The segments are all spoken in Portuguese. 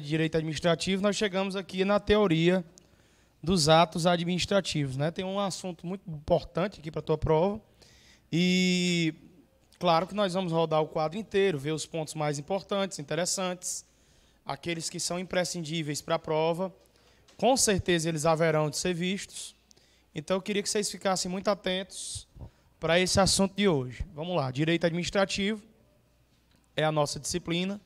de Direito Administrativo, nós chegamos aqui na teoria dos atos administrativos. Né? Tem um assunto muito importante aqui para a tua prova. E claro que nós vamos rodar o quadro inteiro, ver os pontos mais importantes, interessantes, aqueles que são imprescindíveis para a prova. Com certeza eles haverão de ser vistos. Então eu queria que vocês ficassem muito atentos para esse assunto de hoje. Vamos lá, direito administrativo é a nossa disciplina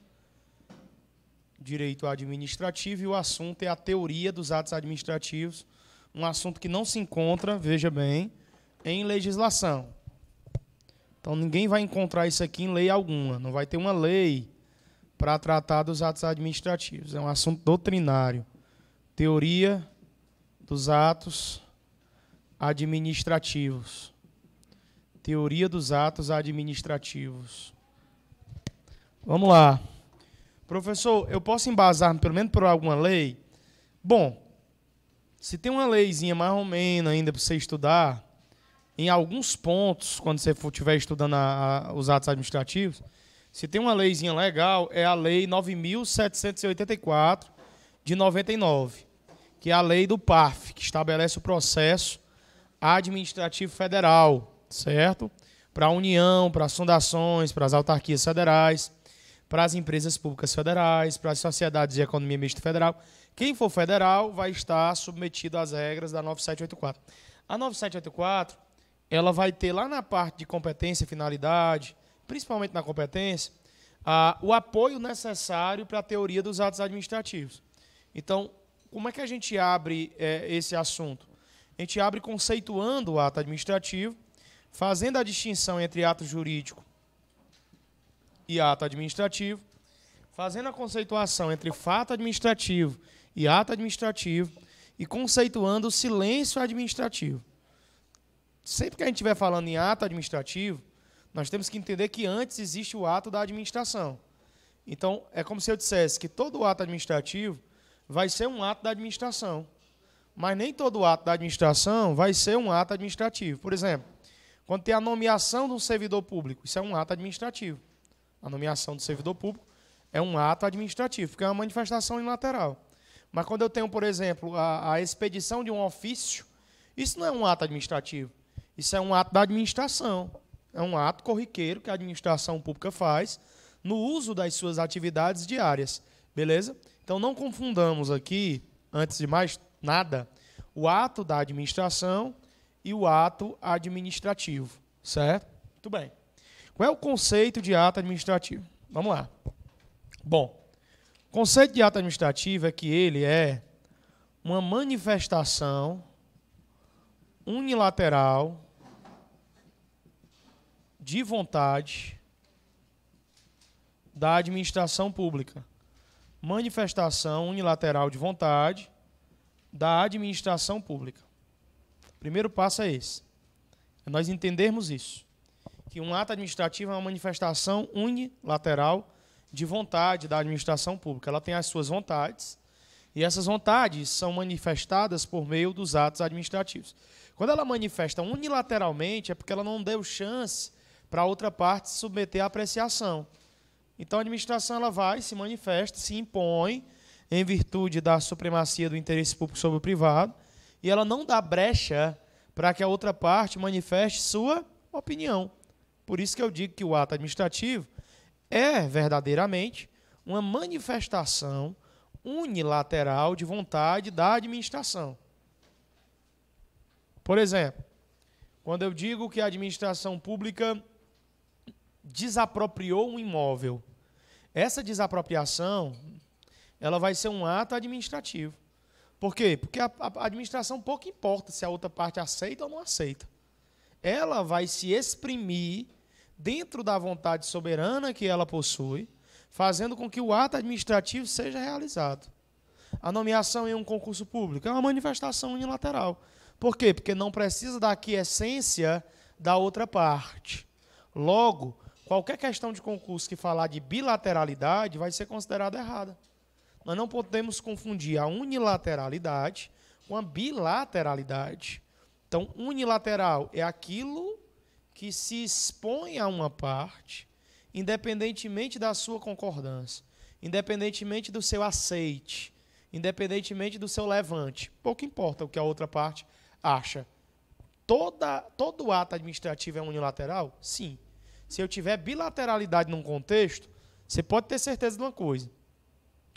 direito administrativo e o assunto é a teoria dos atos administrativos, um assunto que não se encontra, veja bem, em legislação. Então ninguém vai encontrar isso aqui em lei alguma, não vai ter uma lei para tratar dos atos administrativos, é um assunto doutrinário. Teoria dos atos administrativos. Teoria dos atos administrativos. Vamos lá. Professor, eu posso embasar pelo menos por alguma lei? Bom, se tem uma leizinha mais ou menos ainda para você estudar, em alguns pontos, quando você estiver estudando a, a, os atos administrativos, se tem uma leizinha legal, é a Lei 9.784 de 99, que é a lei do PAF, que estabelece o processo administrativo federal, certo? Para a União, para as fundações, para as autarquias federais para as empresas públicas federais, para as sociedades de economia mista federal. Quem for federal vai estar submetido às regras da 9784. A 9784, ela vai ter lá na parte de competência, finalidade, principalmente na competência, a, o apoio necessário para a teoria dos atos administrativos. Então, como é que a gente abre é, esse assunto? A gente abre conceituando o ato administrativo, fazendo a distinção entre ato jurídico e ato administrativo, fazendo a conceituação entre fato administrativo e ato administrativo e conceituando o silêncio administrativo. Sempre que a gente estiver falando em ato administrativo, nós temos que entender que antes existe o ato da administração. Então, é como se eu dissesse que todo ato administrativo vai ser um ato da administração. Mas nem todo ato da administração vai ser um ato administrativo. Por exemplo, quando tem a nomeação de um servidor público, isso é um ato administrativo a nomeação do servidor público, é um ato administrativo, porque é uma manifestação unilateral. Mas quando eu tenho, por exemplo, a, a expedição de um ofício, isso não é um ato administrativo, isso é um ato da administração. É um ato corriqueiro que a administração pública faz no uso das suas atividades diárias. Beleza? Então não confundamos aqui, antes de mais nada, o ato da administração e o ato administrativo. Certo? Muito bem. Qual é o conceito de ato administrativo? Vamos lá. Bom, o conceito de ato administrativo é que ele é uma manifestação unilateral de vontade da administração pública. Manifestação unilateral de vontade da administração pública. O primeiro passo é esse. É nós entendermos isso que um ato administrativo é uma manifestação unilateral de vontade da administração pública. Ela tem as suas vontades, e essas vontades são manifestadas por meio dos atos administrativos. Quando ela manifesta unilateralmente, é porque ela não deu chance para outra parte submeter à apreciação. Então a administração ela vai, se manifesta, se impõe em virtude da supremacia do interesse público sobre o privado, e ela não dá brecha para que a outra parte manifeste sua opinião. Por isso que eu digo que o ato administrativo é verdadeiramente uma manifestação unilateral de vontade da administração. Por exemplo, quando eu digo que a administração pública desapropriou um imóvel, essa desapropriação ela vai ser um ato administrativo. Por quê? Porque a, a administração pouco importa se a outra parte aceita ou não aceita. Ela vai se exprimir dentro da vontade soberana que ela possui, fazendo com que o ato administrativo seja realizado. A nomeação em um concurso público é uma manifestação unilateral. Por quê? Porque não precisa da aquiescência da outra parte. Logo, qualquer questão de concurso que falar de bilateralidade vai ser considerada errada. Nós não podemos confundir a unilateralidade com a bilateralidade. Então, unilateral é aquilo que se expõe a uma parte, independentemente da sua concordância, independentemente do seu aceite, independentemente do seu levante. Pouco importa o que a outra parte acha. Toda, todo ato administrativo é unilateral? Sim. Se eu tiver bilateralidade num contexto, você pode ter certeza de uma coisa: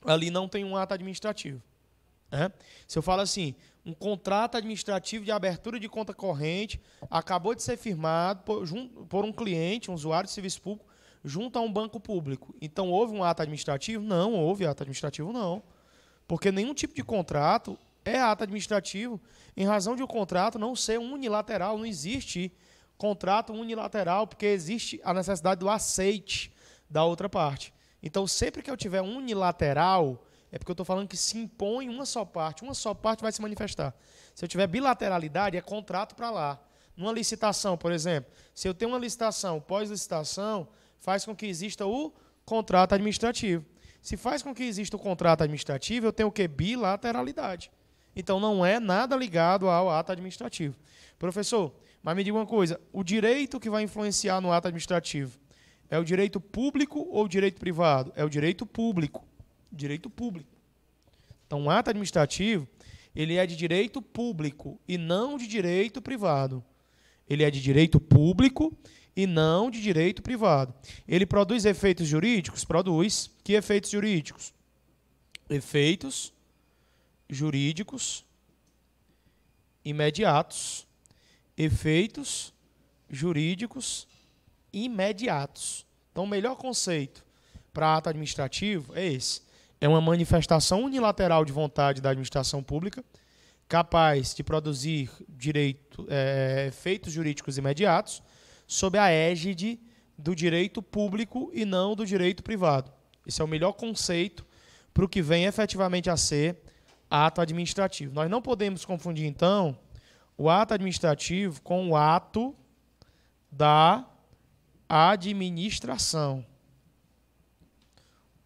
ali não tem um ato administrativo. Né? Se eu falo assim, um contrato administrativo de abertura de conta corrente acabou de ser firmado por, junto, por, um cliente, um usuário de serviço público, junto a um banco público. Então, houve um ato administrativo? Não, houve ato administrativo, não. Porque nenhum tipo de contrato é ato administrativo em razão de o um contrato não ser unilateral, não existe contrato unilateral, porque existe a necessidade do aceite da outra parte. Então, sempre que eu tiver unilateral, é porque eu estou falando que se impõe uma só parte, uma só parte vai se manifestar. Se eu tiver bilateralidade, é contrato para lá. Numa licitação, por exemplo, se eu tenho uma licitação, pós-licitação, faz com que exista o contrato administrativo. Se faz com que exista o contrato administrativo, eu tenho o que? Bilateralidade. Então não é nada ligado ao ato administrativo. Professor, mas me diga uma coisa: o direito que vai influenciar no ato administrativo é o direito público ou o direito privado? É o direito público. Direito público. Então, o ato administrativo, ele é de direito público e não de direito privado. Ele é de direito público e não de direito privado. Ele produz efeitos jurídicos? Produz. Que efeitos jurídicos? Efeitos jurídicos imediatos. Efeitos jurídicos imediatos. Então, o melhor conceito para ato administrativo é esse é uma manifestação unilateral de vontade da administração pública, capaz de produzir direito, é, efeitos jurídicos imediatos, sob a égide do direito público e não do direito privado. Esse é o melhor conceito para o que vem efetivamente a ser ato administrativo. Nós não podemos confundir, então, o ato administrativo com o ato da administração.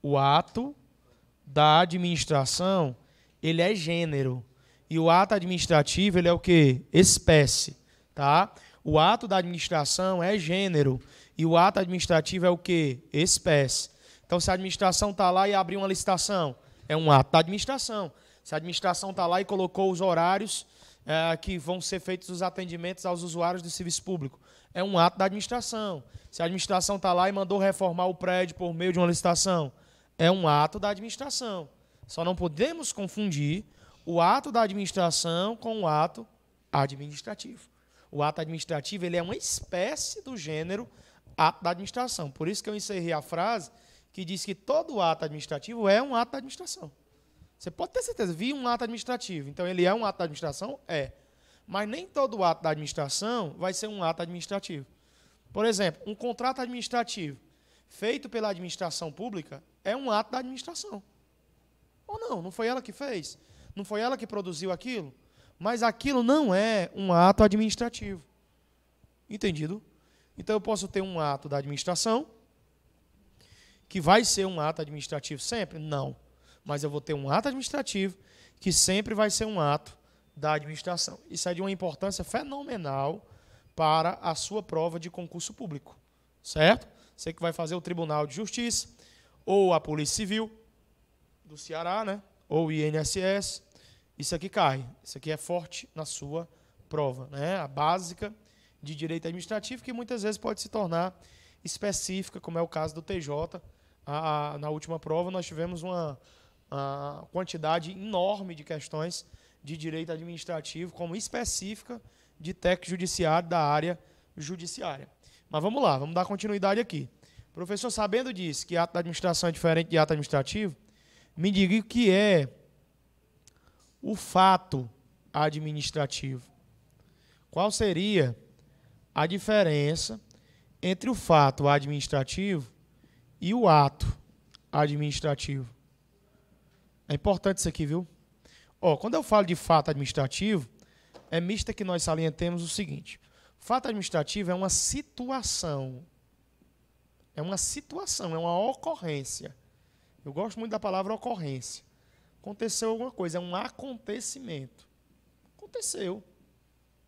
O ato da administração, ele é gênero. E o ato administrativo, ele é o quê? Espécie, tá? O ato da administração é gênero. E o ato administrativo é o quê? Espécie. Então, se a administração está lá e abriu uma licitação, é um ato da administração. Se a administração está lá e colocou os horários é, que vão ser feitos os atendimentos aos usuários do serviço público, é um ato da administração. Se a administração está lá e mandou reformar o prédio por meio de uma licitação, é um ato da administração. Só não podemos confundir o ato da administração com o ato administrativo. O ato administrativo ele é uma espécie do gênero ato da administração. Por isso que eu encerrei a frase que diz que todo ato administrativo é um ato da administração. Você pode ter certeza, vi um ato administrativo. Então ele é um ato da administração? É. Mas nem todo ato da administração vai ser um ato administrativo. Por exemplo, um contrato administrativo feito pela administração pública é um ato da administração. Ou não, não foi ela que fez? Não foi ela que produziu aquilo? Mas aquilo não é um ato administrativo. Entendido? Então eu posso ter um ato da administração, que vai ser um ato administrativo sempre? Não. Mas eu vou ter um ato administrativo que sempre vai ser um ato da administração. Isso é de uma importância fenomenal para a sua prova de concurso público. Certo? Você que vai fazer o Tribunal de Justiça, ou a Polícia Civil do Ceará, né? ou INSS, isso aqui cai. Isso aqui é forte na sua prova, né? a básica de direito administrativo, que muitas vezes pode se tornar específica, como é o caso do TJ. A, a, na última prova, nós tivemos uma, quantidade enorme de questões de direito administrativo, como específica de TEC judiciário da área judiciária. Mas vamos lá, vamos dar continuidade aqui. Professor, sabendo disso, que ato da administração é diferente de ato administrativo, me diga o que é o fato administrativo. Qual seria a diferença entre o fato administrativo e o ato administrativo? É importante isso aqui, viu? Ó, quando eu falo de fato administrativo, é mista que nós salientemos o seguinte: fato administrativo é uma situação é uma situação, é uma ocorrência. Eu gosto muito da palavra ocorrência. Aconteceu alguma coisa, é um acontecimento. Aconteceu.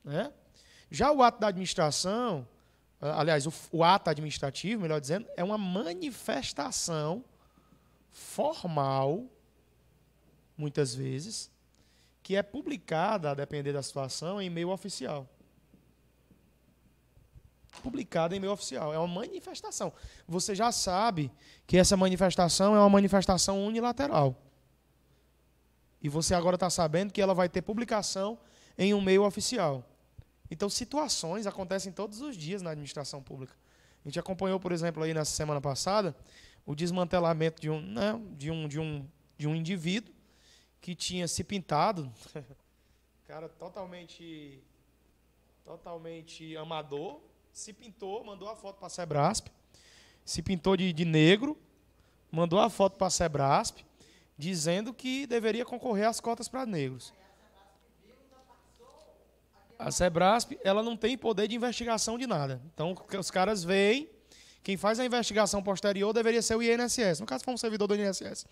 Né? Já o ato da administração, aliás, o, o ato administrativo, melhor dizendo, é uma manifestação formal, muitas vezes, que é publicada, a depender da situação, em meio oficial publicada em meio oficial. É uma manifestação. Você já sabe que essa manifestação é uma manifestação unilateral. E você agora está sabendo que ela vai ter publicação em um meio oficial. Então, situações acontecem todos os dias na administração pública. A gente acompanhou, por exemplo, aí nessa semana passada, o desmantelamento de um, né, de um, de um, de um indivíduo que tinha se pintado, cara totalmente, totalmente amador, se pintou, mandou a foto para a Sebrasp, se pintou de, de negro, mandou a foto para a Sebrasp, dizendo que deveria concorrer às cotas para negros. A Sebrasp, ela não tem poder de investigação de nada. Então, os caras veem, quem faz a investigação posterior deveria ser o INSS. No caso, foi um servidor do INSS.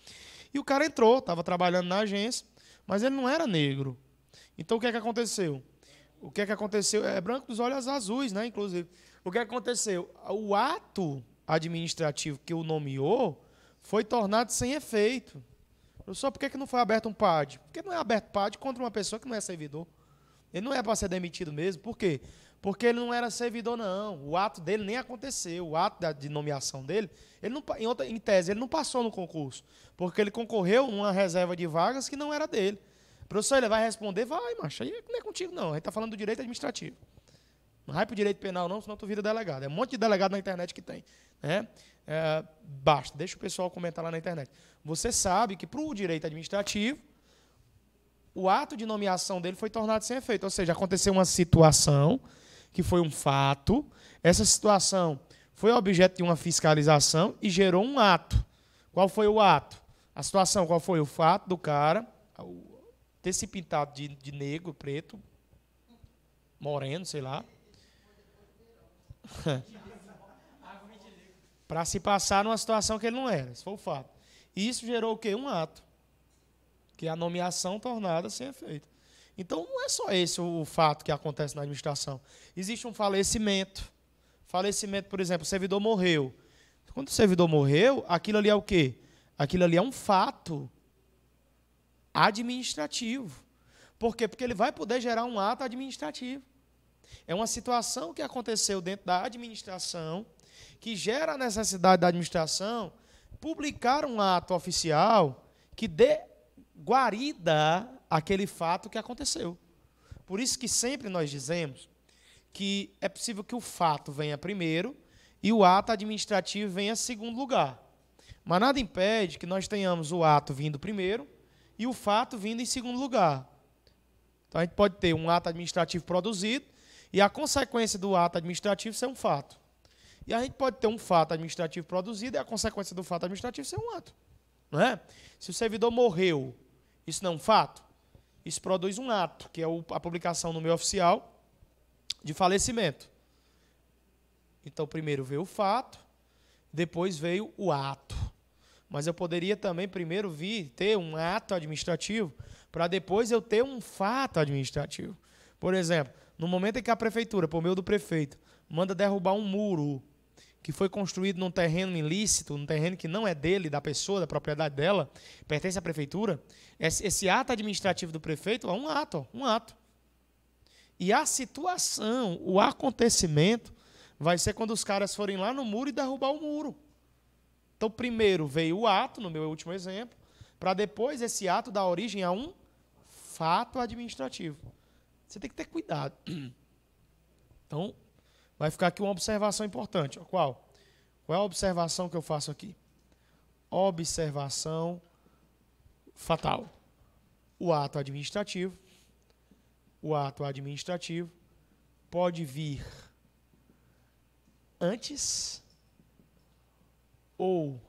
E o cara entrou, estava trabalhando na agência, mas ele não era negro. Então, o que é que aconteceu? O que é que aconteceu? É branco dos olhos azuis, né? Inclusive. O que é aconteceu? O ato administrativo que o nomeou foi tornado sem efeito. Professor, por que, que não foi aberto um PAD? Porque não é aberto PAD contra uma pessoa que não é servidor? Ele não é para ser demitido mesmo. Por quê? Porque ele não era servidor, não. O ato dele nem aconteceu. O ato da, de nomeação dele, ele não, em, outra, em tese, ele não passou no concurso. Porque ele concorreu a uma reserva de vagas que não era dele. Professor, ele vai responder? Vai, macho. Aí não é contigo, não. A gente está falando do direito administrativo. Não vai para o direito penal, não, senão tu vira delegado. É um monte de delegado na internet que tem. Né? É, basta, deixa o pessoal comentar lá na internet. Você sabe que para o direito administrativo, o ato de nomeação dele foi tornado sem efeito. Ou seja, aconteceu uma situação que foi um fato. Essa situação foi objeto de uma fiscalização e gerou um ato. Qual foi o ato? A situação, qual foi o fato do cara, ter se pintado de, de negro, preto, moreno, sei lá. para se passar numa situação que ele não era. Isso foi o fato. E isso gerou o quê? Um ato. Que é a nomeação tornada sem efeito. Então, não é só esse o fato que acontece na administração. Existe um falecimento. Falecimento, por exemplo, o servidor morreu. Quando o servidor morreu, aquilo ali é o quê? Aquilo ali é um fato administrativo. Por quê? Porque ele vai poder gerar um ato administrativo. É uma situação que aconteceu dentro da administração que gera a necessidade da administração publicar um ato oficial que dê guarida àquele fato que aconteceu. Por isso que sempre nós dizemos que é possível que o fato venha primeiro e o ato administrativo venha segundo lugar. Mas nada impede que nós tenhamos o ato vindo primeiro e o fato vindo em segundo lugar. Então a gente pode ter um ato administrativo produzido e a consequência do ato administrativo ser um fato. E a gente pode ter um fato administrativo produzido e a consequência do fato administrativo ser um ato. Não é? Se o servidor morreu, isso não é um fato? Isso produz um ato, que é a publicação no meio oficial de falecimento. Então, primeiro veio o fato, depois veio o ato mas eu poderia também primeiro vir ter um ato administrativo para depois eu ter um fato administrativo. Por exemplo, no momento em que a prefeitura, por meio do prefeito, manda derrubar um muro que foi construído num terreno ilícito, num terreno que não é dele, da pessoa, da propriedade dela, pertence à prefeitura, esse, esse ato administrativo do prefeito é um ato, um ato. E a situação, o acontecimento, vai ser quando os caras forem lá no muro e derrubar o muro. Então, primeiro veio o ato, no meu último exemplo, para depois esse ato dar origem a um fato administrativo. Você tem que ter cuidado. Então, vai ficar aqui uma observação importante. Qual? Qual é a observação que eu faço aqui? Observação fatal. O ato administrativo, o ato administrativo pode vir antes ou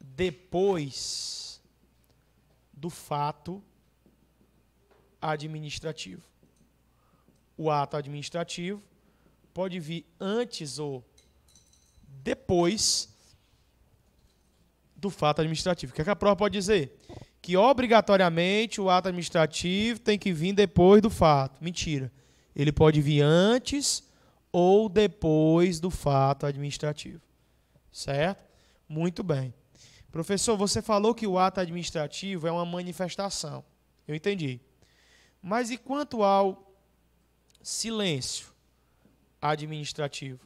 depois do fato administrativo. O ato administrativo pode vir antes ou depois do fato administrativo. O que, é que a prova pode dizer? Que obrigatoriamente o ato administrativo tem que vir depois do fato. Mentira. Ele pode vir antes ou depois do fato administrativo. Certo? Muito bem. Professor, você falou que o ato administrativo é uma manifestação. Eu entendi. Mas e quanto ao silêncio administrativo?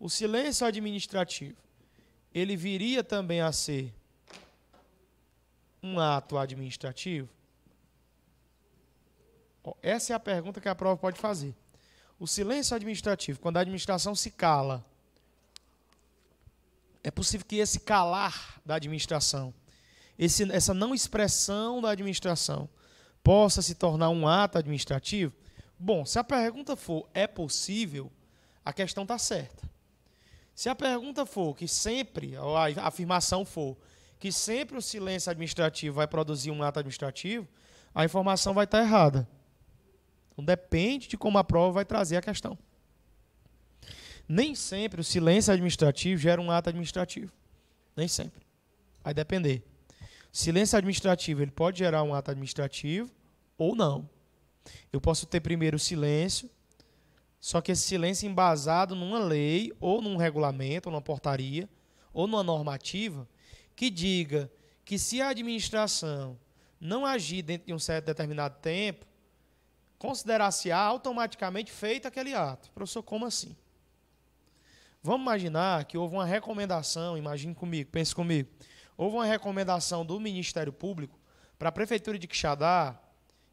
O silêncio administrativo, ele viria também a ser um ato administrativo? Essa é a pergunta que a prova pode fazer. O silêncio administrativo, quando a administração se cala, é possível que esse calar da administração, esse, essa não expressão da administração, possa se tornar um ato administrativo? Bom, se a pergunta for é possível, a questão está certa. Se a pergunta for que sempre, ou a afirmação for que sempre o silêncio administrativo vai produzir um ato administrativo, a informação vai estar tá errada. Então depende de como a prova vai trazer a questão nem sempre o silêncio administrativo gera um ato administrativo. Nem sempre. Vai depender. Silêncio administrativo, ele pode gerar um ato administrativo ou não. Eu posso ter primeiro silêncio, só que esse silêncio embasado numa lei, ou num regulamento, ou numa portaria, ou numa normativa, que diga que se a administração não agir dentro de um certo determinado tempo, considerar se automaticamente feito aquele ato. Professor, como assim? Vamos imaginar que houve uma recomendação, imagine comigo, pense comigo. Houve uma recomendação do Ministério Público para a Prefeitura de Quixadá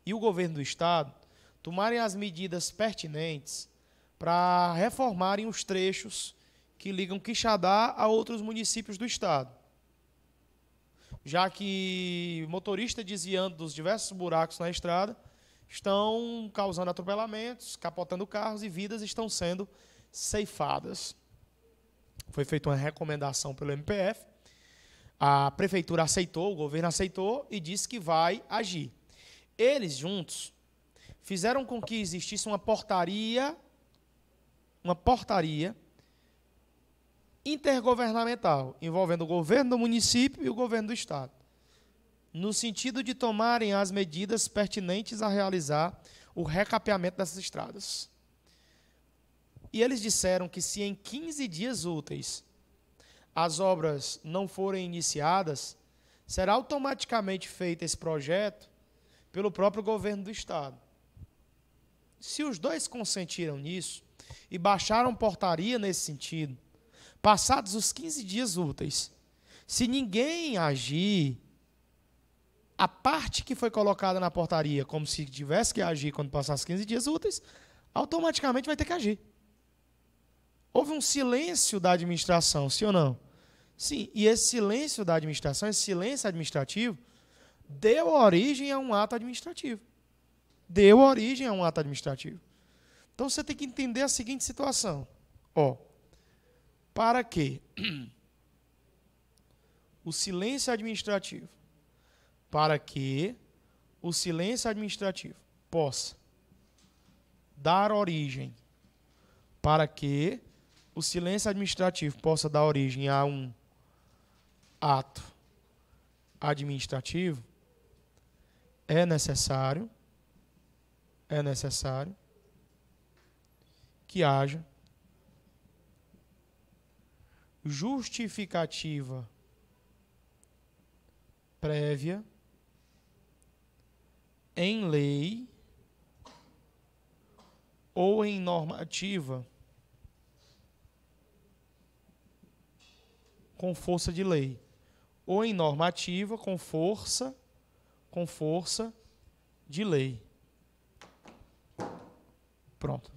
e o governo do Estado tomarem as medidas pertinentes para reformarem os trechos que ligam Quixadá a outros municípios do Estado. Já que motorista desviando dos diversos buracos na estrada estão causando atropelamentos, capotando carros e vidas estão sendo ceifadas. Foi feita uma recomendação pelo MPF. A prefeitura aceitou, o governo aceitou e disse que vai agir. Eles juntos fizeram com que existisse uma portaria, uma portaria intergovernamental envolvendo o governo do município e o governo do estado, no sentido de tomarem as medidas pertinentes a realizar o recapeamento dessas estradas. E eles disseram que se em 15 dias úteis as obras não forem iniciadas, será automaticamente feito esse projeto pelo próprio governo do Estado. Se os dois consentiram nisso e baixaram portaria nesse sentido, passados os 15 dias úteis, se ninguém agir, a parte que foi colocada na portaria como se tivesse que agir quando passasse 15 dias úteis, automaticamente vai ter que agir. Houve um silêncio da administração, sim ou não? Sim, e esse silêncio da administração, esse silêncio administrativo, deu origem a um ato administrativo. Deu origem a um ato administrativo. Então você tem que entender a seguinte situação. Ó, para que o silêncio administrativo, para que o silêncio administrativo possa dar origem para que o silêncio administrativo possa dar origem a um ato administrativo, é necessário, é necessário que haja justificativa prévia em lei ou em normativa com força de lei, ou em normativa com força com força de lei. Pronto.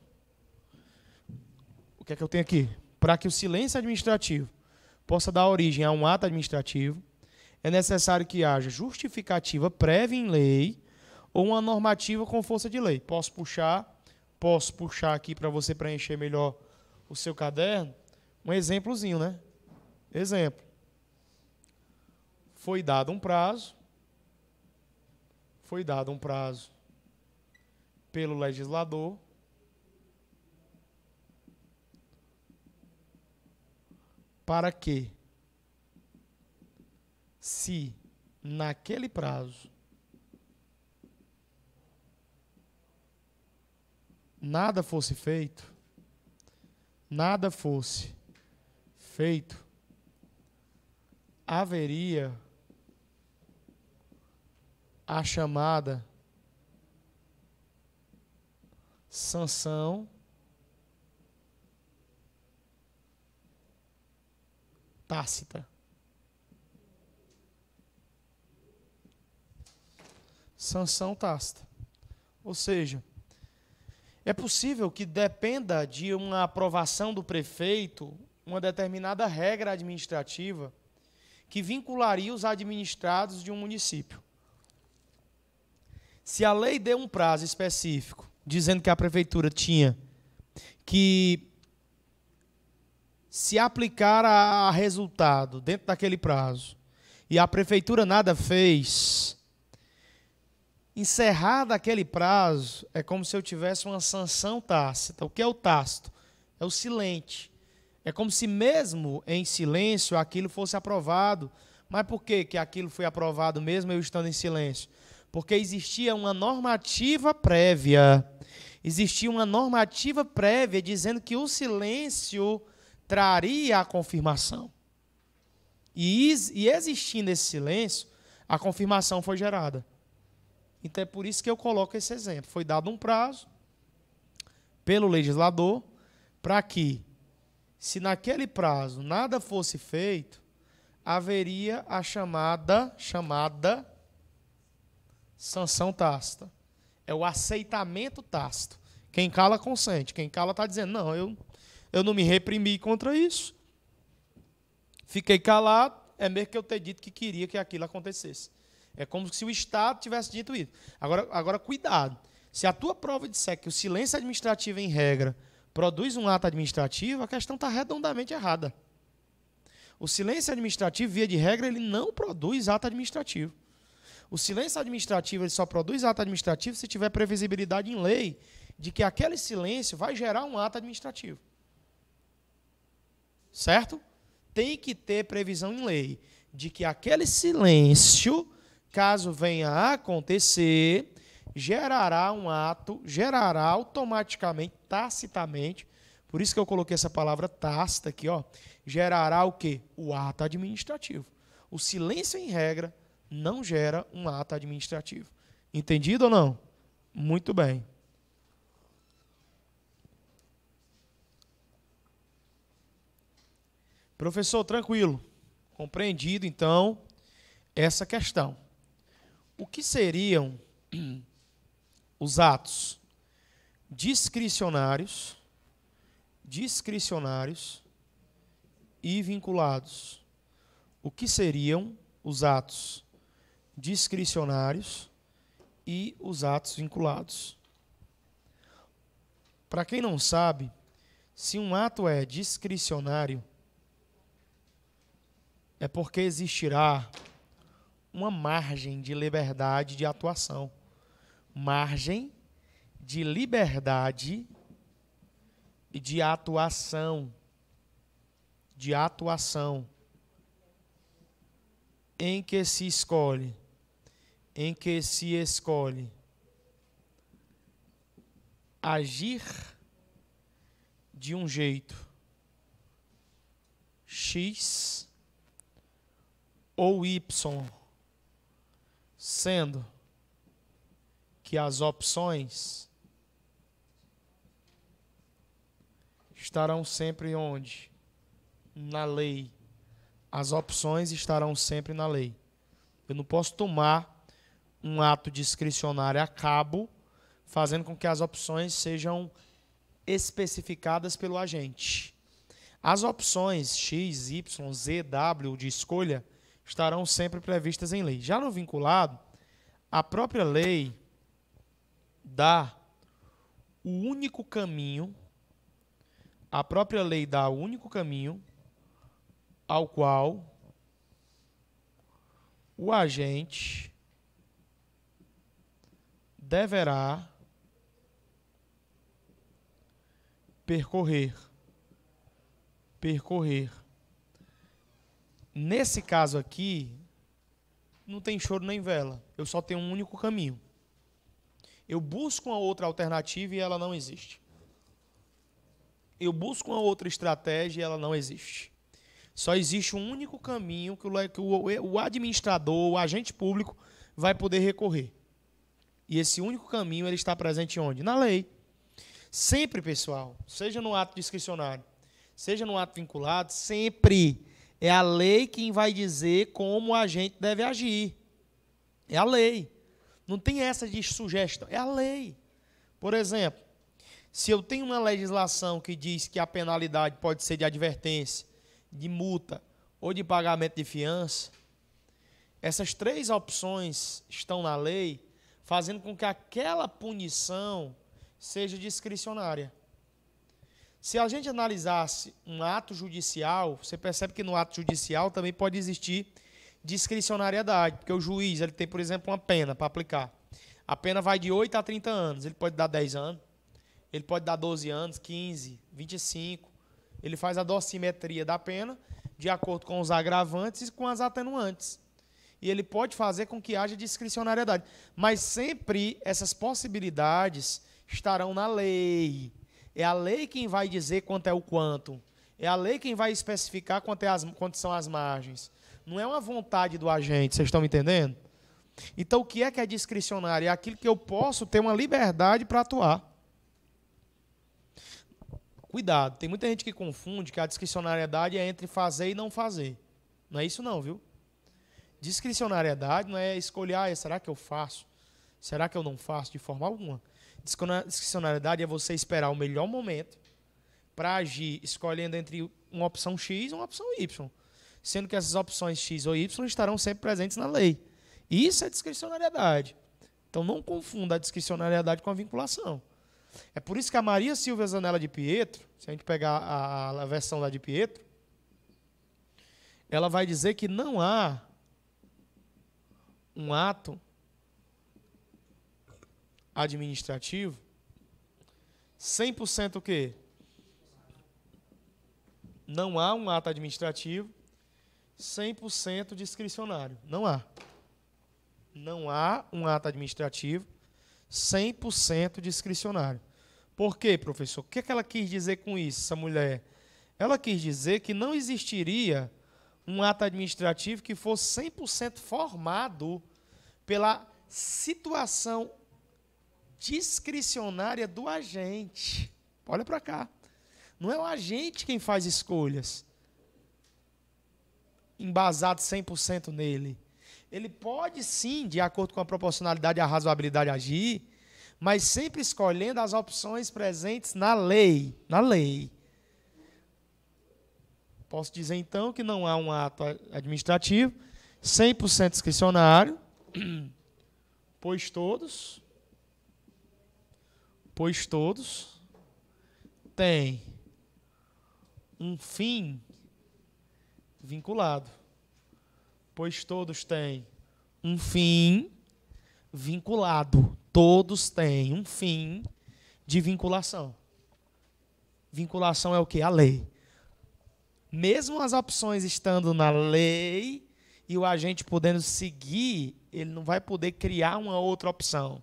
O que é que eu tenho aqui? Para que o silêncio administrativo possa dar origem a um ato administrativo, é necessário que haja justificativa prévia em lei ou uma normativa com força de lei. Posso puxar, posso puxar aqui para você preencher melhor o seu caderno, um exemplozinho, né? Exemplo. Foi dado um prazo, foi dado um prazo pelo legislador. Para que, se naquele prazo nada fosse feito, nada fosse feito, haveria a chamada sanção tácita. Sanção tácita. Ou seja, é possível que dependa de uma aprovação do prefeito uma determinada regra administrativa que vincularia os administrados de um município. Se a lei deu um prazo específico, dizendo que a prefeitura tinha que se aplicar a resultado dentro daquele prazo, e a prefeitura nada fez, encerrado aquele prazo, é como se eu tivesse uma sanção tácita. O que é o tácito? É o silente. É como se mesmo em silêncio aquilo fosse aprovado. Mas por que, que aquilo foi aprovado mesmo eu estando em silêncio? Porque existia uma normativa prévia. Existia uma normativa prévia dizendo que o silêncio traria a confirmação. E, e existindo esse silêncio, a confirmação foi gerada. Então é por isso que eu coloco esse exemplo. Foi dado um prazo pelo legislador para que se naquele prazo nada fosse feito, haveria a chamada chamada sanção tácita. É o aceitamento tácito. Quem cala consente, quem cala está dizendo: "Não, eu eu não me reprimi contra isso. Fiquei calado, é mesmo que eu ter dito que queria que aquilo acontecesse. É como se o Estado tivesse dito isso. Agora, agora cuidado. Se a tua prova disser que o silêncio administrativo, é em regra, produz um ato administrativo, a questão está redondamente errada. O silêncio administrativo, via de regra, ele não produz ato administrativo. O silêncio administrativo ele só produz ato administrativo se tiver previsibilidade em lei de que aquele silêncio vai gerar um ato administrativo. Certo? Tem que ter previsão em lei de que aquele silêncio, caso venha a acontecer, gerará um ato, gerará automaticamente, tacitamente, por isso que eu coloquei essa palavra tácita aqui, ó, gerará o quê? O ato administrativo. O silêncio em regra não gera um ato administrativo. Entendido ou não? Muito bem. Professor, tranquilo. Compreendido, então, essa questão. O que seriam os atos discricionários, discricionários e vinculados. O que seriam os atos discricionários e os atos vinculados? Para quem não sabe, se um ato é discricionário, é porque existirá uma margem de liberdade de atuação margem de liberdade e de atuação. De atuação. Em que se escolhe. Em que se escolhe agir de um jeito X ou Y, sendo que as opções estarão sempre onde? Na lei. As opções estarão sempre na lei. Eu não posso tomar um ato discricionário a cabo, fazendo com que as opções sejam especificadas pelo agente. As opções X, Y, Z, W de escolha estarão sempre previstas em lei. Já no vinculado, a própria lei dá o único caminho, a própria lei dá o único caminho ao qual o agente deverá percorrer. Percorrer. Nesse caso aqui, não tem choro nem vela. Eu só tenho um único caminho. Eu busco uma outra alternativa e ela não existe. Eu busco uma outra estratégia e ela não existe. Só existe um único caminho que o administrador, o agente público, vai poder recorrer. E esse único caminho ele está presente onde? Na lei. Sempre, pessoal, seja no ato discricionário, seja no ato vinculado, sempre é a lei quem vai dizer como o agente deve agir. É a lei. Não tem essa de sugestão, é a lei. Por exemplo, se eu tenho uma legislação que diz que a penalidade pode ser de advertência, de multa ou de pagamento de fiança, essas três opções estão na lei, fazendo com que aquela punição seja discricionária. Se a gente analisasse um ato judicial, você percebe que no ato judicial também pode existir discricionariedade, porque o juiz ele tem, por exemplo, uma pena para aplicar. A pena vai de 8 a 30 anos, ele pode dar 10 anos, ele pode dar 12 anos, 15, 25. Ele faz a dosimetria da pena de acordo com os agravantes e com as atenuantes. E ele pode fazer com que haja discricionariedade. Mas sempre essas possibilidades estarão na lei. É a lei quem vai dizer quanto é o quanto. É a lei quem vai especificar quanto, é as, quanto são as margens. Não é uma vontade do agente, vocês estão me entendendo? Então, o que é que é discricionário? É aquilo que eu posso ter uma liberdade para atuar. Cuidado, tem muita gente que confunde que a discricionariedade é entre fazer e não fazer. Não é isso não, viu? Discricionariedade não é escolher, ah, será que eu faço? Será que eu não faço? De forma alguma. Discricionariedade é você esperar o melhor momento para agir, escolhendo entre uma opção X e uma opção Y sendo que essas opções X ou Y estarão sempre presentes na lei. Isso é discricionariedade. Então não confunda a discricionariedade com a vinculação. É por isso que a Maria Silvia Zanella de Pietro, se a gente pegar a, a versão lá de Pietro, ela vai dizer que não há um ato administrativo 100% o quê? Não há um ato administrativo 100% discricionário. Não há. Não há um ato administrativo 100% discricionário. Por quê, professor? O que, é que ela quis dizer com isso, essa mulher? Ela quis dizer que não existiria um ato administrativo que fosse 100% formado pela situação discricionária do agente. Olha para cá. Não é o agente quem faz escolhas embasado 100% nele. Ele pode sim, de acordo com a proporcionalidade e a razoabilidade, agir, mas sempre escolhendo as opções presentes na lei. Na lei. Posso dizer então que não há um ato administrativo 100% discricionário, pois todos, pois todos têm um fim vinculado. Pois todos têm um fim vinculado. Todos têm um fim de vinculação. Vinculação é o que? A lei. Mesmo as opções estando na lei e o agente podendo seguir, ele não vai poder criar uma outra opção.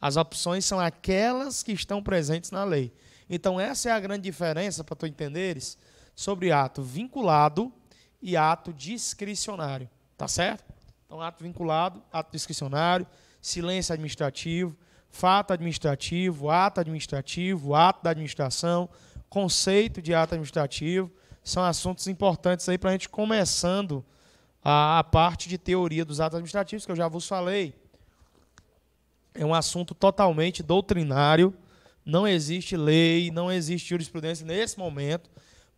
As opções são aquelas que estão presentes na lei. Então, essa é a grande diferença, para tu entenderes, sobre ato vinculado e ato discricionário. Tá certo? Então, ato vinculado, ato discricionário, silêncio administrativo, fato administrativo, ato administrativo, ato da administração, conceito de ato administrativo. São assuntos importantes aí para a gente começando a, a parte de teoria dos atos administrativos, que eu já vos falei. É um assunto totalmente doutrinário. Não existe lei, não existe jurisprudência nesse momento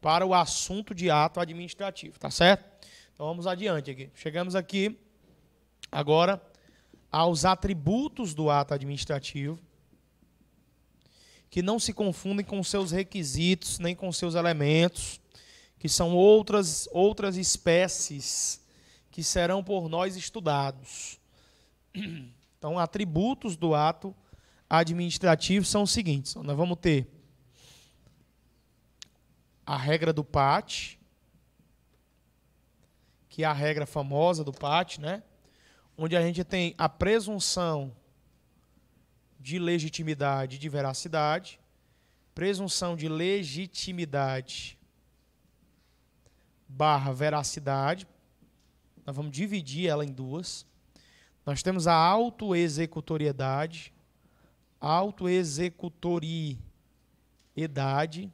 para o assunto de ato administrativo, tá certo? Então vamos adiante aqui. Chegamos aqui agora aos atributos do ato administrativo que não se confundem com seus requisitos nem com seus elementos, que são outras outras espécies que serão por nós estudados. Então, atributos do ato administrativo são os seguintes. Nós vamos ter a regra do PAT, que é a regra famosa do PAT, né? onde a gente tem a presunção de legitimidade e de veracidade, presunção de legitimidade barra veracidade, nós vamos dividir ela em duas. Nós temos a autoexecutoriedade, autoexecutoriedade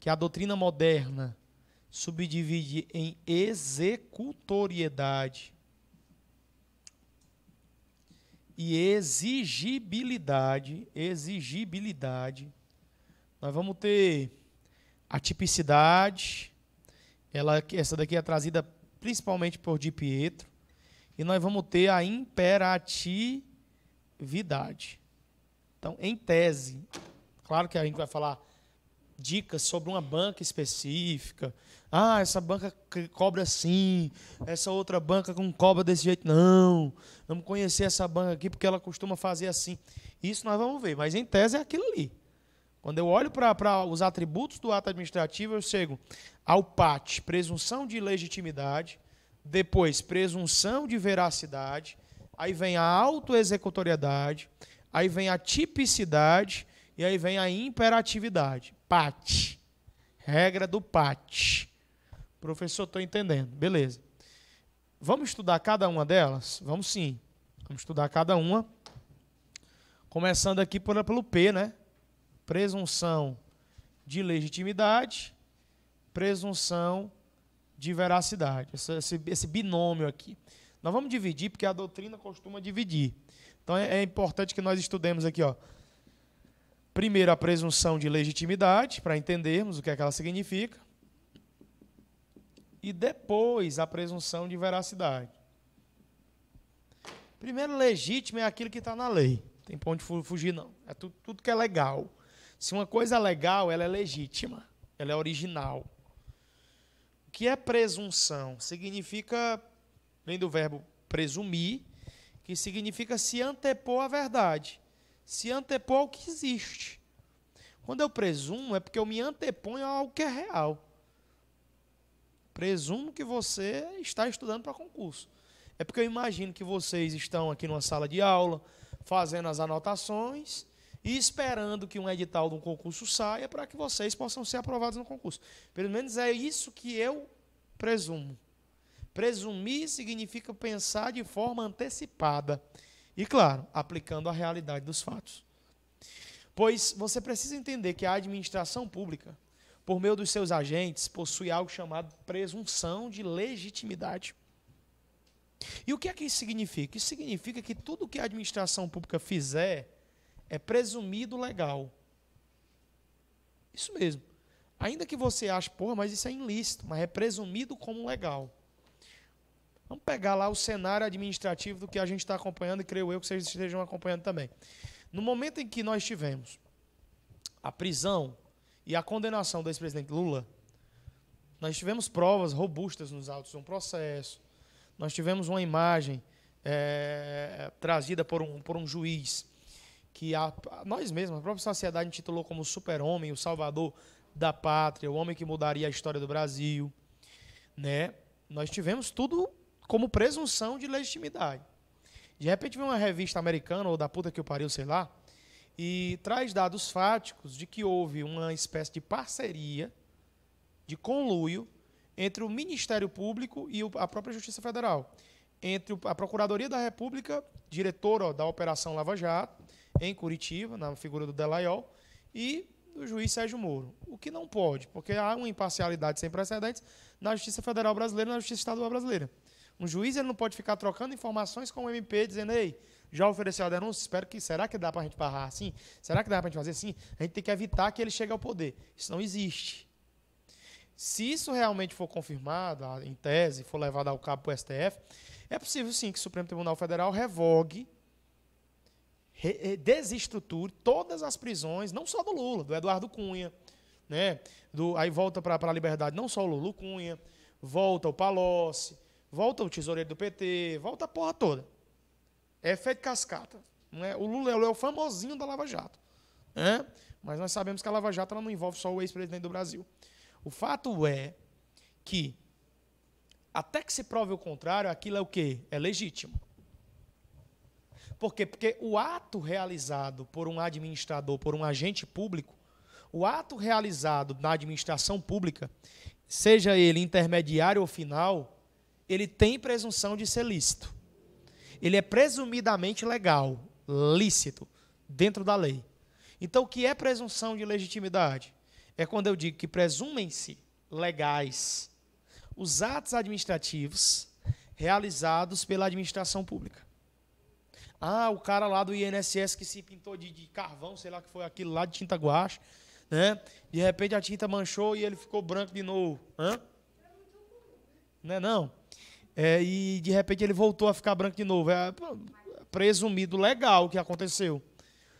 que a doutrina moderna subdivide em executoriedade e exigibilidade, exigibilidade. Nós vamos ter a tipicidade, ela, essa daqui é trazida principalmente por Di Pietro, e nós vamos ter a imperatividade. Então, em tese, claro que a gente vai falar dicas sobre uma banca específica. Ah, essa banca cobra assim, essa outra banca não cobra desse jeito, não. Vamos conhecer essa banca aqui porque ela costuma fazer assim. Isso nós vamos ver, mas em tese é aquilo ali. Quando eu olho para os atributos do ato administrativo, eu chego ao PAT, presunção de legitimidade, depois presunção de veracidade, aí vem a autoexecutoriedade, aí vem a tipicidade e aí vem a imperatividade. PAT. Regra do PAT. Professor, estou entendendo. Beleza. Vamos estudar cada uma delas? Vamos sim. Vamos estudar cada uma. Começando aqui por, pelo P, né? Presunção de legitimidade, presunção de veracidade. Esse, esse, esse binômio aqui. Nós vamos dividir porque a doutrina costuma dividir. Então é, é importante que nós estudemos aqui, ó Primeiro, a presunção de legitimidade, para entendermos o que, é que ela significa. E depois, a presunção de veracidade. Primeiro, legítimo é aquilo que está na lei. Não tem ponto onde fugir, não. É tudo, tudo que é legal. Se uma coisa é legal, ela é legítima. Ela é original. O que é presunção? Significa, vem do verbo presumir, que significa se antepor à verdade se antepor ao que existe. Quando eu presumo, é porque eu me anteponho ao que é real. Presumo que você está estudando para concurso. É porque eu imagino que vocês estão aqui numa sala de aula, fazendo as anotações e esperando que um edital de um concurso saia para que vocês possam ser aprovados no concurso. Pelo menos é isso que eu presumo. Presumir significa pensar de forma antecipada. E claro, aplicando a realidade dos fatos. Pois você precisa entender que a administração pública, por meio dos seus agentes, possui algo chamado presunção de legitimidade. E o que é que isso significa? Isso significa que tudo que a administração pública fizer é presumido legal. Isso mesmo. Ainda que você ache, porra, mas isso é ilícito, mas é presumido como legal. Vamos pegar lá o cenário administrativo do que a gente está acompanhando, e creio eu que vocês estejam acompanhando também. No momento em que nós tivemos a prisão e a condenação do ex-presidente Lula, nós tivemos provas robustas nos autos de um processo, nós tivemos uma imagem é, trazida por um, por um juiz que a, nós mesmos, a própria sociedade intitulou como super-homem, o salvador da pátria, o homem que mudaria a história do Brasil, né? Nós tivemos tudo como presunção de legitimidade. De repente vem uma revista americana, ou da puta que o pariu, sei lá, e traz dados fáticos de que houve uma espécie de parceria, de conluio, entre o Ministério Público e a própria Justiça Federal. Entre a Procuradoria da República, diretora da Operação Lava Jato, em Curitiba, na figura do Delayol, e do juiz Sérgio Moro. O que não pode, porque há uma imparcialidade sem precedentes na Justiça Federal Brasileira e na Justiça Estadual Brasileira. Um juiz ele não pode ficar trocando informações com o MP dizendo, ei, já ofereceu a denúncia, espero que, será que dá para a gente barrar assim? Será que dá para a gente fazer assim? A gente tem que evitar que ele chegue ao poder. Isso não existe. Se isso realmente for confirmado, em tese, for levado ao cabo para o STF, é possível sim que o Supremo Tribunal Federal revogue, re eh, desestruture todas as prisões, não só do Lula, do Eduardo Cunha, né? Do, aí volta para a liberdade não só o Lula Cunha, volta o Palocci, Volta o tesoureiro do PT, volta a porra toda. É efeito cascata. Não é? O Lula é o famosinho da Lava Jato. Né? Mas nós sabemos que a Lava Jato não envolve só o ex-presidente do Brasil. O fato é que, até que se prove o contrário, aquilo é o quê? É legítimo. Por quê? Porque o ato realizado por um administrador, por um agente público, o ato realizado na administração pública, seja ele intermediário ou final, ele tem presunção de ser lícito. Ele é presumidamente legal, lícito, dentro da lei. Então, o que é presunção de legitimidade? É quando eu digo que presumem-se legais os atos administrativos realizados pela administração pública. Ah, o cara lá do INSS que se pintou de, de carvão, sei lá que foi aquilo lá, de tinta guache, né? De repente a tinta manchou e ele ficou branco de novo. Hã? Não é não? É, e de repente ele voltou a ficar branco de novo. É presumido legal o que aconteceu.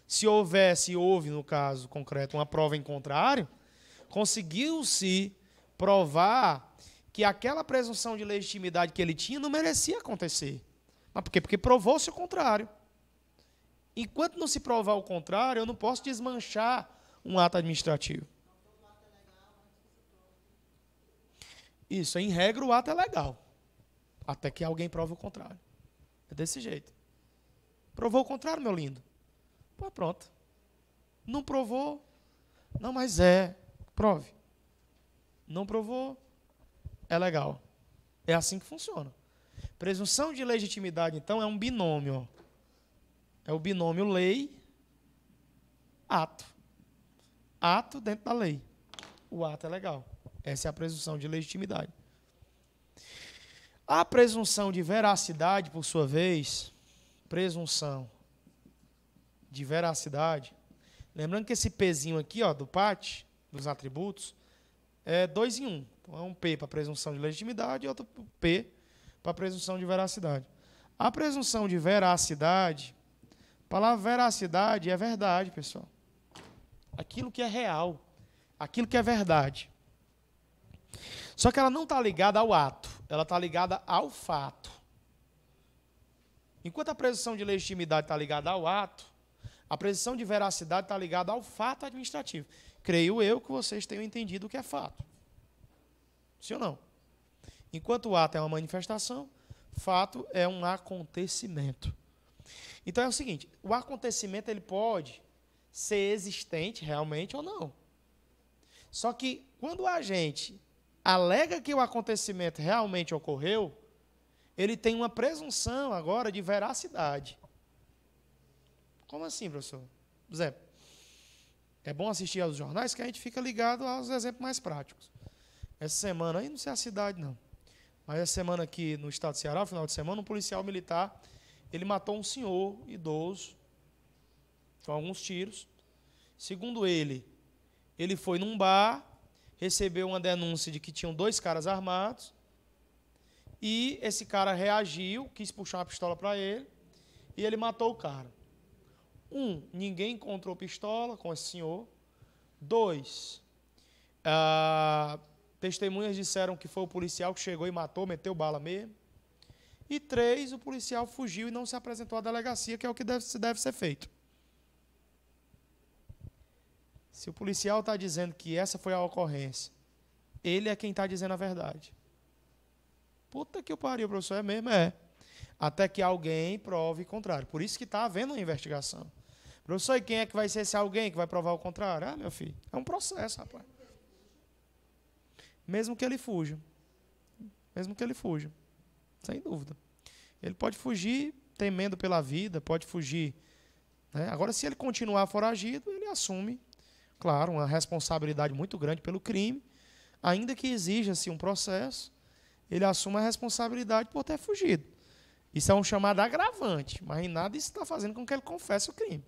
Se houvesse, houve no caso concreto, uma prova em contrário, conseguiu-se provar que aquela presunção de legitimidade que ele tinha não merecia acontecer. Mas por quê? Porque provou-se o contrário. Enquanto não se provar o contrário, eu não posso desmanchar um ato administrativo. Isso, em regra, o ato é legal até que alguém prove o contrário. É desse jeito. Provou o contrário, meu lindo? Pô, é pronto. Não provou? Não, mas é. Prove. Não provou? É legal. É assim que funciona. Presunção de legitimidade, então, é um binômio. É o binômio lei-ato. Ato dentro da lei. O ato é legal. Essa é a presunção de legitimidade. A presunção de veracidade, por sua vez, presunção de veracidade, lembrando que esse pezinho aqui, ó, do PAT, dos atributos, é dois em Um. Então é um P para presunção de legitimidade e outro P para presunção de veracidade. A presunção de veracidade, a palavra veracidade é verdade, pessoal. Aquilo que é real, aquilo que é verdade. Só que ela não está ligada ao ato, ela está ligada ao fato. Enquanto a presunção de legitimidade está ligada ao ato, a presunção de veracidade está ligada ao fato administrativo. Creio eu que vocês tenham entendido o que é fato. Sim ou não? Enquanto o ato é uma manifestação, fato é um acontecimento. Então é o seguinte, o acontecimento ele pode ser existente realmente ou não. Só que quando a gente alega que o acontecimento realmente ocorreu, ele tem uma presunção agora de veracidade. Como assim, professor? Zé, é bom assistir aos jornais que a gente fica ligado aos exemplos mais práticos. Essa semana, aí não sei a cidade não, mas essa semana aqui no estado do Ceará, final de semana, um policial militar, ele matou um senhor idoso com alguns tiros. Segundo ele, ele foi num bar recebeu uma denúncia de que tinham dois caras armados. E esse cara reagiu, quis puxar uma pistola para ele, e ele matou o cara. Um, ninguém encontrou pistola com esse senhor. Dois, ah, testemunhas disseram que foi o policial que chegou e matou, meteu bala mesmo. E três, o policial fugiu e não se apresentou à delegacia, que é o que deve, deve ser feito. Se o policial está dizendo que essa foi a ocorrência, ele é quem está dizendo a verdade. Puta que pariu, professor, é mesmo? É. Até que alguém prove o contrário. Por isso que está havendo uma investigação. Professor, e quem é que vai ser esse alguém que vai provar o contrário? Ah, meu filho, é um processo, rapaz. Mesmo que ele fuja. Mesmo que ele fuja. Sem dúvida. Ele pode fugir temendo pela vida, pode fugir. Né? Agora, se ele continuar foragido, ele assume claro, uma responsabilidade muito grande pelo crime, ainda que exija-se assim, um processo, ele assume a responsabilidade por ter fugido. Isso é um chamado agravante, mas em nada isso está fazendo com que ele confesse o crime.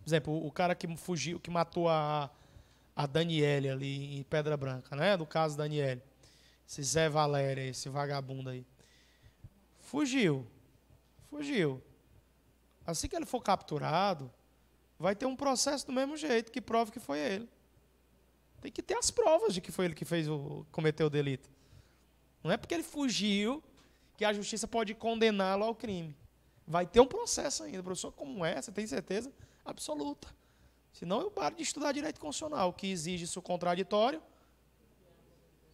Por exemplo, o cara que fugiu, que matou a, a Daniele ali em Pedra Branca, né? Do caso Daniele. Esse Zé Valéria, esse vagabundo aí. Fugiu. Fugiu. Assim que ele for capturado, vai ter um processo do mesmo jeito que prova que foi ele. Tem que ter as provas de que foi ele que fez o cometeu o delito. Não é porque ele fugiu que a justiça pode condená-lo ao crime. Vai ter um processo ainda, professor, como é? Você tem certeza absoluta? Senão eu paro de estudar direito constitucional, que exige isso contraditório.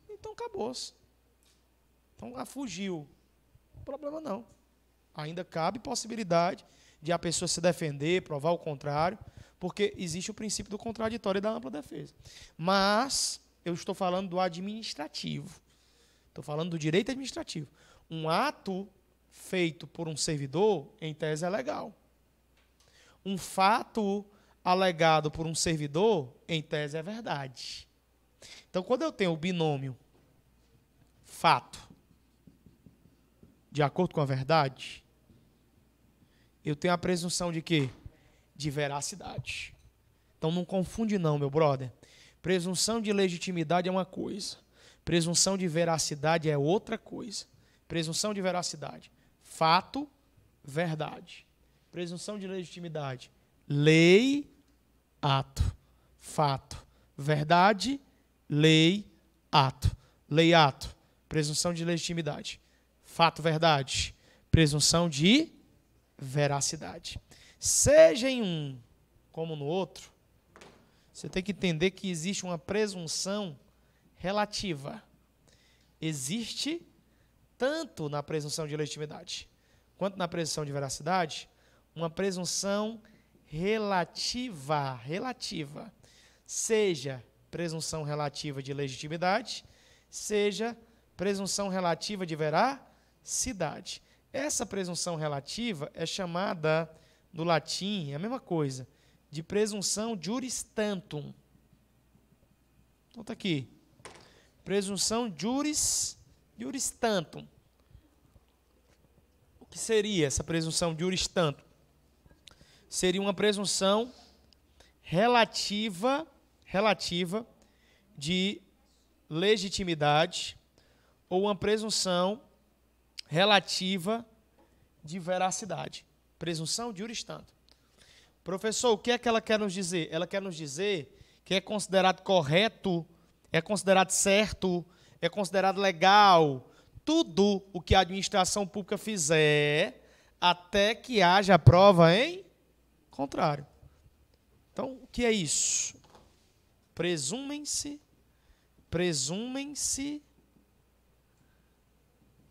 Então acabou-se. Então ah, fugiu. Problema não. Ainda cabe possibilidade de a pessoa se defender, provar o contrário, porque existe o princípio do contraditório e da ampla defesa. Mas eu estou falando do administrativo. Estou falando do direito administrativo. Um ato feito por um servidor, em tese, é legal. Um fato alegado por um servidor, em tese, é verdade. Então, quando eu tenho o binômio fato de acordo com a verdade, eu tenho a presunção de quê? De veracidade. Então não confunde não, meu brother. Presunção de legitimidade é uma coisa. Presunção de veracidade é outra coisa. Presunção de veracidade, fato, verdade. Presunção de legitimidade, lei, ato. Fato, verdade, lei, ato. Lei, ato. Presunção de legitimidade, fato, verdade. Presunção de veracidade. Seja em um como no outro, você tem que entender que existe uma presunção relativa. Existe tanto na presunção de legitimidade quanto na presunção de veracidade uma presunção relativa, relativa. Seja presunção relativa de legitimidade, seja presunção relativa de veracidade. Essa presunção relativa é chamada, no latim, é a mesma coisa, de presunção juris tantum. Então está aqui. Presunção juris, juris tantum. O que seria essa presunção juris tantum? Seria uma presunção relativa, relativa de legitimidade ou uma presunção relativa de veracidade. Presunção de juristando. Professor, o que é que ela quer nos dizer? Ela quer nos dizer que é considerado correto, é considerado certo, é considerado legal tudo o que a administração pública fizer até que haja prova em contrário. Então, o que é isso? Presumem-se, presumem-se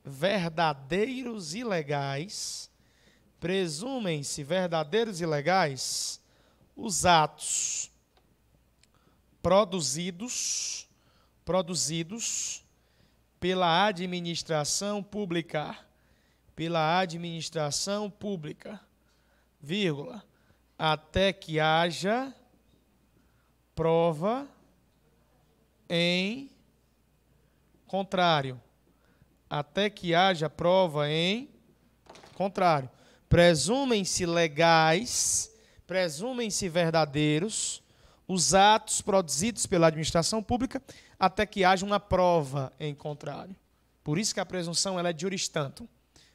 verdadeiros e legais, presumem-se verdadeiros e legais os atos produzidos produzidos pela administração pública, pela administração pública, vírgula, até que haja prova em contrário até que haja prova em contrário. Presumem-se legais, presumem-se verdadeiros os atos produzidos pela administração pública até que haja uma prova em contrário. Por isso que a presunção ela é tanto,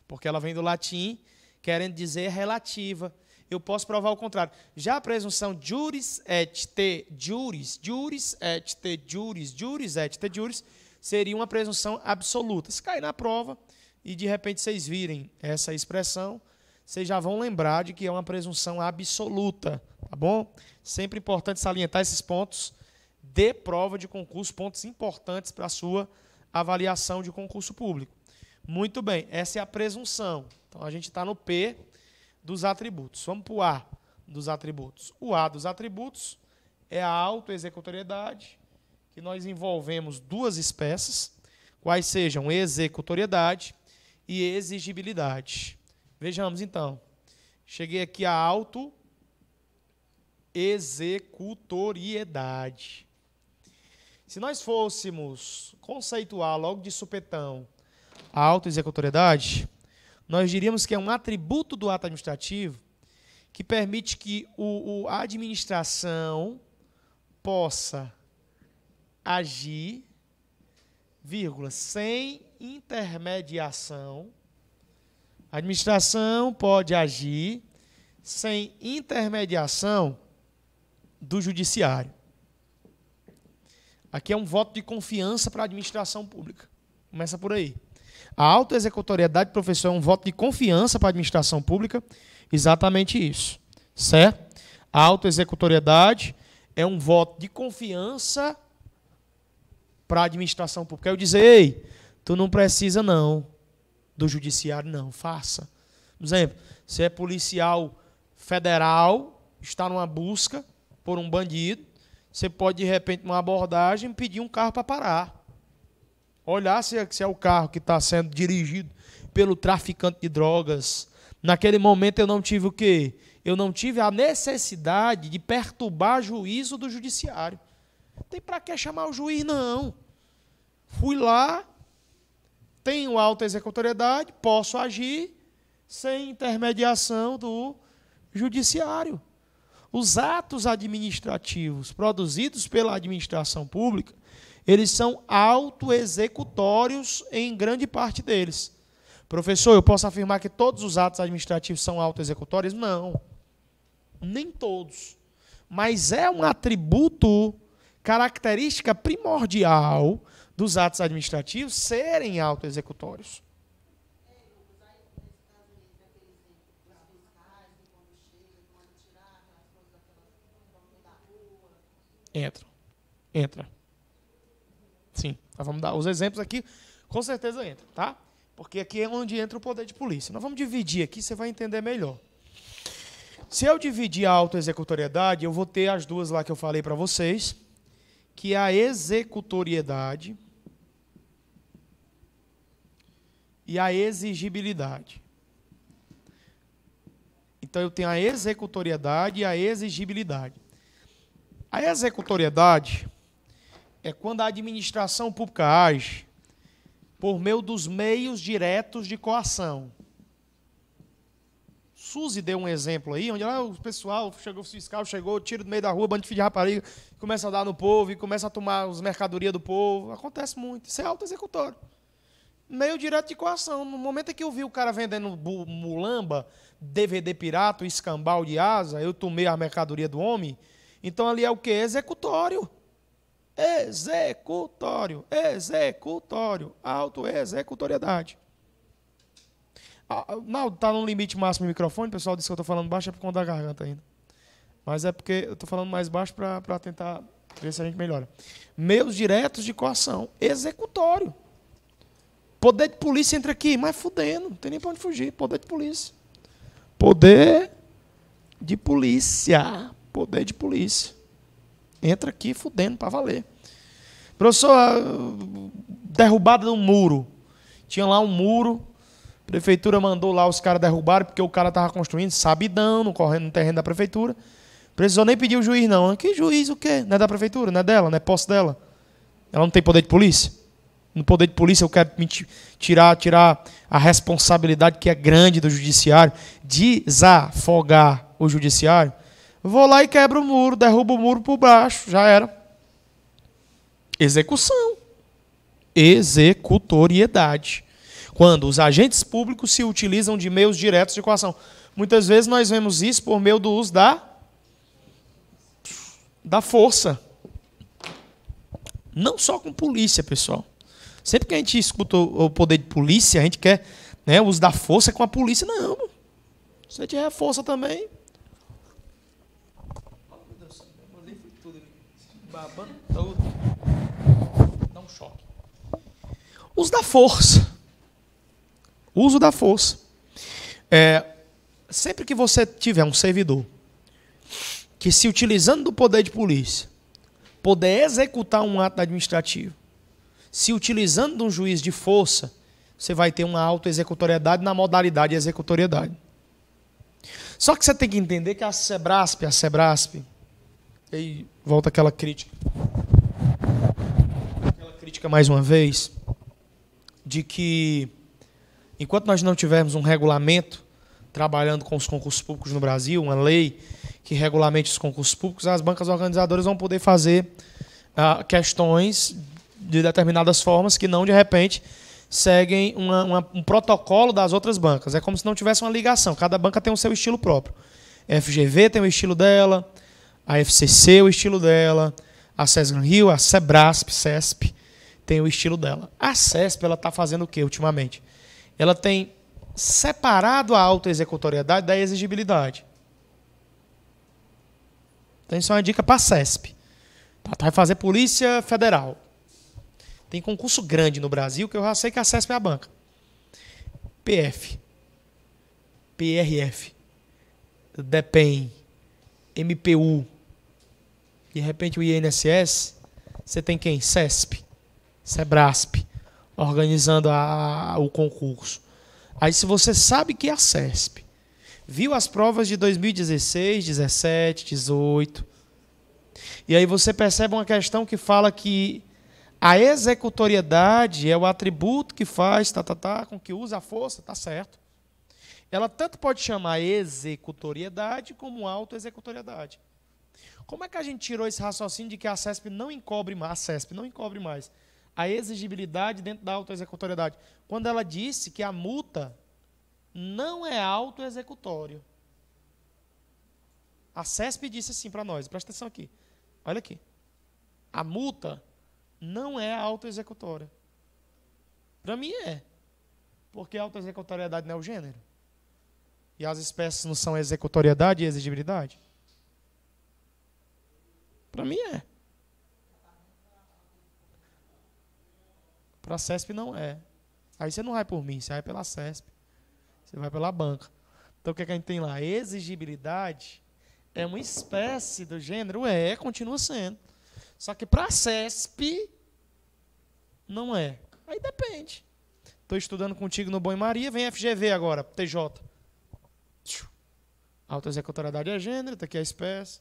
porque ela vem do latim, querendo dizer relativa. Eu posso provar o contrário. Já a presunção juris et te juris, juris et te juris, juris et te juris, seria uma presunção absoluta. Se cair na prova e de repente vocês virem essa expressão, vocês já vão lembrar de que é uma presunção absoluta, tá bom? Sempre importante salientar esses pontos de prova de concurso, pontos importantes para a sua avaliação de concurso público. Muito bem, essa é a presunção. Então a gente está no P dos atributos. Vamos para o A dos atributos. O A dos atributos é a autoexecutoriedade que nós envolvemos duas espécies, quais sejam executoriedade e exigibilidade. Vejamos então. Cheguei aqui a auto executoriedade. Se nós fôssemos conceituar logo de supetão a autoexecutoriedade, nós diríamos que é um atributo do ato administrativo que permite que o, o a administração possa agir, vírgula, sem intermediação. A administração pode agir sem intermediação do judiciário. Aqui é um voto de confiança para a administração pública. Começa por aí. A autoexecutoriedade, professor, é um voto de confiança para a administração pública. Exatamente isso. Certo? A autoexecutoriedade é um voto de confiança para a administração pública. Eu dizer, ei, tu não precisa não do judiciário, não, faça. Por exemplo, você é policial federal, está numa busca por um bandido, você pode, de repente, numa abordagem, pedir um carro para parar. Olhar se é, se é o carro que está sendo dirigido pelo traficante de drogas. Naquele momento eu não tive o quê? Eu não tive a necessidade de perturbar o juízo do judiciário. Não tem para que chamar o juiz, não. Fui lá, tenho alta executoriedade, posso agir sem intermediação do judiciário. Os atos administrativos produzidos pela administração pública, eles são autoexecutórios em grande parte deles. Professor, eu posso afirmar que todos os atos administrativos são autoexecutórios? Não. Nem todos. Mas é um atributo característica primordial dos atos administrativos serem autoexecutórios. Entra. Entra. Sim. Nós vamos dar os exemplos aqui, com certeza entra, tá? Porque aqui é onde entra o poder de polícia. Nós vamos dividir aqui, você vai entender melhor. Se eu dividir a autoexecutoriedade, eu vou ter as duas lá que eu falei para vocês que a executoriedade e a exigibilidade. Então eu tenho a executoriedade e a exigibilidade. A executoriedade é quando a administração pública age por meio dos meios diretos de coação. Suzy deu um exemplo aí, onde lá o pessoal chegou, o fiscal chegou, tiro do meio da rua, bando de rapariga, começa a dar no povo e começa a tomar as mercadorias do povo. Acontece muito. Isso é auto-executório. Meio direto de coação. No momento em que eu vi o cara vendendo mulamba, DVD pirata, escambau de asa, eu tomei a mercadoria do homem. Então ali é o que? Executório. Executório. Executório. Auto-executoriedade. Ah, ah, não, tá no limite máximo do microfone, o pessoal disse que eu estou falando baixo, é por conta da garganta ainda. Mas é porque eu estou falando mais baixo para tentar ver se a gente melhora. Meus diretos de coação, executório. Poder de polícia entra aqui, mas fudendo, não tem nem para onde fugir. Poder de polícia. Poder de polícia. Poder de polícia. Entra aqui fudendo para valer. Professor, ah, derrubada de um muro. Tinha lá um muro, Prefeitura mandou lá os caras derrubar porque o cara tava construindo, sabidão, correndo no terreno da prefeitura. Precisou nem pedir o juiz, não. Que juiz o quê? Não é da prefeitura, não é dela, não é posse dela. Ela não tem poder de polícia. No poder de polícia eu quero me tirar, tirar a responsabilidade que é grande do judiciário, desafogar o judiciário. Vou lá e quebro o muro, derrubo o muro por baixo, já era. Execução. Executoriedade quando os agentes públicos se utilizam de meios diretos de coação. Muitas vezes nós vemos isso por meio do uso da, da força. Não só com polícia, pessoal. Sempre que a gente escuta o poder de polícia, a gente quer né, o uso da força com a polícia. Não. Se você a força também. Oh, meu eu tudo babando todo. Dá um choque. Uso da força. Uso da força. É, sempre que você tiver um servidor que, se utilizando do poder de polícia, poder executar um ato administrativo, se utilizando de um juiz de força, você vai ter uma executoriedade na modalidade de executoriedade. Só que você tem que entender que a Sebrasp, a Sebrasp, e aí volta aquela crítica, aquela crítica mais uma vez, de que Enquanto nós não tivermos um regulamento trabalhando com os concursos públicos no Brasil, uma lei que regulamente os concursos públicos, as bancas organizadoras vão poder fazer ah, questões de determinadas formas que não, de repente, seguem uma, uma, um protocolo das outras bancas. É como se não tivesse uma ligação. Cada banca tem o seu estilo próprio. A FGV tem o estilo dela, a FCC é o estilo dela, a SESGAN Rio, a SEBRASP, CESP, tem o estilo dela. A CESP ela está fazendo o que ultimamente? ela tem separado a autoexecutoriedade da exigibilidade. Então, isso é uma dica para a CESP. Tá, tá, vai fazer Polícia Federal. Tem concurso grande no Brasil que eu já sei que a CESP é a banca. PF. PRF. DEPEN. MPU. De repente o INSS. Você tem quem? CESP. SEBRASP organizando a, o concurso. Aí, se você sabe que é a CESP, viu as provas de 2016, 17, 18, e aí você percebe uma questão que fala que a executoriedade é o atributo que faz, tá, tá, tá, com que usa a força, tá certo. Ela tanto pode chamar executoriedade como autoexecutoriedade. Como é que a gente tirou esse raciocínio de que a CESP não encobre mais, a CESP não encobre mais a exigibilidade dentro da autoexecutoriedade. Quando ela disse que a multa não é autoexecutório. A CESP disse assim para nós, presta atenção aqui. Olha aqui. A multa não é autoexecutória. Para mim é. Porque a autoexecutoriedade não é o gênero. E as espécies não são executoriedade e exigibilidade? Para mim é. Para a CESP não é. Aí você não vai por mim, você vai pela CESP. Você vai pela banca. Então o que, é que a gente tem lá? Exigibilidade é uma espécie do gênero? É, continua sendo. Só que para a CESP não é. Aí depende. Estou estudando contigo no Boi Maria, vem FGV agora, TJ. Alta executoriedade é gênero, está aqui a espécie.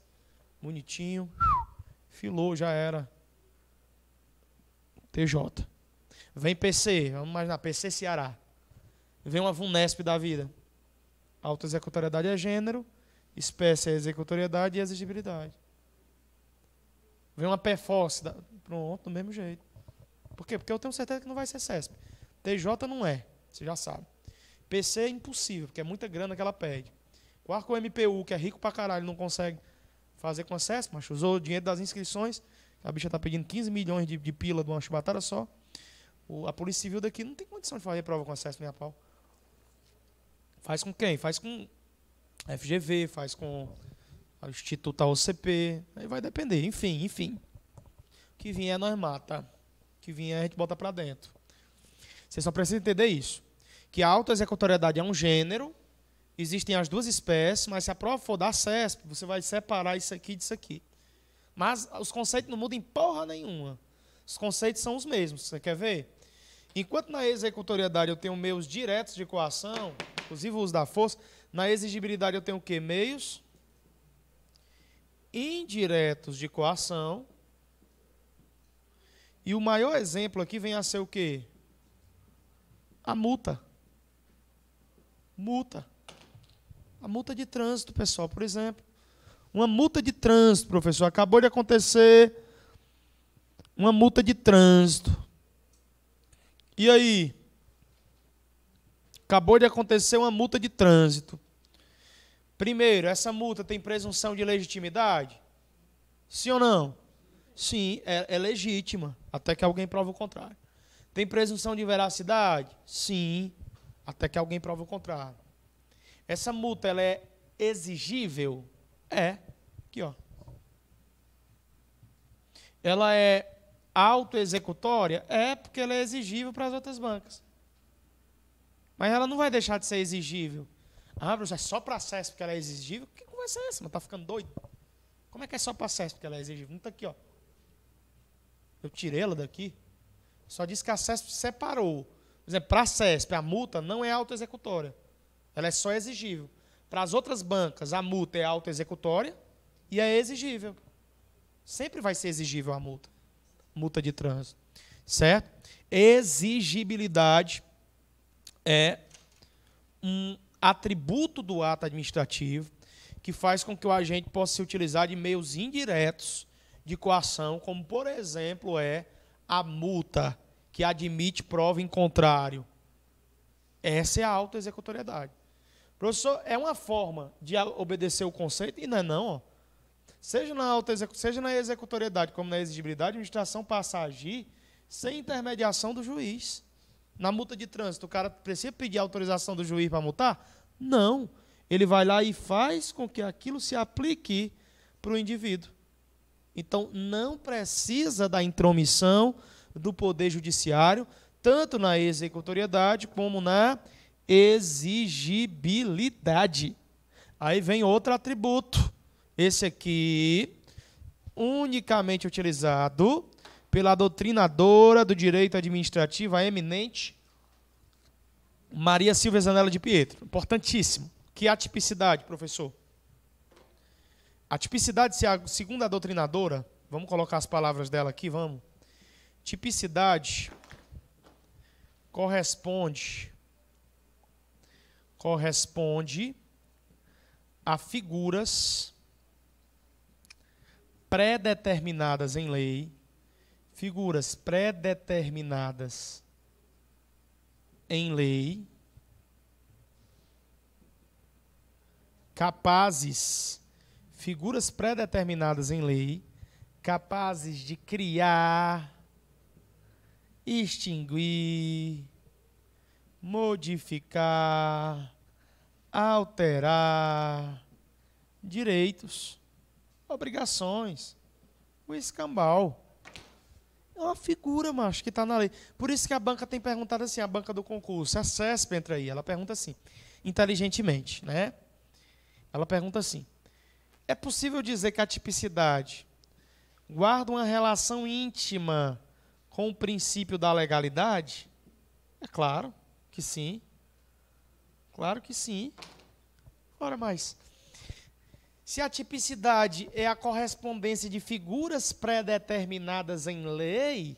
Bonitinho. Filou, já era. TJ. Vem PC, vamos imaginar, PC Ceará. Vem uma VUNESP da vida. Alta executoriedade é gênero, espécie é executoriedade e exigibilidade. Vem uma PFOS, da... pronto, do mesmo jeito. Por quê? Porque eu tenho certeza que não vai ser CESP. TJ não é, você já sabe. PC é impossível, porque é muita grana que ela pede. Quark ou MPU, que é rico pra caralho, não consegue fazer com a CESP, mas usou o dinheiro das inscrições. A bicha tá pedindo 15 milhões de, de pila de uma chibatada só. O, a Polícia Civil daqui não tem condição de fazer prova com acesso nem a pau. Faz com quem? Faz com FGV, faz com o Instituto AOCP. Aí vai depender. Enfim, enfim. O que vier, nós mata. O que vier, a gente bota para dentro. Você só precisa entender isso. Que a alta executoriedade é um gênero, existem as duas espécies, mas se a prova for da CESP, você vai separar isso aqui disso aqui. Mas os conceitos não mudam em porra nenhuma. Os conceitos são os mesmos. Você quer ver? Enquanto na executoriedade eu tenho meios diretos de coação, inclusive o uso da força, na exigibilidade eu tenho o quê? Meios indiretos de coação. E o maior exemplo aqui vem a ser o quê? A multa. Multa. A multa de trânsito, pessoal, por exemplo. Uma multa de trânsito, professor. Acabou de acontecer uma multa de trânsito. E aí? Acabou de acontecer uma multa de trânsito. Primeiro, essa multa tem presunção de legitimidade? Sim ou não? Sim, é, é legítima, até que alguém prova o contrário. Tem presunção de veracidade? Sim, até que alguém prova o contrário. Essa multa ela é exigível? É. Aqui, ó. Ela é autoexecutória? É, porque ela é exigível para as outras bancas. Mas ela não vai deixar de ser exigível. Ah, Bruce, é só para acesso porque ela é exigível? Que conversa é essa? Mas tá ficando doido? Como é que é só para acesso porque ela é exigível? Não está aqui, ó. Eu tirei ela daqui. Só diz que a CESP separou. Por exemplo, para a CESP, a multa não é autoexecutória. Ela é só exigível. Para as outras bancas, a multa é autoexecutória e é exigível. Sempre vai ser exigível a multa multa de trânsito. Certo? Exigibilidade é um atributo do ato administrativo que faz com que o agente possa se utilizar de meios indiretos de coação, como, por exemplo, é a multa que admite prova em contrário. Essa é a autoexecutoriedade. Professor, é uma forma de obedecer o conceito? E não é não, ó seja na alta seja na executoriedade como na exigibilidade, a administração passa a agir sem intermediação do juiz. Na multa de trânsito, o cara precisa pedir autorização do juiz para multar? Não. Ele vai lá e faz com que aquilo se aplique para o indivíduo. Então, não precisa da intromissão do Poder Judiciário, tanto na executoriedade como na exigibilidade. Aí vem outro atributo esse aqui, unicamente utilizado pela doutrinadora do direito administrativo, a eminente Maria Silvia Zanella de Pietro. Importantíssimo. Que atipicidade, professor? A tipicidade, segundo a doutrinadora, vamos colocar as palavras dela aqui, vamos. Tipicidade corresponde corresponde a figuras pré-determinadas em lei, figuras pré-determinadas em lei, capazes, figuras pré-determinadas em lei, capazes de criar, extinguir, modificar, alterar direitos obrigações, o escambau. É uma figura, macho, que está na lei. Por isso que a banca tem perguntado assim, a banca do concurso, a CESP entra aí, ela pergunta assim, inteligentemente, né? Ela pergunta assim, é possível dizer que a tipicidade guarda uma relação íntima com o princípio da legalidade? É claro que sim. Claro que sim. Ora, mas se a tipicidade é a correspondência de figuras pré-determinadas em lei,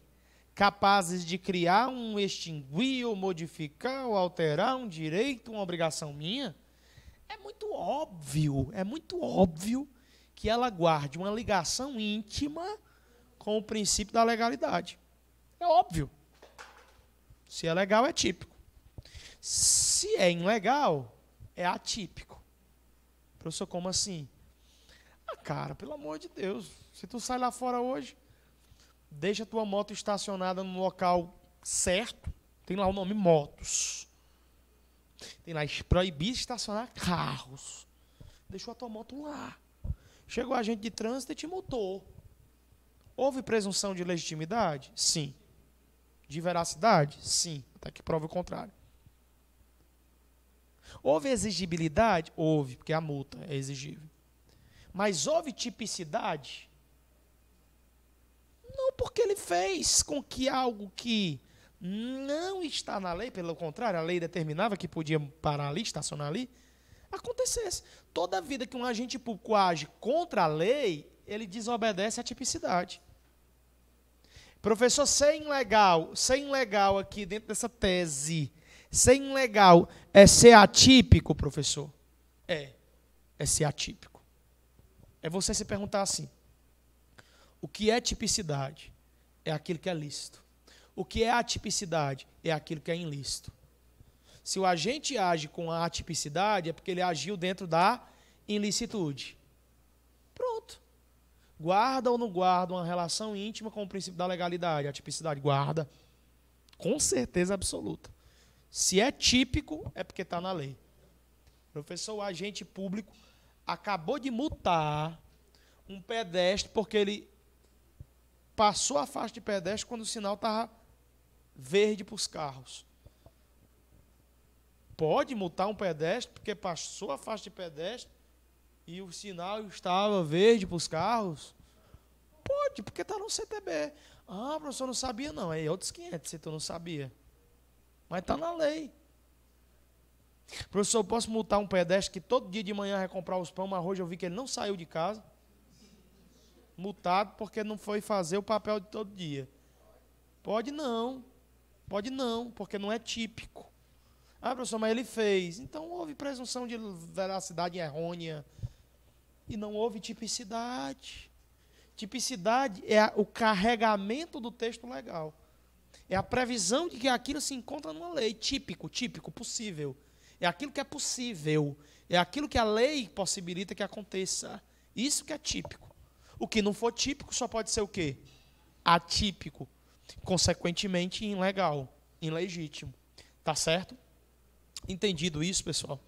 capazes de criar um extinguir, ou modificar, ou alterar um direito, uma obrigação minha, é muito óbvio, é muito óbvio que ela guarde uma ligação íntima com o princípio da legalidade. É óbvio. Se é legal, é típico. Se é ilegal, é atípico. Professor, como assim? cara, pelo amor de Deus. Se tu sai lá fora hoje, deixa tua moto estacionada no local certo. Tem lá o nome motos. Tem lá proibir estacionar carros. Deixou a tua moto lá. Chegou a agente de trânsito e te multou. Houve presunção de legitimidade? Sim. De veracidade? Sim. Até que prova o contrário. Houve exigibilidade? Houve, porque a multa é exigível. Mas houve tipicidade? Não, porque ele fez com que algo que não está na lei, pelo contrário, a lei determinava que podia parar ali, estacionar ali, acontecesse. Toda vida que um agente público age contra a lei, ele desobedece à tipicidade. Professor, ser ilegal, ser ilegal aqui dentro dessa tese, ser ilegal é ser atípico, professor? É, é ser atípico. É você se perguntar assim: o que é tipicidade? É aquilo que é lícito. O que é atipicidade? É aquilo que é ilícito. Se o agente age com a atipicidade, é porque ele agiu dentro da ilicitude. Pronto. Guarda ou não guarda uma relação íntima com o princípio da legalidade? A tipicidade guarda. Com certeza absoluta. Se é típico, é porque está na lei. Professor, o agente público acabou de multar um pedestre porque ele passou a faixa de pedestre quando o sinal estava verde para os carros. Pode multar um pedestre porque passou a faixa de pedestre e o sinal estava verde para os carros? Pode, porque está no CTB. Ah, professor, não sabia não. Aí é outros 500 se tu não sabia. Mas está na lei. Professor, eu posso multar um pedestre que todo dia de manhã vai comprar os pão, mas hoje eu vi que ele não saiu de casa. Multado porque não foi fazer o papel de todo dia. Pode não. Pode não, porque não é típico. Ah, professor, mas ele fez. Então houve presunção de veracidade errônea. E não houve tipicidade. Tipicidade é o carregamento do texto legal. É a previsão de que aquilo se encontra numa lei. Típico, típico, possível é aquilo que é possível, é aquilo que a lei possibilita que aconteça. Isso que é típico. O que não for típico só pode ser o quê? Atípico. Consequentemente, ilegal, ilegítimo. Tá certo? Entendido isso, pessoal?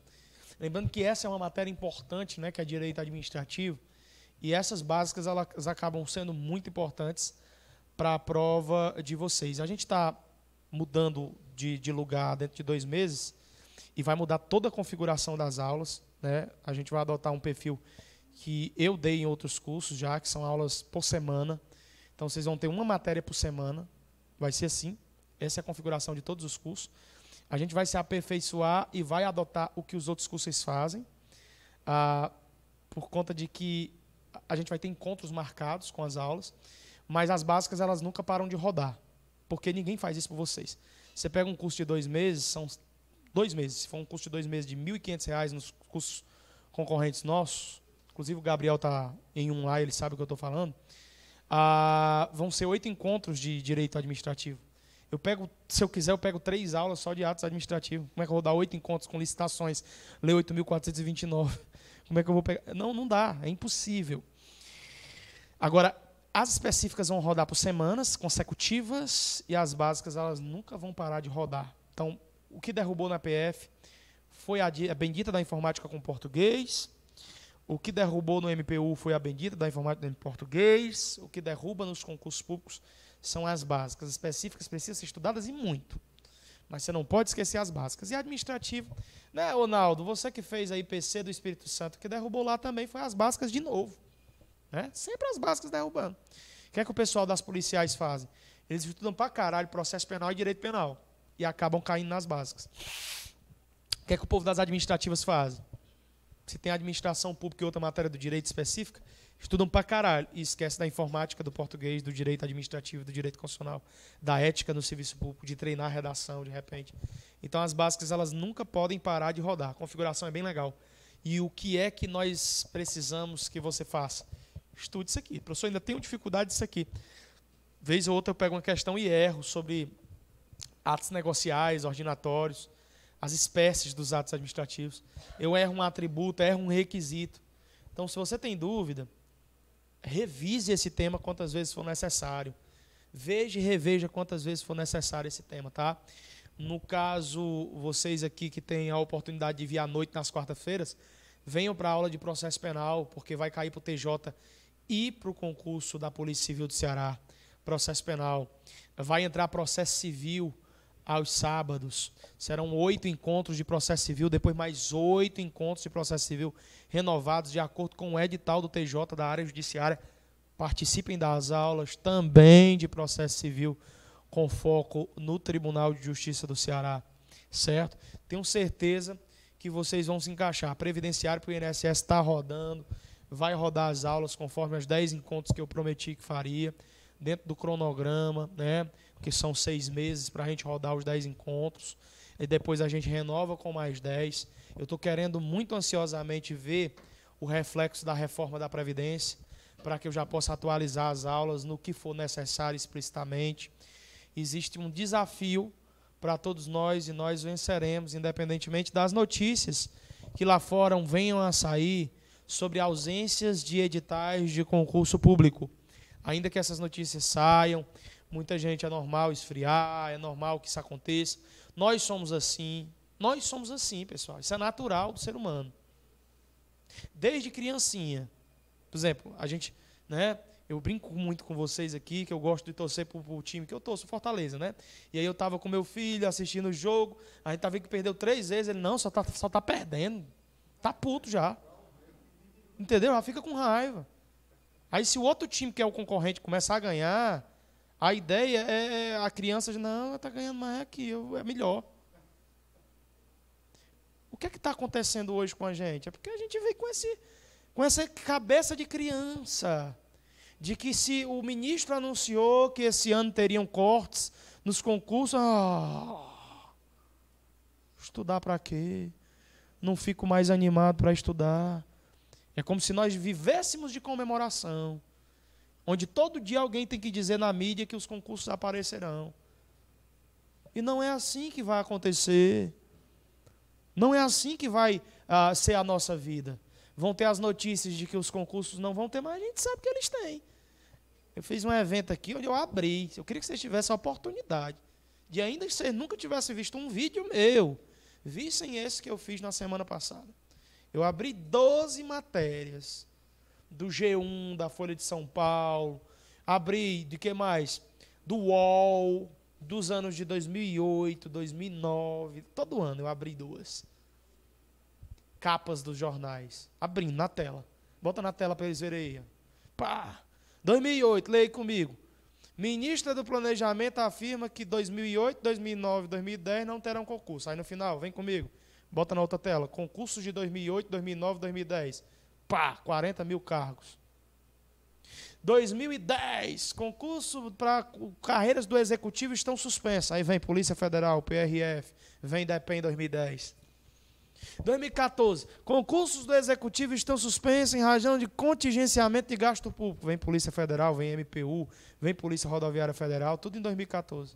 Lembrando que essa é uma matéria importante, né, que é direito administrativo, e essas básicas elas acabam sendo muito importantes para a prova de vocês. A gente está mudando de, de lugar dentro de dois meses, e vai mudar toda a configuração das aulas. Né? A gente vai adotar um perfil que eu dei em outros cursos já, que são aulas por semana. Então vocês vão ter uma matéria por semana, vai ser assim. Essa é a configuração de todos os cursos. A gente vai se aperfeiçoar e vai adotar o que os outros cursos fazem, ah, por conta de que a gente vai ter encontros marcados com as aulas, mas as básicas elas nunca param de rodar, porque ninguém faz isso por vocês. Você pega um curso de dois meses, são dois meses. Se for um custo de dois meses de R$ 1.500 nos custos concorrentes nossos, inclusive o Gabriel está em um lá, ele sabe o que eu estou falando, ah, vão ser oito encontros de direito administrativo. Eu pego, se eu quiser, eu pego três aulas só de atos administrativos. Como é que eu vou dar oito encontros com licitações, ler 8.429? Como é que eu vou pegar? Não, não dá, é impossível. Agora, as específicas vão rodar por semanas consecutivas e as básicas elas nunca vão parar de rodar. Então, o que derrubou na PF foi a, a bendita da informática com português. O que derrubou no MPU foi a bendita da informática em português. O que derruba nos concursos públicos são as básicas. Específicas precisam ser estudadas e muito. Mas você não pode esquecer as básicas. E administrativo, né, Ronaldo? Você que fez a IPC do Espírito Santo, que derrubou lá também foi as básicas de novo. Né? Sempre as básicas derrubando. O que é que o pessoal das policiais fazem? Eles estudam pra caralho processo penal e direito penal e acabam caindo nas básicas. O que é que o povo das administrativas faz? Se tem administração pública e outra matéria do direito específica, estudam para caralho e esquece da informática, do português, do direito administrativo, do direito constitucional, da ética no serviço público, de treinar a redação de repente. Então as básicas elas nunca podem parar de rodar. A configuração é bem legal. E o que é que nós precisamos que você faça? Estude isso aqui. Professor, ainda tenho dificuldade disso aqui. Vez ou outra eu pego uma questão e erro sobre atos negociais, ordinatórios, as espécies dos atos administrativos. Eu erro um atributo, erro um requisito. Então, se você tem dúvida, revise esse tema quantas vezes for necessário. Veja e reveja quantas vezes for necessário esse tema, tá? No caso, vocês aqui que têm a oportunidade de vir à noite nas quarta-feiras, venham para a aula de processo penal, porque vai cair para o TJ e para o concurso da Polícia Civil do Ceará. Processo penal. Vai entrar processo civil aos sábados. Serão oito encontros de processo civil, depois mais oito encontros de processo civil renovados de acordo com o edital do TJ da área judiciária. Participem das aulas também de processo civil com foco no Tribunal de Justiça do Ceará, certo? Tenho certeza que vocês vão se encaixar. Previdenciário para o INSS está rodando, vai rodar as aulas conforme os dez encontros que eu prometi que faria, dentro do cronograma, né? que são seis meses para a gente rodar os dez encontros. E depois a gente renova com mais dez. Eu estou querendo muito ansiosamente ver o reflexo da reforma da Previdência, para que eu já possa atualizar as aulas no que for necessário explicitamente. Existe um desafio para todos nós e nós venceremos, independentemente das notícias que lá fora venham a sair sobre ausências de editais de concurso público. Ainda que essas notícias saiam, Muita gente é normal esfriar, é normal que isso aconteça. Nós somos assim. Nós somos assim, pessoal. Isso é natural do ser humano. Desde criancinha. Por exemplo, a gente, né, eu brinco muito com vocês aqui, que eu gosto de torcer pro, o time que eu torço, Fortaleza, né? E aí eu tava com meu filho assistindo o jogo, a gente tá vendo que perdeu três vezes, ele, não, só tá, só tá perdendo, tá puto já. Entendeu? Já fica com raiva. Aí se o outro time, que é o concorrente, começar a ganhar, a ideia é, é a criança diz, não, ela está ganhando mais aqui, é melhor. O que é que está acontecendo hoje com a gente? É porque a gente vem com, esse, com essa cabeça de criança. De que se o ministro anunciou que esse ano teriam cortes nos concursos, ah, estudar para quê? Não fico mais animado para estudar. É como se nós vivêssemos de comemoração onde todo dia alguém tem que dizer na mídia que os concursos aparecerão. E não é assim que vai acontecer. Não é assim que vai ah, ser a nossa vida. Vão ter as notícias de que os concursos não vão ter, mas a gente sabe que eles têm. Eu fiz um evento aqui onde eu abri. Eu queria que vocês tivessem a oportunidade de, ainda que vocês nunca tivessem visto um vídeo meu, vissem esse que eu fiz na semana passada. Eu abri 12 matérias do G1, da Folha de São Paulo, abri de que mais? Do UOL, dos anos de 2008, 2009, todo ano eu abri duas. Capas dos jornais, abrindo na tela. Bota na tela para eles verem aí. Pá! 2008, leia comigo. Ministra do Planejamento afirma que 2008, 2009, 2010 não terão concurso. Aí no final, vem comigo. Bota na outra tela. Concursos de 2008, 2009, 2010 Pá, 40 mil cargos. 2010, concurso para carreiras do executivo estão suspensas. Aí vem Polícia Federal, PRF, vem DEPEN 2010. 2014, concursos do executivo estão suspensos em razão de contingenciamento de gasto público. Vem Polícia Federal, vem MPU, vem Polícia Rodoviária Federal, tudo em 2014.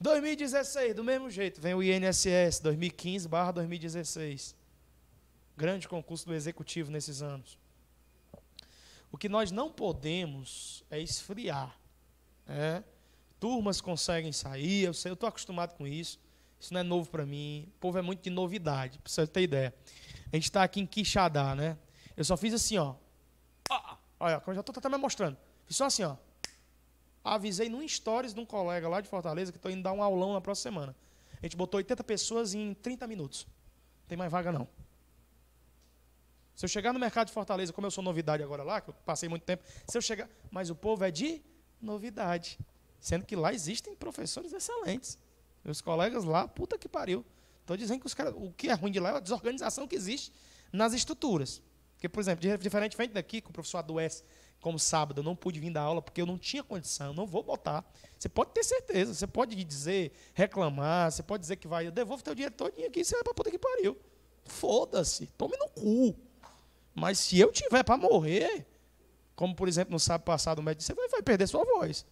2016, do mesmo jeito, vem o INSS 2015/2016 grande concurso do executivo nesses anos. O que nós não podemos é esfriar. Né? Turmas conseguem sair, eu sei, eu estou acostumado com isso. Isso não é novo para mim. O povo é muito de novidade, para você ter ideia. A gente está aqui em Quixadá, né? Eu só fiz assim, ó. Ah, olha, como já estou até tá, tá me mostrando. Fiz só assim, ó. Avisei num stories de um colega lá de Fortaleza que estou indo dar um aulão na próxima semana. A gente botou 80 pessoas em 30 minutos. Não tem mais vaga, não. Se eu chegar no mercado de Fortaleza, como eu sou novidade agora lá, que eu passei muito tempo, se eu chegar. Mas o povo é de novidade. Sendo que lá existem professores excelentes. Meus colegas lá, puta que pariu. Estou dizendo que os caras, o que é ruim de lá é a desorganização que existe nas estruturas. Porque, por exemplo, diferente daqui, que o professor adoece como sábado, eu não pude vir da aula porque eu não tinha condição, eu não vou botar. Você pode ter certeza, você pode dizer, reclamar, você pode dizer que vai, eu devolvo teu dinheiro todinho aqui, você vai para puta que pariu. Foda-se, tome no cu. Mas se eu tiver para morrer, como por exemplo no sábado passado o médico disse, você vai perder sua voz.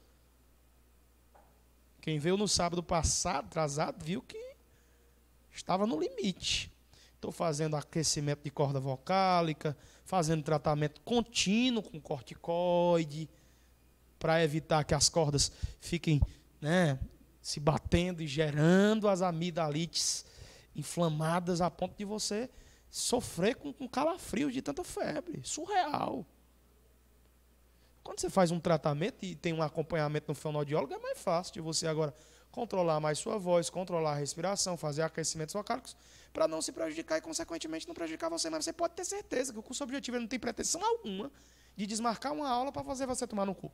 Quem veio no sábado passado, atrasado, viu que estava no limite. Estou fazendo aquecimento de corda vocálica, fazendo tratamento contínuo com corticoide, para evitar que as cordas fiquem né, se batendo e gerando as amidalites inflamadas a ponto de você sofrer com, com calafrio de tanta febre. Surreal. Quando você faz um tratamento e tem um acompanhamento no fonoaudiólogo, é mais fácil de você agora controlar mais sua voz, controlar a respiração, fazer aquecimentos vocálicos, para não se prejudicar e, consequentemente, não prejudicar você. Mas você pode ter certeza que o curso objetivo não tem pretensão alguma de desmarcar uma aula para fazer você tomar no cu.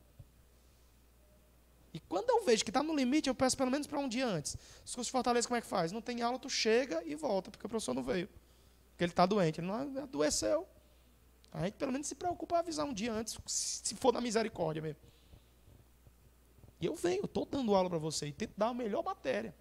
E quando eu vejo que está no limite, eu peço pelo menos para um dia antes. Os cursos de Fortaleza, como é que faz? Não tem aula, tu chega e volta, porque o professor não veio. Porque ele está doente, ele não adoeceu. A gente pelo menos se preocupa em avisar um dia antes, se for na misericórdia mesmo. E eu venho, estou dando aula para você e tento dar a melhor matéria.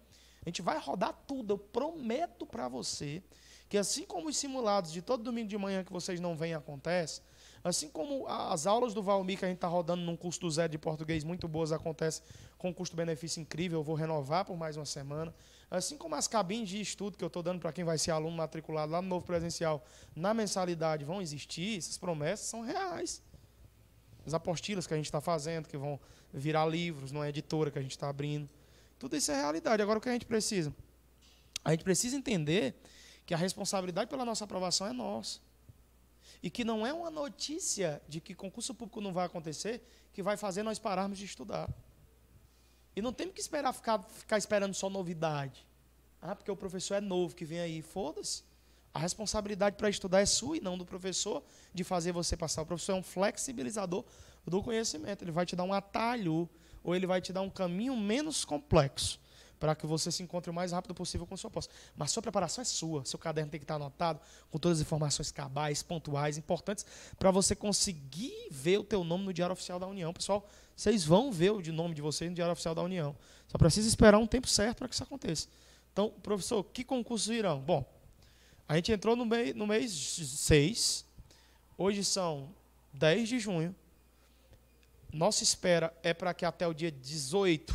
A gente vai rodar tudo, eu prometo para você que assim como os simulados de todo domingo de manhã que vocês não vêm acontece, assim como as aulas do Valmir que a gente está rodando num curso do Zé de português muito boas acontece com um custo-benefício incrível, eu vou renovar por mais uma semana. Assim como as cabines de estudo que eu estou dando para quem vai ser aluno matriculado lá no novo presencial, na mensalidade vão existir, essas promessas são reais. As apostilas que a gente está fazendo, que vão virar livros, não é editora que a gente está abrindo. Tudo isso é realidade. Agora o que a gente precisa? A gente precisa entender que a responsabilidade pela nossa aprovação é nossa. E que não é uma notícia de que concurso público não vai acontecer que vai fazer nós pararmos de estudar. E não temos que esperar ficar, ficar esperando só novidade. Ah, porque o professor é novo que vem aí. Foda-se. A responsabilidade para estudar é sua e não do professor de fazer você passar. O professor é um flexibilizador do conhecimento. Ele vai te dar um atalho ou ele vai te dar um caminho menos complexo para que você se encontre o mais rápido possível com o seu posto. Mas sua preparação é sua. Seu caderno tem que estar anotado com todas as informações cabais, pontuais, importantes para você conseguir ver o teu nome no Diário Oficial da União. Pessoal, vocês vão ver o nome de vocês no Diário Oficial da União. Só precisa esperar um tempo certo para que isso aconteça. Então, professor, que concursos irão? Bom, a gente entrou no, mei, no mês 6, hoje são 10 de junho. Nossa espera é para que até o dia 18,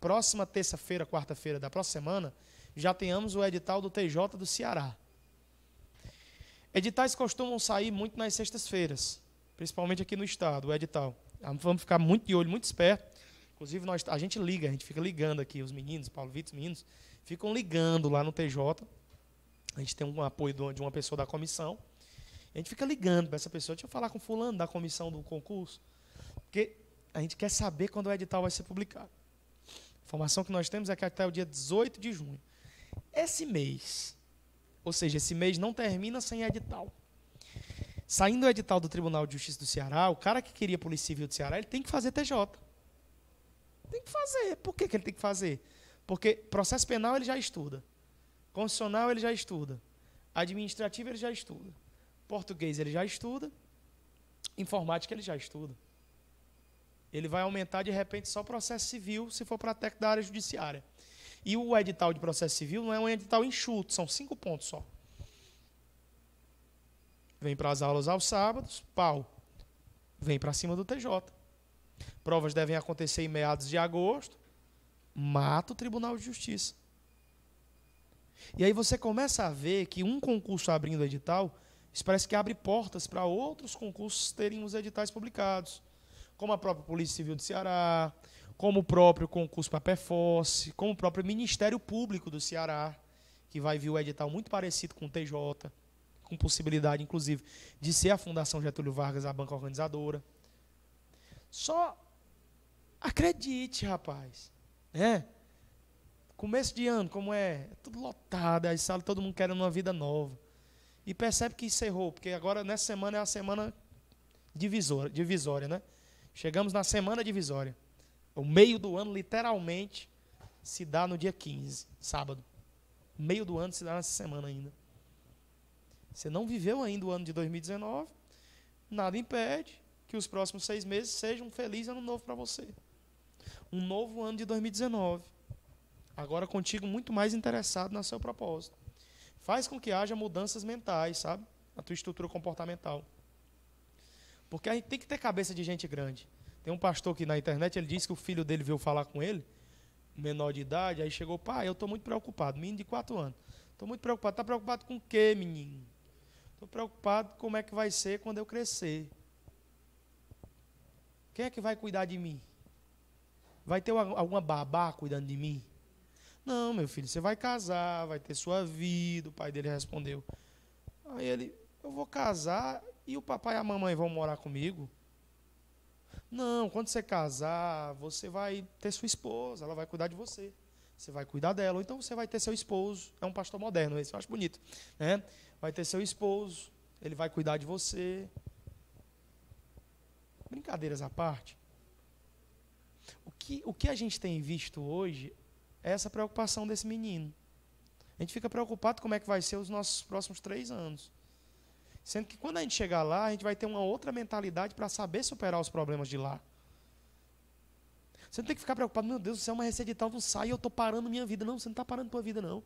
próxima terça-feira, quarta-feira da próxima semana, já tenhamos o edital do TJ do Ceará. Editais costumam sair muito nas sextas-feiras principalmente aqui no estado, o edital. Ah, vamos ficar muito de olho, muito esperto. Inclusive, nós, a gente liga, a gente fica ligando aqui, os meninos, Paulo Vitor, os meninos, ficam ligando lá no TJ. A gente tem um apoio de uma pessoa da comissão. A gente fica ligando para essa pessoa, deixa eu falar com fulano da comissão do concurso. Porque a gente quer saber quando o edital vai ser publicado. A informação que nós temos é que até o dia 18 de junho. Esse mês, ou seja, esse mês não termina sem edital. Saindo o edital do Tribunal de Justiça do Ceará, o cara que queria Polícia Civil do Ceará, ele tem que fazer TJ. Tem que fazer. Por que, que ele tem que fazer? Porque processo penal ele já estuda. Constitucional ele já estuda. Administrativo ele já estuda. Português ele já estuda. Informática ele já estuda. Ele vai aumentar de repente só processo civil se for para a técnica da área judiciária. E o edital de processo civil não é um edital enxuto, são cinco pontos só. Vem para as aulas aos sábados, pau. Vem para cima do TJ. Provas devem acontecer em meados de agosto. Mata o Tribunal de Justiça. E aí você começa a ver que um concurso abrindo edital, isso parece que abre portas para outros concursos terem os editais publicados. Como a própria Polícia Civil do Ceará, como o próprio concurso para PFOS, como o próprio Ministério Público do Ceará, que vai vir o edital muito parecido com o TJ com possibilidade, inclusive, de ser a Fundação Getúlio Vargas a banca organizadora. Só acredite, rapaz. Né? Começo de ano, como é? é tudo lotado, as salas, todo mundo querendo uma vida nova. E percebe que encerrou, porque agora nessa semana é a semana divisória, divisória né? Chegamos na semana divisória. O meio do ano, literalmente, se dá no dia 15, sábado. meio do ano se dá nessa semana ainda. Você não viveu ainda o ano de 2019, nada impede que os próximos seis meses sejam um feliz ano novo para você. Um novo ano de 2019. Agora contigo muito mais interessado no seu propósito. Faz com que haja mudanças mentais, sabe? Na tua estrutura comportamental. Porque a gente tem que ter cabeça de gente grande. Tem um pastor que na internet ele disse que o filho dele veio falar com ele, menor de idade, aí chegou, pai, eu estou muito preocupado, menino de quatro anos. Estou muito preocupado. Está preocupado com o quê, menino? Estou preocupado como é que vai ser quando eu crescer. Quem é que vai cuidar de mim? Vai ter alguma babá cuidando de mim? Não, meu filho, você vai casar, vai ter sua vida. O pai dele respondeu. Aí ele, eu vou casar e o papai e a mamãe vão morar comigo? Não, quando você casar, você vai ter sua esposa, ela vai cuidar de você. Você vai cuidar dela, ou então você vai ter seu esposo. É um pastor moderno esse, eu acho bonito. Né? vai ter seu esposo, ele vai cuidar de você. Brincadeiras à parte. O que, o que a gente tem visto hoje é essa preocupação desse menino. A gente fica preocupado como é que vai ser os nossos próximos três anos. Sendo que quando a gente chegar lá, a gente vai ter uma outra mentalidade para saber superar os problemas de lá. Você não tem que ficar preocupado, meu Deus isso é uma receita de tal não sai, eu estou parando minha vida. Não, você não está parando tua vida, não.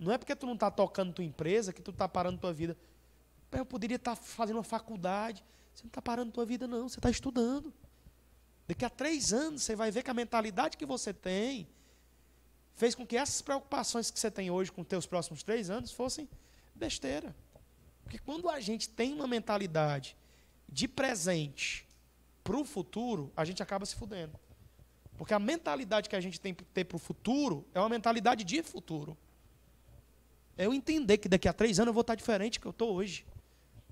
Não é porque tu não está tocando tua empresa que tu está parando tua vida. Eu poderia estar tá fazendo uma faculdade. Você não está parando tua vida, não. Você está estudando. Daqui a três anos você vai ver que a mentalidade que você tem fez com que essas preocupações que você tem hoje com os teus próximos três anos fossem besteira. Porque quando a gente tem uma mentalidade de presente para o futuro, a gente acaba se fudendo. Porque a mentalidade que a gente tem que ter para o futuro é uma mentalidade de futuro. É eu entender que daqui a três anos eu vou estar diferente do que eu estou hoje.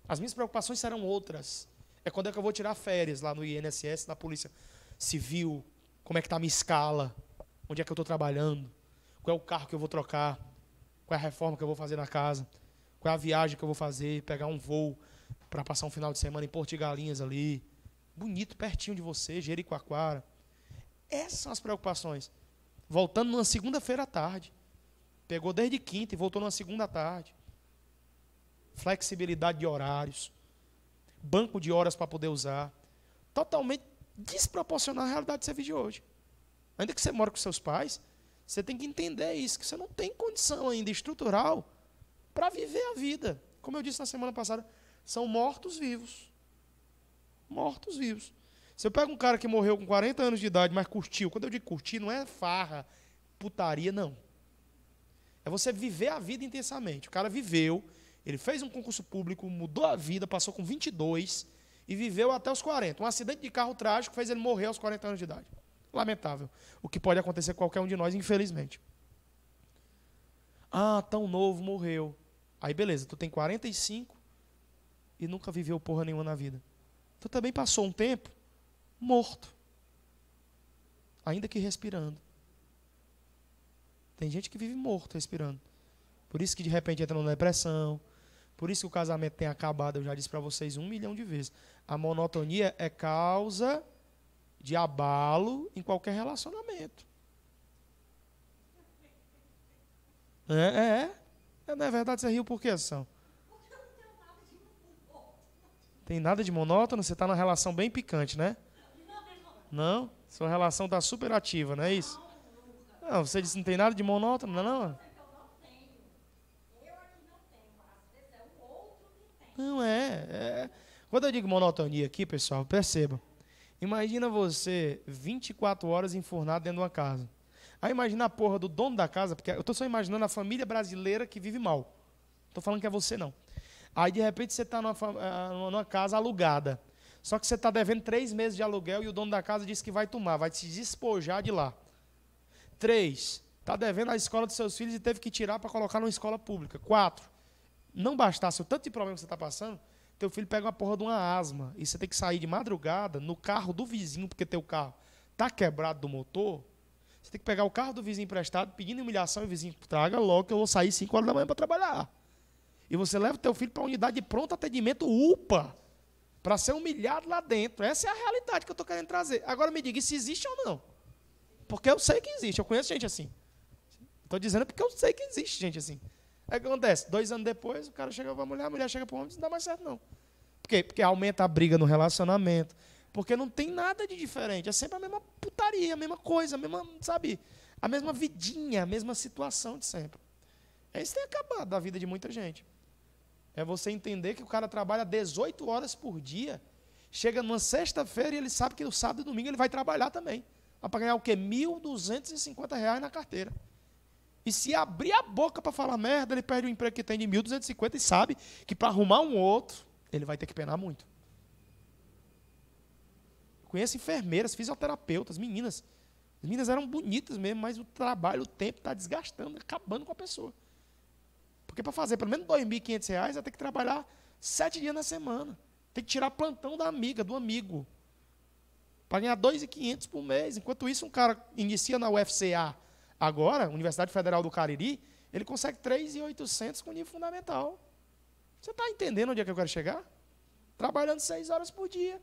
As minhas preocupações serão outras. É quando é que eu vou tirar férias lá no INSS, na Polícia Civil, como é que está a minha escala, onde é que eu estou trabalhando, qual é o carro que eu vou trocar, qual é a reforma que eu vou fazer na casa, qual é a viagem que eu vou fazer, pegar um voo para passar um final de semana em Portugalinhas ali, bonito, pertinho de você, Jericoacoara. Essas são as preocupações. Voltando numa segunda-feira à tarde. Pegou desde quinta e voltou na segunda tarde. Flexibilidade de horários. Banco de horas para poder usar. Totalmente desproporcional à realidade do serviço de hoje. Ainda que você mora com seus pais, você tem que entender isso, que você não tem condição ainda estrutural para viver a vida. Como eu disse na semana passada, são mortos-vivos. Mortos-vivos. Se eu pego um cara que morreu com 40 anos de idade, mas curtiu, quando eu digo curtir, não é farra, putaria, não. É você viver a vida intensamente. O cara viveu, ele fez um concurso público, mudou a vida, passou com 22 e viveu até os 40. Um acidente de carro trágico fez ele morrer aos 40 anos de idade. Lamentável. O que pode acontecer com qualquer um de nós, infelizmente. Ah, tão novo, morreu. Aí beleza, tu tem 45 e nunca viveu porra nenhuma na vida. Tu também passou um tempo morto. Ainda que respirando. Tem gente que vive morto respirando. Por isso que de repente entra numa depressão. Por isso que o casamento tem acabado, eu já disse para vocês um milhão de vezes. A monotonia é causa de abalo em qualquer relacionamento. É, é. é, é na é verdade, você riu por que, São? Tem nada de monótono, você está numa relação bem picante, né? Não? Sua relação está super ativa, não é isso? Não, ah, você disse não tem nada de monótono, não é não? Não é, é. Quando eu digo monotonia aqui, pessoal, perceba. Imagina você 24 horas enfornado dentro de uma casa. Aí imagina a porra do dono da casa, porque eu estou só imaginando a família brasileira que vive mal. Estou falando que é você não. Aí de repente você está numa, ah, numa, casa alugada. Só que você está devendo três meses de aluguel e o dono da casa disse que vai tomar, vai se despojar de lá. Três, está devendo à escola dos seus filhos e teve que tirar para colocar numa escola pública. Quatro, não bastasse o tanto de problema que você está passando, teu filho pega uma porra de uma asma e você tem que sair de madrugada no carro do vizinho, porque teu carro está quebrado do motor. Você tem que pegar o carro do vizinho emprestado, pedindo humilhação, e o vizinho traga logo que eu vou sair 5 horas da manhã para trabalhar. E você leva teu filho para a unidade de pronto atendimento UPA, para ser humilhado lá dentro. Essa é a realidade que eu estou querendo trazer. Agora me diga, isso existe ou não? Porque eu sei que existe, eu conheço gente assim. Estou dizendo porque eu sei que existe gente assim. Aí o que acontece? Dois anos depois, o cara chega para a mulher, a mulher chega para o homem e diz, não dá mais certo, não. Por quê? Porque aumenta a briga no relacionamento. Porque não tem nada de diferente. É sempre a mesma putaria, a mesma coisa, a mesma, sabe? A mesma vidinha, a mesma situação de sempre. É isso que tem acabado a vida de muita gente. É você entender que o cara trabalha 18 horas por dia, chega numa sexta-feira e ele sabe que no sábado e domingo ele vai trabalhar também para ganhar o quê? R$ 1.250 na carteira. E se abrir a boca para falar merda, ele perde o emprego que tem de 1.250 e sabe que para arrumar um outro, ele vai ter que penar muito. Eu conheço enfermeiras, fisioterapeutas, meninas. As meninas eram bonitas mesmo, mas o trabalho, o tempo está desgastando, acabando com a pessoa. Porque para fazer pelo menos R$ 2.500, vai ter que trabalhar sete dias na semana. Tem que tirar plantão da amiga, do amigo para ganhar 2.500 por mês. Enquanto isso, um cara inicia na UFCA agora, Universidade Federal do Cariri, ele consegue 3.800 com nível fundamental. Você está entendendo onde é que eu quero chegar? Trabalhando seis horas por dia.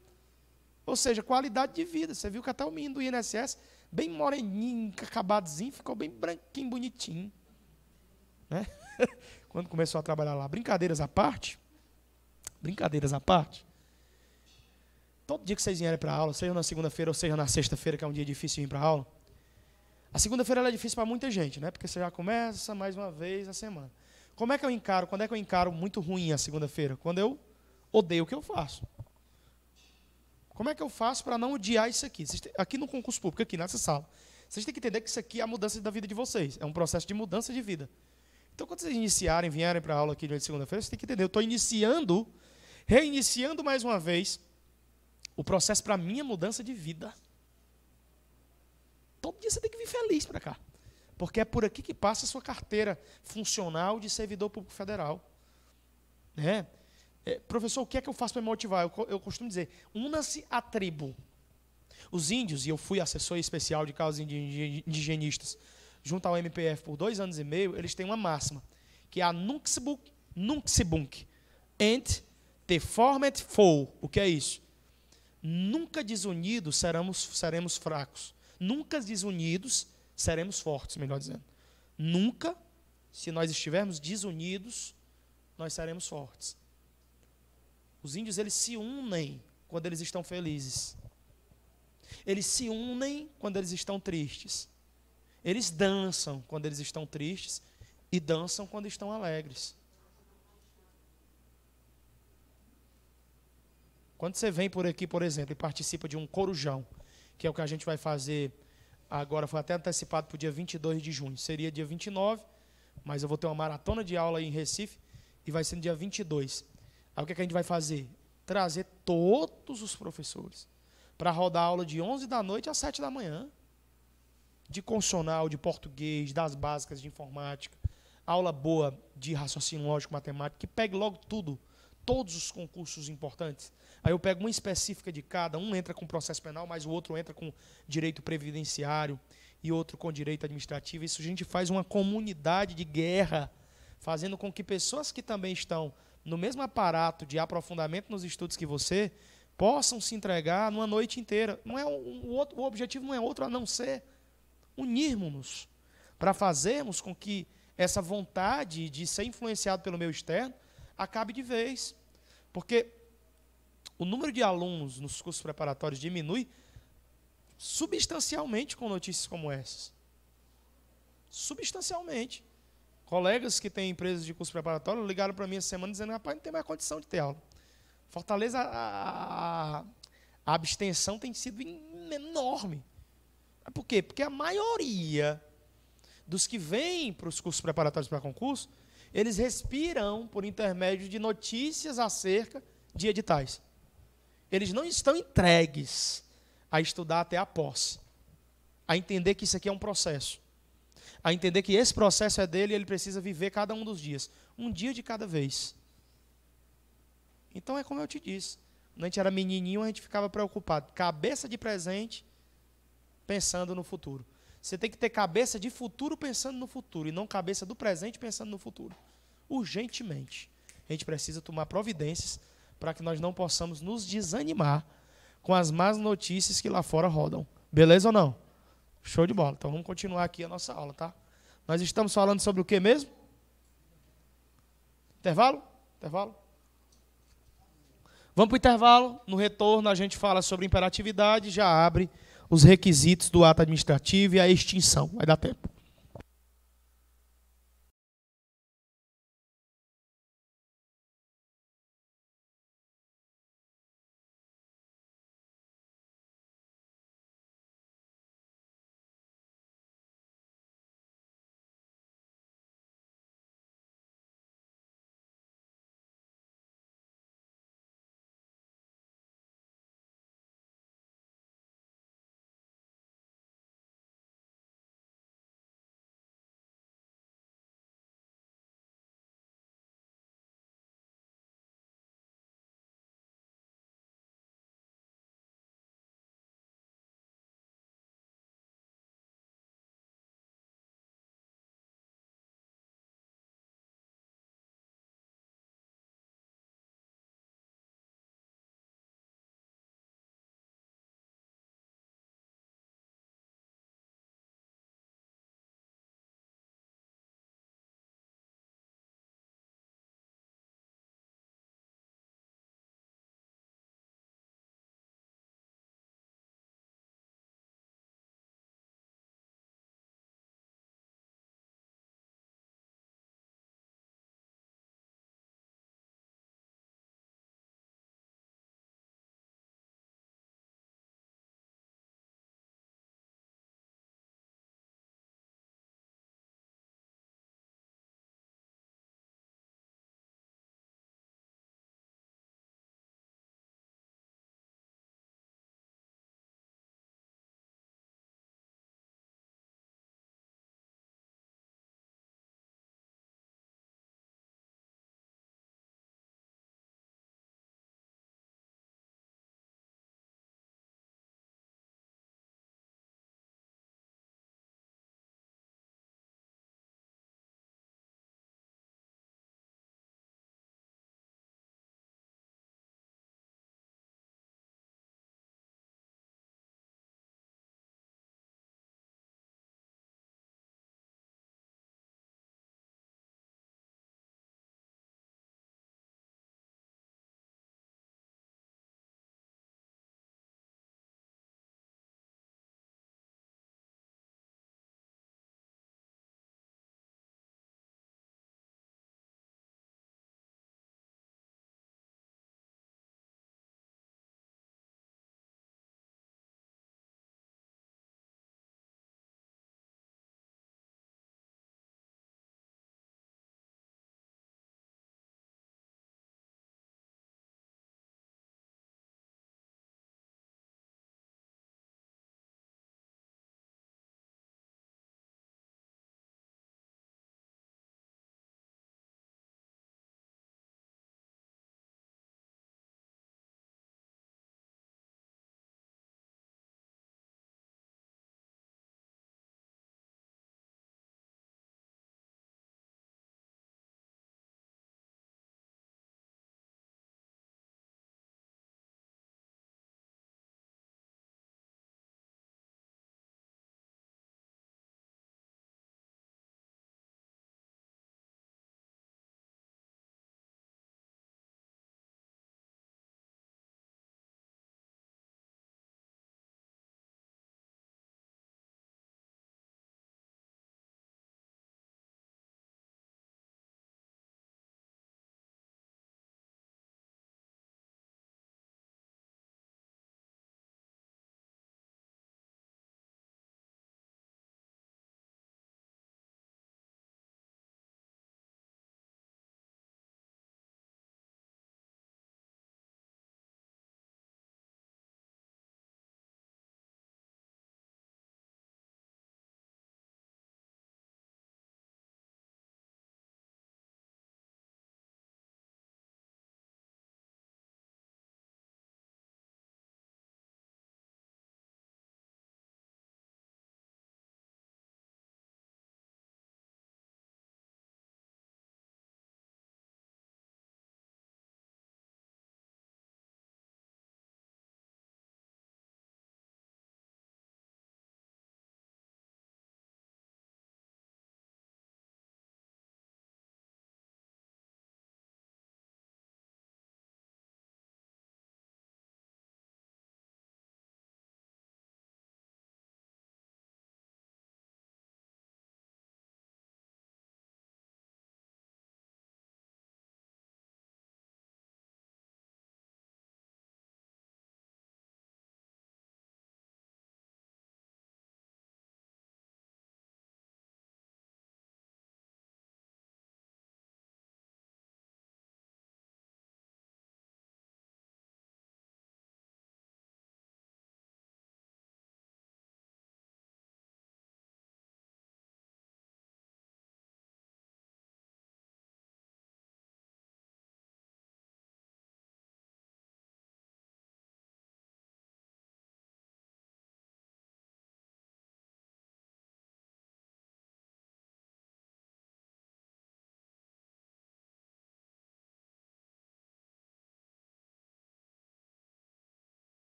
Ou seja, qualidade de vida. Você viu que até o menino do INSS, bem moreninho, acabadozinho, ficou bem branquinho, bonitinho. Né? Quando começou a trabalhar lá. Brincadeiras à parte. Brincadeiras à parte. Todo dia que vocês vierem para aula, seja na segunda-feira ou seja na sexta-feira, que é um dia difícil de ir para aula. A segunda-feira é difícil para muita gente, né? Porque você já começa mais uma vez a semana. Como é que eu encaro? Quando é que eu encaro muito ruim a segunda-feira? Quando eu odeio o que eu faço. Como é que eu faço para não odiar isso aqui? Têm, aqui no concurso público, aqui nessa sala. Vocês têm que entender que isso aqui é a mudança da vida de vocês. É um processo de mudança de vida. Então, quando vocês iniciarem, vierem para a aula aqui de segunda-feira, vocês têm que entender. Eu estou iniciando, reiniciando mais uma vez o processo para mim é mudança de vida. Todo dia você tem que vir feliz para cá. Porque é por aqui que passa a sua carteira funcional de servidor público federal. Né? É, professor, o que é que eu faço para me motivar? Eu, eu costumo dizer, una-se à tribo. Os índios, e eu fui assessor especial de causas indigenistas, junto ao MPF por dois anos e meio, eles têm uma máxima, que é a Nunxibunk, Nunxibunk, ent te formet fou. O que é isso? Nunca desunidos seremos, seremos fracos. Nunca desunidos seremos fortes, melhor dizendo. Nunca, se nós estivermos desunidos, nós seremos fortes. Os índios eles se unem quando eles estão felizes. Eles se unem quando eles estão tristes. Eles dançam quando eles estão tristes e dançam quando estão alegres. Quando você vem por aqui, por exemplo, e participa de um corujão, que é o que a gente vai fazer agora, foi até antecipado para o dia 22 de junho, seria dia 29, mas eu vou ter uma maratona de aula aí em Recife, e vai ser no dia 22. Aí o que, é que a gente vai fazer? Trazer todos os professores para rodar aula de 11 da noite às 7 da manhã, de constitucional, de português, das básicas de informática, aula boa de raciocínio lógico, matemática, que pegue logo tudo, todos os concursos importantes, Aí eu pego uma específica de cada, um entra com processo penal, mas o outro entra com direito previdenciário e outro com direito administrativo. Isso a gente faz uma comunidade de guerra, fazendo com que pessoas que também estão no mesmo aparato de aprofundamento nos estudos que você possam se entregar numa noite inteira. Não é um, o, outro, o objetivo não é outro a não ser unirmos-nos para fazermos com que essa vontade de ser influenciado pelo meio externo acabe de vez. Porque o número de alunos nos cursos preparatórios diminui substancialmente com notícias como essas. Substancialmente. Colegas que têm empresas de curso preparatório ligaram para mim essa semana dizendo: rapaz, não tem mais condição de ter aula. Fortaleza, a, a, a abstenção tem sido enorme. Por quê? Porque a maioria dos que vêm para os cursos preparatórios para concurso, eles respiram por intermédio de notícias acerca de editais eles não estão entregues a estudar até a posse, a entender que isso aqui é um processo, a entender que esse processo é dele e ele precisa viver cada um dos dias, um dia de cada vez. Então é como eu te disse, quando a gente era menininho a gente ficava preocupado, cabeça de presente pensando no futuro. Você tem que ter cabeça de futuro pensando no futuro e não cabeça do presente pensando no futuro. Urgentemente, a gente precisa tomar providências para que nós não possamos nos desanimar com as más notícias que lá fora rodam. Beleza ou não? Show de bola. Então vamos continuar aqui a nossa aula, tá? Nós estamos falando sobre o que mesmo? Intervalo? Intervalo? Vamos para o intervalo. No retorno, a gente fala sobre imperatividade, já abre os requisitos do ato administrativo e a extinção. Vai dar tempo.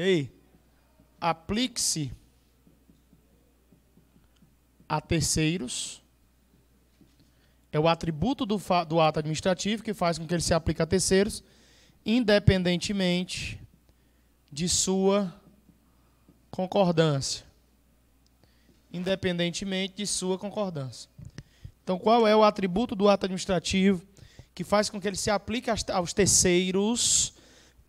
E aí? Aplique-se a terceiros. É o atributo do, do ato administrativo que faz com que ele se aplique a terceiros, independentemente de sua concordância. Independentemente de sua concordância. Então, qual é o atributo do ato administrativo que faz com que ele se aplique aos terceiros,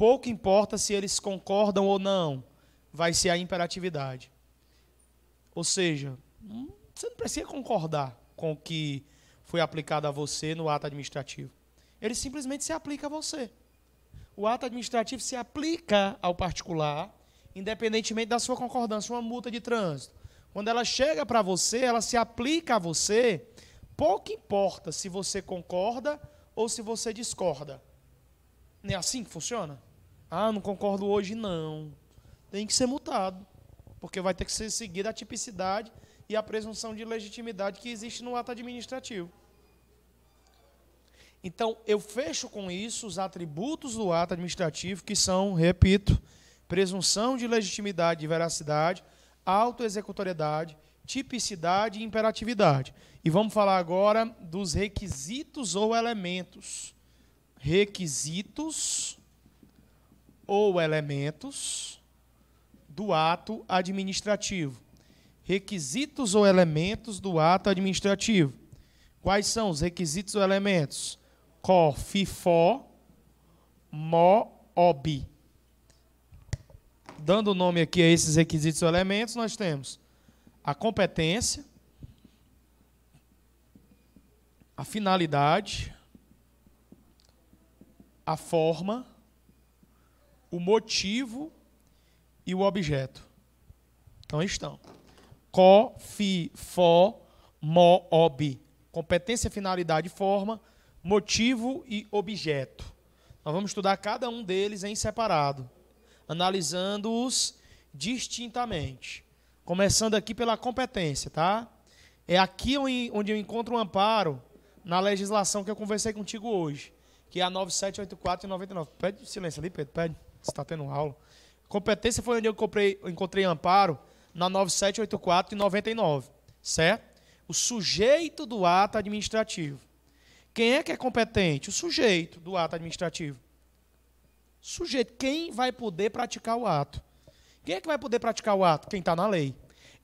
pouco importa se eles concordam ou não, vai ser a imperatividade. Ou seja, hum, você não precisa concordar com o que foi aplicado a você no ato administrativo. Ele simplesmente se aplica a você. O ato administrativo se aplica ao particular, independentemente da sua concordância, uma multa de trânsito. Quando ela chega para você, ela se aplica a você, pouco importa se você concorda ou se você discorda. Não é assim que funciona? Ah, não concordo hoje, não. Tem que ser multado, porque vai ter que ser seguida a tipicidade e a presunção de legitimidade que existe no ato administrativo. Então, eu fecho com isso os atributos do ato administrativo, que são, repito, presunção de legitimidade e veracidade, autoexecutoriedade, tipicidade e imperatividade. E vamos falar agora dos requisitos ou elementos. Requisitos ou elementos do ato administrativo. Requisitos ou elementos do ato administrativo. Quais são os requisitos ou elementos? Có, fó, MO, OB. Dando nome aqui a esses requisitos ou elementos, nós temos a competência, a finalidade, a forma, o motivo e o objeto. Então estão. Co, fi, fo, mo, ob. Competência, finalidade, forma, motivo e objeto. Nós vamos estudar cada um deles em separado, analisando-os distintamente. Começando aqui pela competência, tá? É aqui onde eu encontro um amparo na legislação que eu conversei contigo hoje, que é a 9784 e 99. Pede silêncio ali, Pedro, pede está tendo aula. Competência foi onde eu comprei, encontrei amparo na 9784 e 99, certo? O sujeito do ato administrativo. Quem é que é competente? O sujeito do ato administrativo. Sujeito, quem vai poder praticar o ato? Quem é que vai poder praticar o ato? Quem está na lei.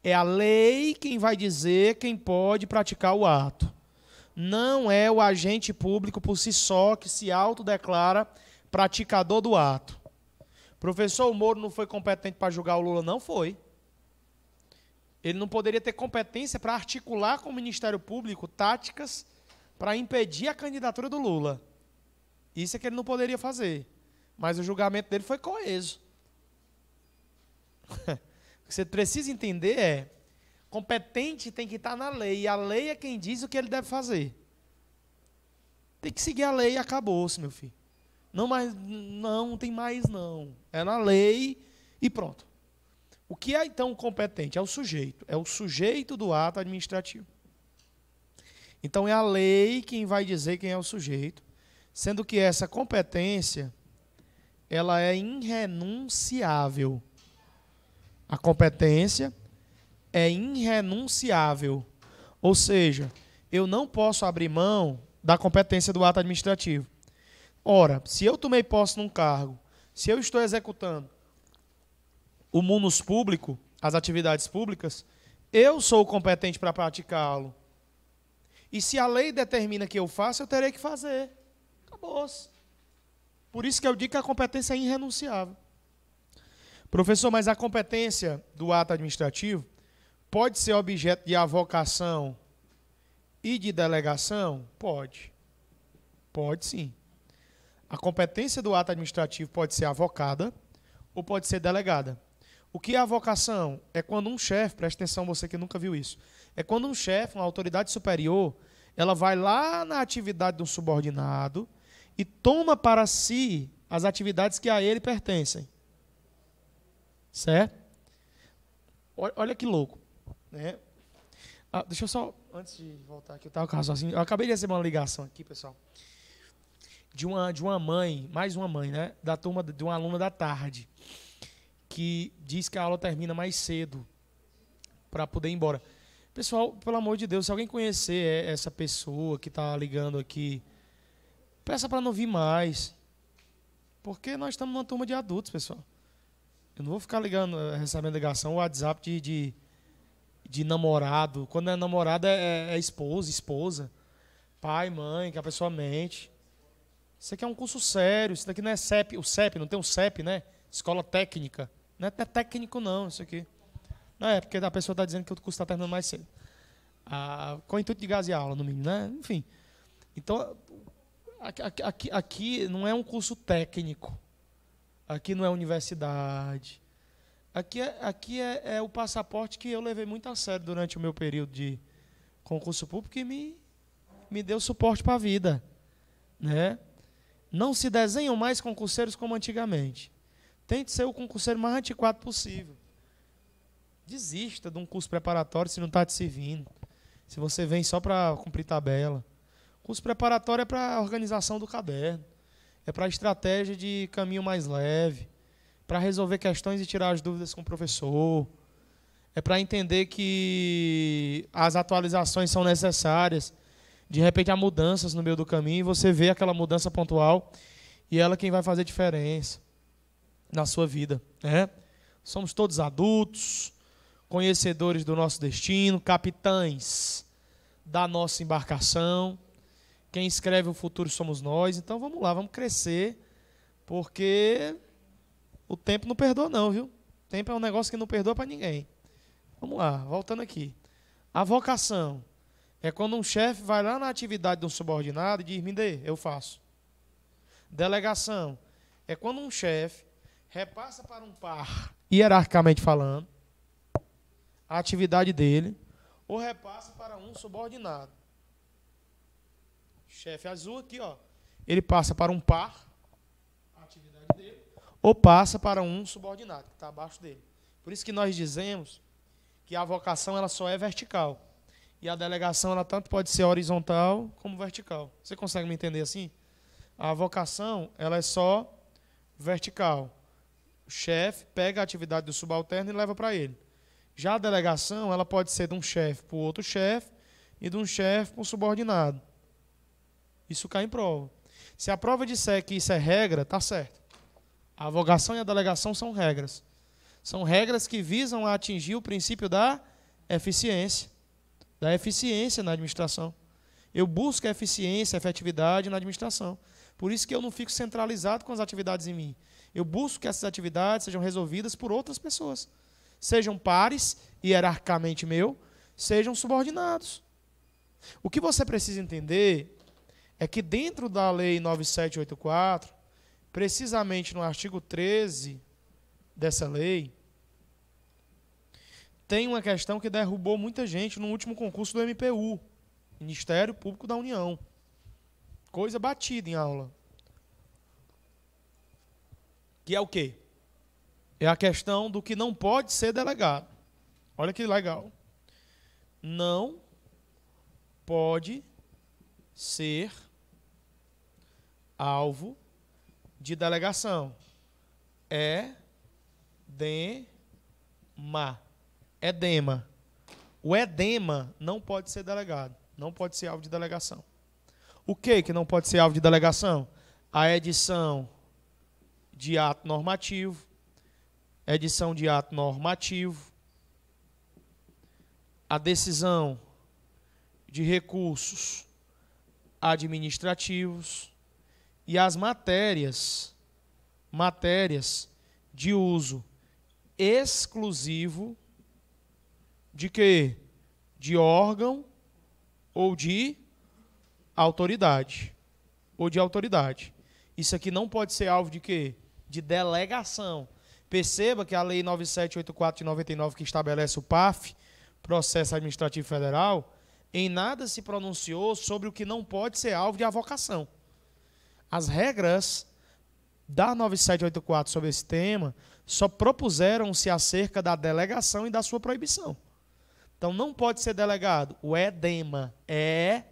É a lei quem vai dizer quem pode praticar o ato. Não é o agente público por si só que se autodeclara praticador do ato. Professor, o Moro não foi competente para julgar o Lula? Não foi. Ele não poderia ter competência para articular com o Ministério Público táticas para impedir a candidatura do Lula. Isso é que ele não poderia fazer. Mas o julgamento dele foi coeso. o que você precisa entender é: competente tem que estar tá na lei. E a lei é quem diz o que ele deve fazer. Tem que seguir a lei e acabou-se, meu filho. Não, mais não, não tem mais não. É na lei e pronto. O que é então competente? É o sujeito. É o sujeito do ato administrativo. Então é a lei quem vai dizer quem é o sujeito, sendo que essa competência ela é irrenunciável. A competência é irrenunciável. Ou seja, eu não posso abrir mão da competência do ato administrativo. Ora, se eu tomei posse num cargo, se eu estou executando o munus público, as atividades públicas, eu sou competente para praticá-lo. E se a lei determina que eu faça, eu terei que fazer. Acabou-se. Por isso que eu digo que a competência é irrenunciável. Professor, mas a competência do ato administrativo pode ser objeto de avocação e de delegação? Pode. Pode sim a competência do ato administrativo pode ser avocada ou pode ser delegada. O que é avocação? É quando um chefe, presta atenção você que nunca viu isso, é quando um chefe, uma autoridade superior, ela vai lá na atividade de um subordinado e toma para si as atividades que a ele pertencem. Certo? Olha que louco. Né? Ah, deixa eu só, antes de voltar aqui, eu estava com a razão, assim, eu acabei de receber uma ligação aqui, pessoal de uma, de uma mãe, mais uma mãe, né? Da turma de uma aluna da tarde, que diz que a aula termina mais cedo para poder ir embora. Pessoal, pelo amor de Deus, se alguém conhecer é, essa pessoa que está ligando aqui, peça para não vir mais. Porque nós estamos numa turma de adultos, pessoal. Eu não vou ficar ligando, eh, recebendo ligação, WhatsApp de, de, de namorado. Quando é namorada, é, é, é esposa, esposa. Pai, mãe, que a pessoa mente. Isso aqui é um curso sério, isso daqui não é CEP, o CEP, não tem o CEP, né? Escola técnica. É, não é técnico, não, isso aqui. Não é, porque a pessoa está dizendo que o curso está terminando mais cedo. Ah, com o intuito de gasear aula, no mínimo, né? Enfim. Então, aqui, aqui, aqui não é um curso técnico. Aqui não é universidade. Aqui, é, aqui é, é, o passaporte que eu levei muito a sério durante o meu período de concurso público e me, me deu suporte para a vida. Né? Não se desenham mais concurseiros como antigamente. Tente ser o concurseiro mais antiquado possível. Desista de um curso preparatório se não está te servindo. Se você vem só para cumprir tabela. Curso preparatório é para a organização do caderno. É para a estratégia de caminho mais leve. Para resolver questões e tirar as dúvidas com o professor. É para entender que as atualizações são necessárias de repente há mudanças no meio do caminho e você vê aquela mudança pontual e ela é quem vai fazer diferença na sua vida. Né? Somos todos adultos, conhecedores do nosso destino, capitães da nossa embarcação. Quem escreve o futuro somos nós. Então vamos lá, vamos crescer, porque o tempo não perdoa, não, viu? O tempo é um negócio que não perdoa para ninguém. Vamos lá, voltando aqui. A vocação. É quando um chefe vai lá na atividade de um subordinado e diz: me dê, eu faço. Delegação é quando um chefe repassa para um par, hierarquicamente falando, a atividade dele, ou repassa para um subordinado. Chefe azul aqui, ó. Ele passa para um par, a atividade dele, ou passa para um subordinado, que está abaixo dele. Por isso que nós dizemos que a vocação ela só é vertical. E a delegação, ela tanto pode ser horizontal como vertical. Você consegue me entender assim? A vocação, ela é só vertical. O chefe pega a atividade do subalterno e leva para ele. Já a delegação, ela pode ser de um chefe para o outro chefe e de um chefe para um subordinado. Isso cai em prova. Se a prova disser que isso é regra, está certo. A vogação e a delegação são regras. São regras que visam a atingir o princípio da eficiência da eficiência na administração. Eu busco eficiência, efetividade na administração. Por isso que eu não fico centralizado com as atividades em mim. Eu busco que essas atividades sejam resolvidas por outras pessoas. Sejam pares, hierarquicamente meu, sejam subordinados. O que você precisa entender é que dentro da lei 9784, precisamente no artigo 13 dessa lei, tem uma questão que derrubou muita gente no último concurso do MPU, Ministério Público da União. Coisa batida em aula. Que é o quê? É a questão do que não pode ser delegado. Olha que legal. Não pode ser alvo de delegação. É de edema. O edema não pode ser delegado, não pode ser alvo de delegação. O que que não pode ser alvo de delegação? A edição de ato normativo, edição de ato normativo, a decisão de recursos administrativos e as matérias matérias de uso exclusivo de quê? De órgão ou de autoridade. Ou de autoridade. Isso aqui não pode ser alvo de quê? De delegação. Perceba que a Lei 9784 de 99, que estabelece o PAF, Processo Administrativo Federal, em nada se pronunciou sobre o que não pode ser alvo de avocação. As regras da 9784 sobre esse tema só propuseram-se acerca da delegação e da sua proibição. Então não pode ser delegado. O edema. É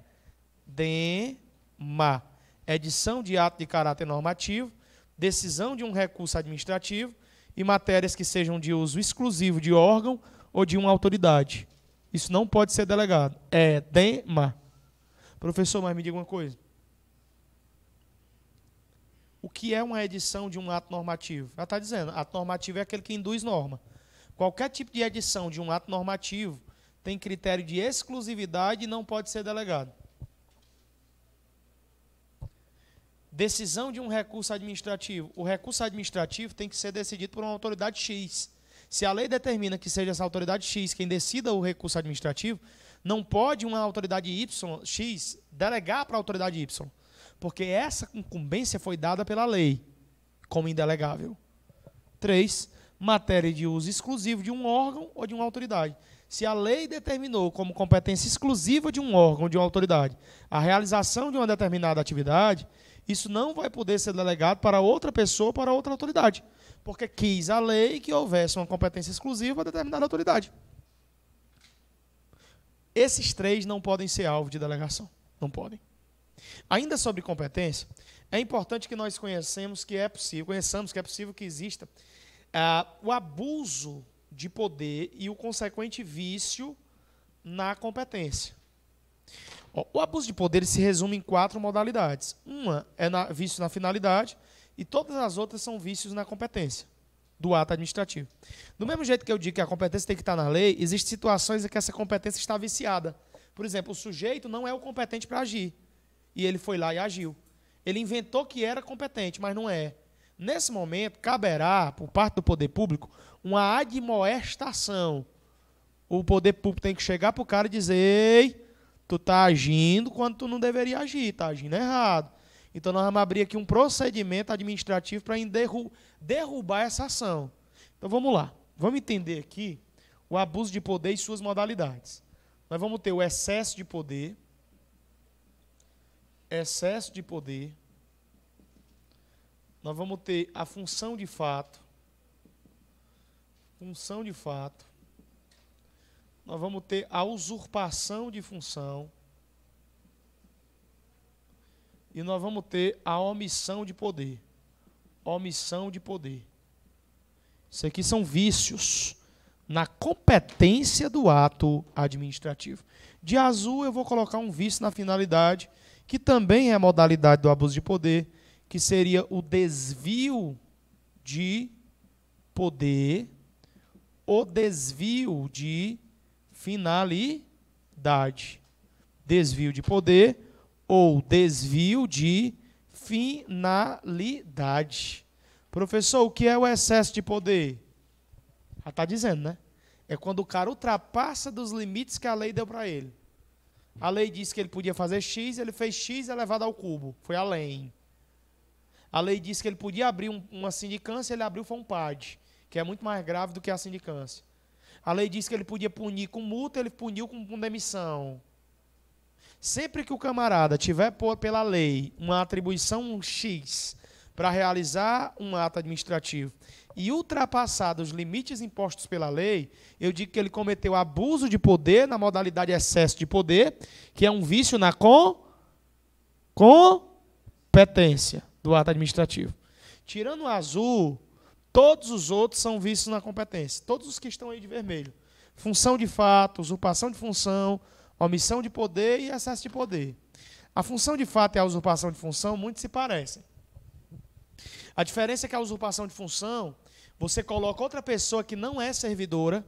dema. É edição de ato de caráter normativo, decisão de um recurso administrativo e matérias que sejam de uso exclusivo de órgão ou de uma autoridade. Isso não pode ser delegado. É dema. Professor, mas me diga uma coisa. O que é uma edição de um ato normativo? Ela está dizendo, ato normativo é aquele que induz norma. Qualquer tipo de edição de um ato normativo tem critério de exclusividade e não pode ser delegado. Decisão de um recurso administrativo. O recurso administrativo tem que ser decidido por uma autoridade X. Se a lei determina que seja essa autoridade X quem decida o recurso administrativo, não pode uma autoridade Y, X, delegar para a autoridade Y, porque essa incumbência foi dada pela lei como indelegável. 3. Matéria de uso exclusivo de um órgão ou de uma autoridade. Se a lei determinou como competência exclusiva de um órgão, de uma autoridade, a realização de uma determinada atividade, isso não vai poder ser delegado para outra pessoa, para outra autoridade. Porque quis a lei que houvesse uma competência exclusiva a determinada autoridade. Esses três não podem ser alvo de delegação. Não podem. Ainda sobre competência, é importante que nós conhecemos que é possível, conheçamos que é possível que exista uh, o abuso de poder e o consequente vício na competência. O abuso de poder se resume em quatro modalidades. Uma é na, vício na finalidade e todas as outras são vícios na competência do ato administrativo. Do mesmo jeito que eu digo que a competência tem que estar na lei, existem situações em que essa competência está viciada. Por exemplo, o sujeito não é o competente para agir e ele foi lá e agiu. Ele inventou que era competente, mas não é. Nesse momento, caberá, por parte do poder público, uma admoestação. O poder público tem que chegar pro cara e dizer: Ei, tu tá agindo quando tu não deveria agir, tá agindo errado. Então nós vamos abrir aqui um procedimento administrativo para derru derrubar essa ação. Então vamos lá. Vamos entender aqui o abuso de poder e suas modalidades. Nós vamos ter o excesso de poder, excesso de poder. Nós vamos ter a função de fato, função de fato, nós vamos ter a usurpação de função e nós vamos ter a omissão de poder. Omissão de poder. Isso aqui são vícios na competência do ato administrativo. De azul eu vou colocar um vício na finalidade, que também é modalidade do abuso de poder, que seria o desvio de poder o desvio de finalidade. Desvio de poder ou desvio de finalidade. Professor, o que é o excesso de poder? Já está dizendo, né? É quando o cara ultrapassa dos limites que a lei deu para ele. A lei disse que ele podia fazer X, ele fez X elevado é ao cubo. Foi além. A lei disse que ele podia abrir um, uma sindicância, ele abriu foi um PAD que é muito mais grave do que a sindicância. A lei diz que ele podia punir com multa, ele puniu com, com demissão. Sempre que o camarada tiver por, pela lei uma atribuição X para realizar um ato administrativo e ultrapassar os limites impostos pela lei, eu digo que ele cometeu abuso de poder na modalidade excesso de poder, que é um vício na com competência do ato administrativo. Tirando o azul, Todos os outros são vistos na competência. Todos os que estão aí de vermelho. Função de fato, usurpação de função, omissão de poder e excesso de poder. A função de fato e a usurpação de função muito se parecem. A diferença é que a usurpação de função, você coloca outra pessoa que não é servidora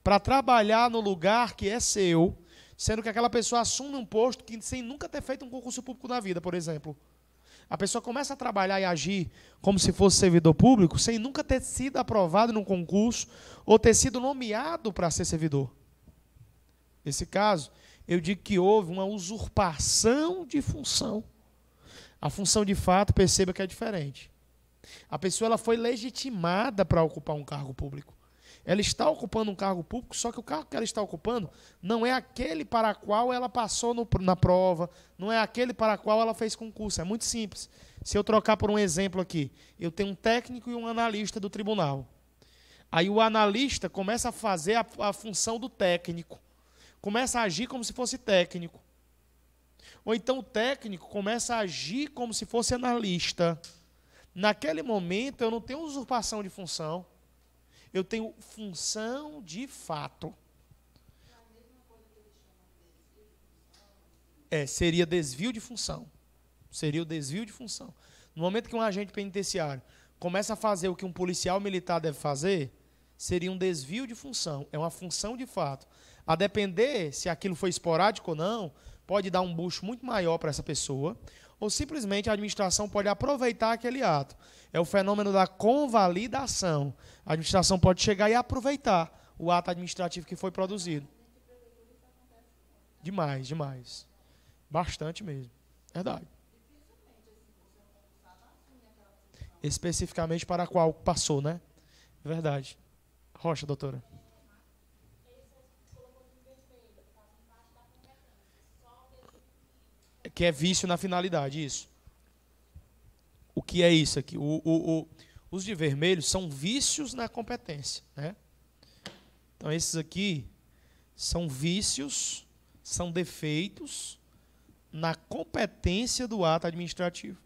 para trabalhar no lugar que é seu, sendo que aquela pessoa assume um posto que sem nunca ter feito um concurso público na vida, por exemplo. A pessoa começa a trabalhar e agir como se fosse servidor público, sem nunca ter sido aprovado num concurso ou ter sido nomeado para ser servidor. Nesse caso, eu digo que houve uma usurpação de função. A função de fato, perceba que é diferente. A pessoa ela foi legitimada para ocupar um cargo público. Ela está ocupando um cargo público, só que o cargo que ela está ocupando não é aquele para qual ela passou no, na prova, não é aquele para qual ela fez concurso. É muito simples. Se eu trocar por um exemplo aqui, eu tenho um técnico e um analista do tribunal. Aí o analista começa a fazer a, a função do técnico, começa a agir como se fosse técnico. Ou então o técnico começa a agir como se fosse analista. Naquele momento eu não tenho usurpação de função. Eu tenho função de fato. É, seria desvio de função. Seria o desvio de função. No momento que um agente penitenciário começa a fazer o que um policial militar deve fazer, seria um desvio de função. É uma função de fato. A depender se aquilo foi esporádico ou não, pode dar um bucho muito maior para essa pessoa, ou simplesmente a administração pode aproveitar aquele ato. É o fenômeno da convalidação. A administração pode chegar e aproveitar o ato administrativo que foi produzido. Demais, demais. Bastante mesmo. Verdade. Especificamente para qual passou, né? Verdade. Rocha, doutora. que é vício na finalidade, isso. O que é isso aqui? O, o, o, os de vermelho são vícios na competência. Né? Então, esses aqui são vícios, são defeitos na competência do ato administrativo.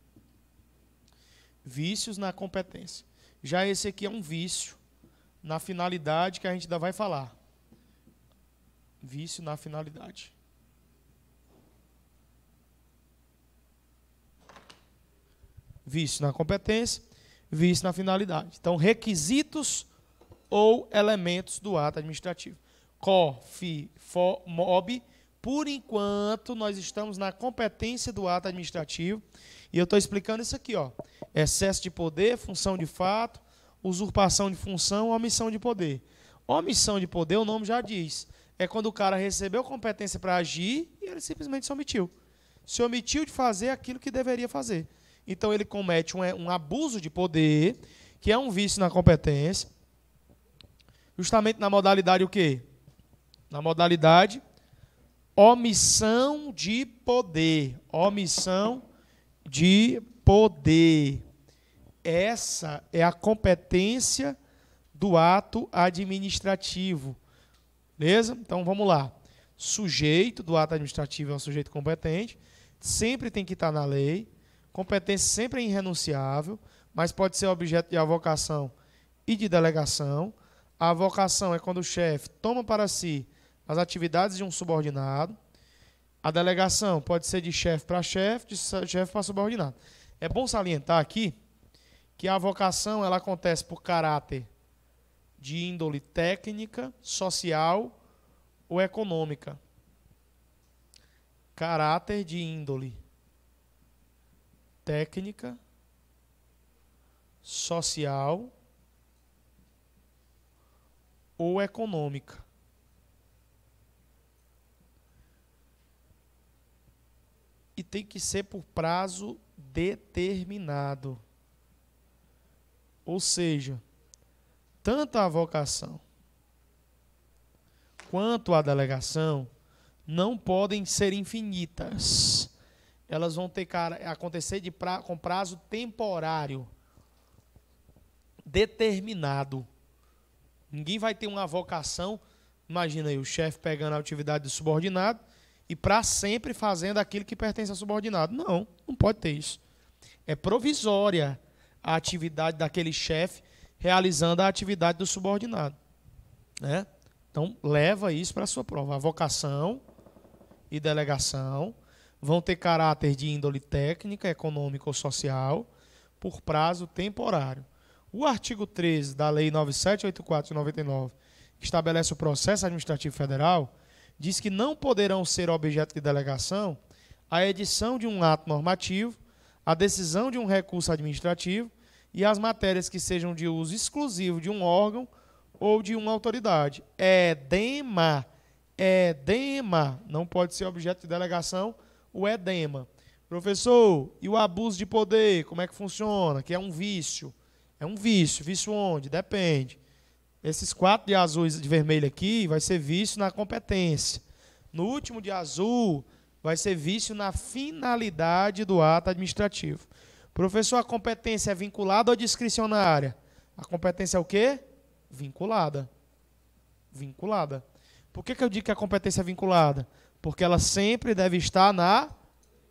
Vícios na competência. Já esse aqui é um vício na finalidade que a gente ainda vai falar. Vício na finalidade. visto na competência, visto na finalidade. Então, requisitos ou elementos do ato administrativo. Cor, fi, mob, por enquanto, nós estamos na competência do ato administrativo. E eu estou explicando isso aqui, ó. Excesso de poder, função de fato, usurpação de função, omissão de poder. Omissão de poder, o nome já diz. É quando o cara recebeu competência para agir e ele simplesmente se omitiu. Se omitiu de fazer aquilo que deveria fazer. Então ele comete um, é, um abuso de poder, que é um vício na competência, justamente na modalidade o quê? Na modalidade omissão de poder, omissão de poder. Essa é a competência do ato administrativo. Beleza? Então vamos lá. Sujeito do ato administrativo é um sujeito competente, sempre tem que estar na lei, Competência sempre é irrenunciável, mas pode ser objeto de avocação e de delegação. A avocação é quando o chefe toma para si as atividades de um subordinado. A delegação pode ser de chefe para chefe, de chefe para subordinado. É bom salientar aqui que a avocação ela acontece por caráter de índole técnica, social ou econômica. Caráter de índole técnica, social ou econômica. E tem que ser por prazo determinado. Ou seja, tanto a vocação quanto a delegação não podem ser infinitas elas vão ter cara, acontecer de pra, com prazo temporário determinado. Ninguém vai ter uma vocação, imagina aí, o chefe pegando a atividade do subordinado e para sempre fazendo aquilo que pertence ao subordinado. Não, não pode ter isso. É provisória a atividade daquele chefe realizando a atividade do subordinado. Né? Então, leva isso para a sua prova. A vocação e delegação vão ter caráter de índole técnica, econômica ou social, por prazo temporário. O artigo 13 da Lei 9784 de 99, que estabelece o processo administrativo federal, diz que não poderão ser objeto de delegação a edição de um ato normativo, a decisão de um recurso administrativo e as matérias que sejam de uso exclusivo de um órgão ou de uma autoridade. É DEMA. É DEMA. Não pode ser objeto de delegação o edema. Professor, e o abuso de poder, como é que funciona? Que é um vício. É um vício. Vício onde? Depende. Esses quatro de e de vermelho aqui vai ser vício na competência. No último de azul vai ser vício na finalidade do ato administrativo. Professor, a competência é vinculada ou discricionária? A competência é o quê? Vinculada. Vinculada. Por que, que eu digo que a competência é vinculada? porque ela sempre deve estar na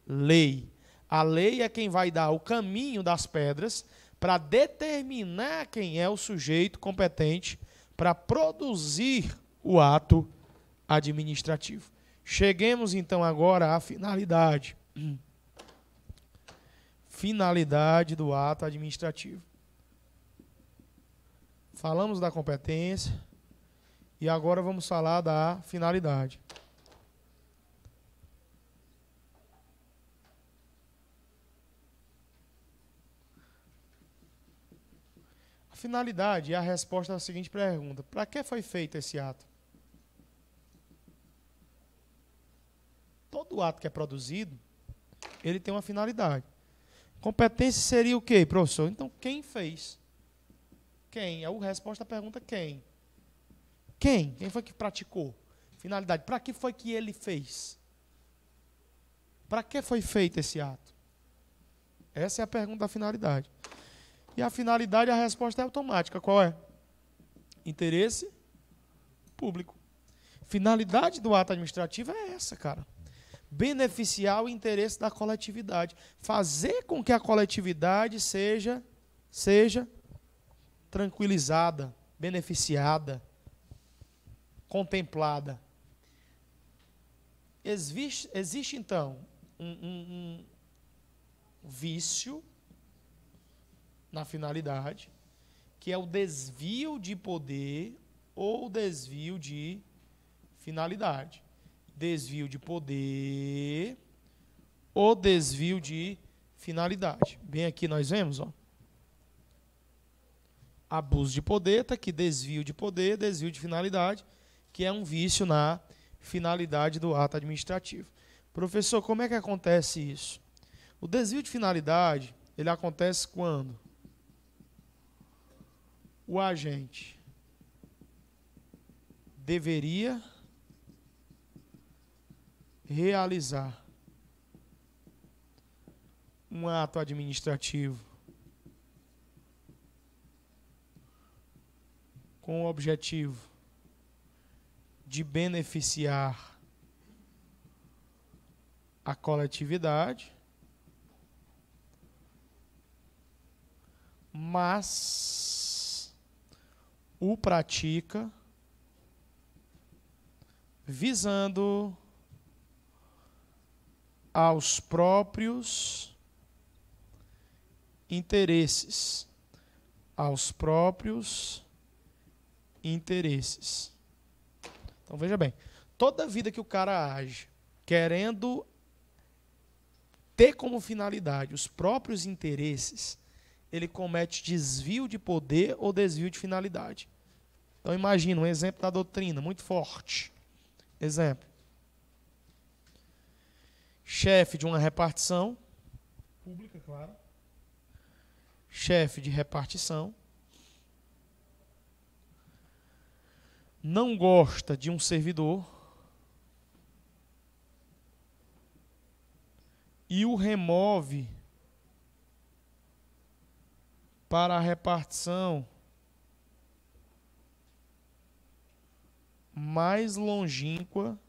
lei. A lei é quem vai dar o caminho das pedras para determinar quem é o sujeito competente para produzir o ato administrativo. Cheguemos então agora à finalidade. Finalidade do ato administrativo. Falamos da competência e agora vamos falar da finalidade. finalidade é a resposta à seguinte pergunta: para que foi feito esse ato? Todo ato que é produzido, ele tem uma finalidade. Competência seria o quê, professor? Então, quem fez? Quem? É a resposta à pergunta quem? Quem? Quem foi que praticou? Finalidade. Para que foi que ele fez? Para que foi feito esse ato? Essa é a pergunta da finalidade. E a finalidade, a resposta é automática. Qual é? Interesse público. Finalidade do ato administrativo é essa, cara. Beneficiar o interesse da coletividade. Fazer com que a coletividade seja, seja tranquilizada, beneficiada, contemplada. Existe, existe então, um, um, um vício na finalidade, que é o desvio de poder ou desvio de finalidade. Desvio de poder ou desvio de finalidade. Bem aqui nós vemos, ó. Abuso de poder, tá aqui desvio de poder, desvio de finalidade, que é um vício na finalidade do ato administrativo. Professor, como é que acontece isso? O desvio de finalidade, ele acontece quando? o agente deveria realizar um ato administrativo com o objetivo de beneficiar a coletividade, mas o pratica visando aos próprios interesses, aos próprios interesses. Então veja bem, toda vida que o cara age querendo ter como finalidade os próprios interesses, ele comete desvio de poder ou desvio de finalidade. Então imagina um exemplo da doutrina muito forte. Exemplo. Chefe de uma repartição pública, claro. Chefe de repartição não gosta de um servidor e o remove para a repartição mais longínqua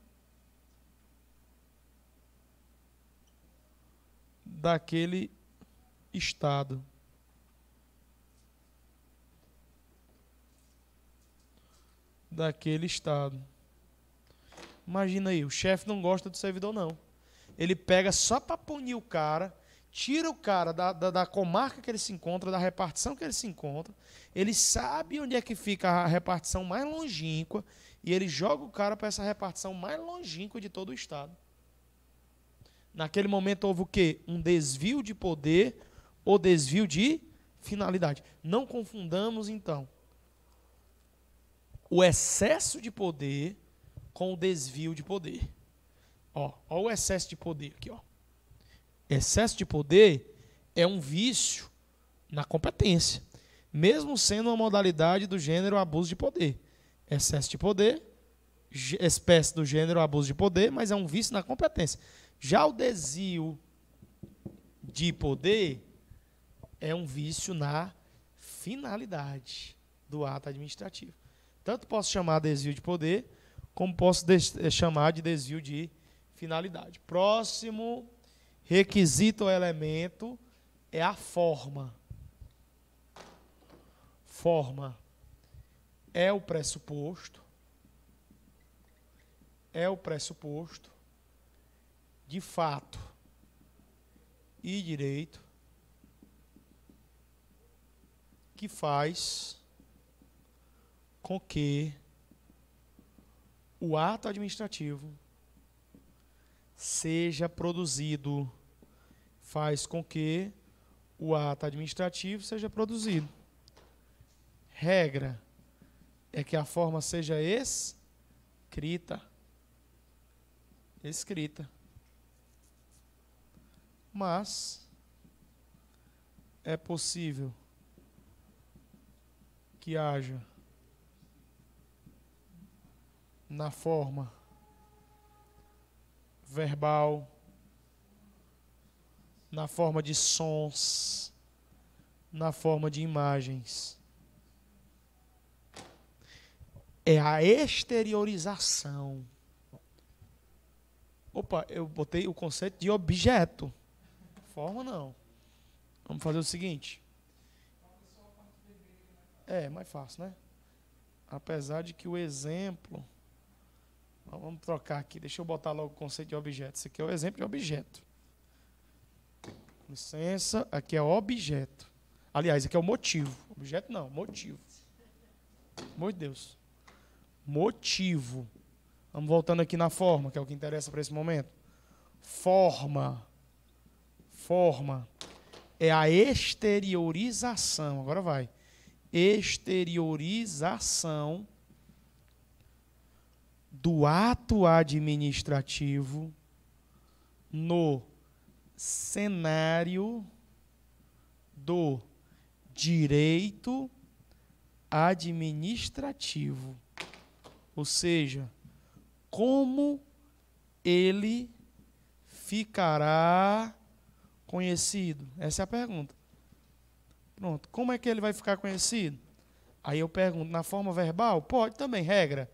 daquele estado. Daquele estado. Imagina aí, o chefe não gosta do servidor, não. Ele pega só para punir o cara tira o cara da, da, da, comarca que ele se encontra, da repartição que ele se encontra, ele sabe onde é que fica a repartição mais longínqua e ele joga o cara para essa repartição mais longínqua de todo o estado. Naquele momento houve o quê? Um desvio de poder ou desvio de finalidade. Não confundamos então o excesso de poder com o desvio de poder. Ó, ó o excesso de poder aqui, ó. Excesso de poder é um vício na competência, mesmo sendo uma modalidade do gênero abuso de poder. Excesso de poder, espécie do gênero abuso de poder, mas é um vício na competência. Já o desvio de poder é um vício na finalidade do ato administrativo. Tanto posso chamar de desvio de poder, como posso eh, chamar de desvio de finalidade. Próximo requisito ou elemento é a forma. Forma é o pressuposto, é o pressuposto de fato e direito que faz com que o ato administrativo seja produzido faz com que o ato administrativo seja produzido. Regra é que a forma seja escrita. Escrita. Mas é possível que haja na forma verbal, na forma de sons, na forma de imagens. É a exteriorização. Opa, eu botei o conceito de objeto. Forma não. Vamos fazer o seguinte. É, mais fácil, né? Apesar de que o exemplo. Vamos trocar aqui. Deixa eu botar logo o conceito de objeto. Isso aqui é o exemplo de objeto. Licença, aqui é objeto. Aliás, aqui é o motivo. Objeto não, motivo. Amor de Deus. Motivo. Vamos voltando aqui na forma, que é o que interessa para esse momento. Forma. Forma. É a exteriorização. Agora vai. Exteriorização do ato administrativo no cenário do direito administrativo, ou seja, como ele ficará conhecido? Essa é a pergunta. Pronto, como é que ele vai ficar conhecido? Aí eu pergunto, na forma verbal? Pode também, regra.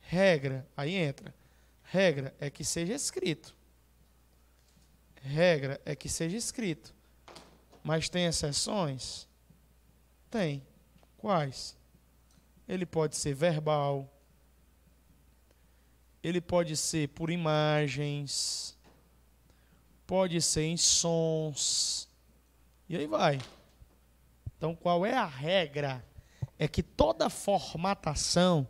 Regra, aí entra. Regra é que seja escrito. Regra é que seja escrito. Mas tem exceções? Tem. Quais? Ele pode ser verbal. Ele pode ser por imagens. Pode ser em sons. E aí vai. Então, qual é a regra? É que toda formatação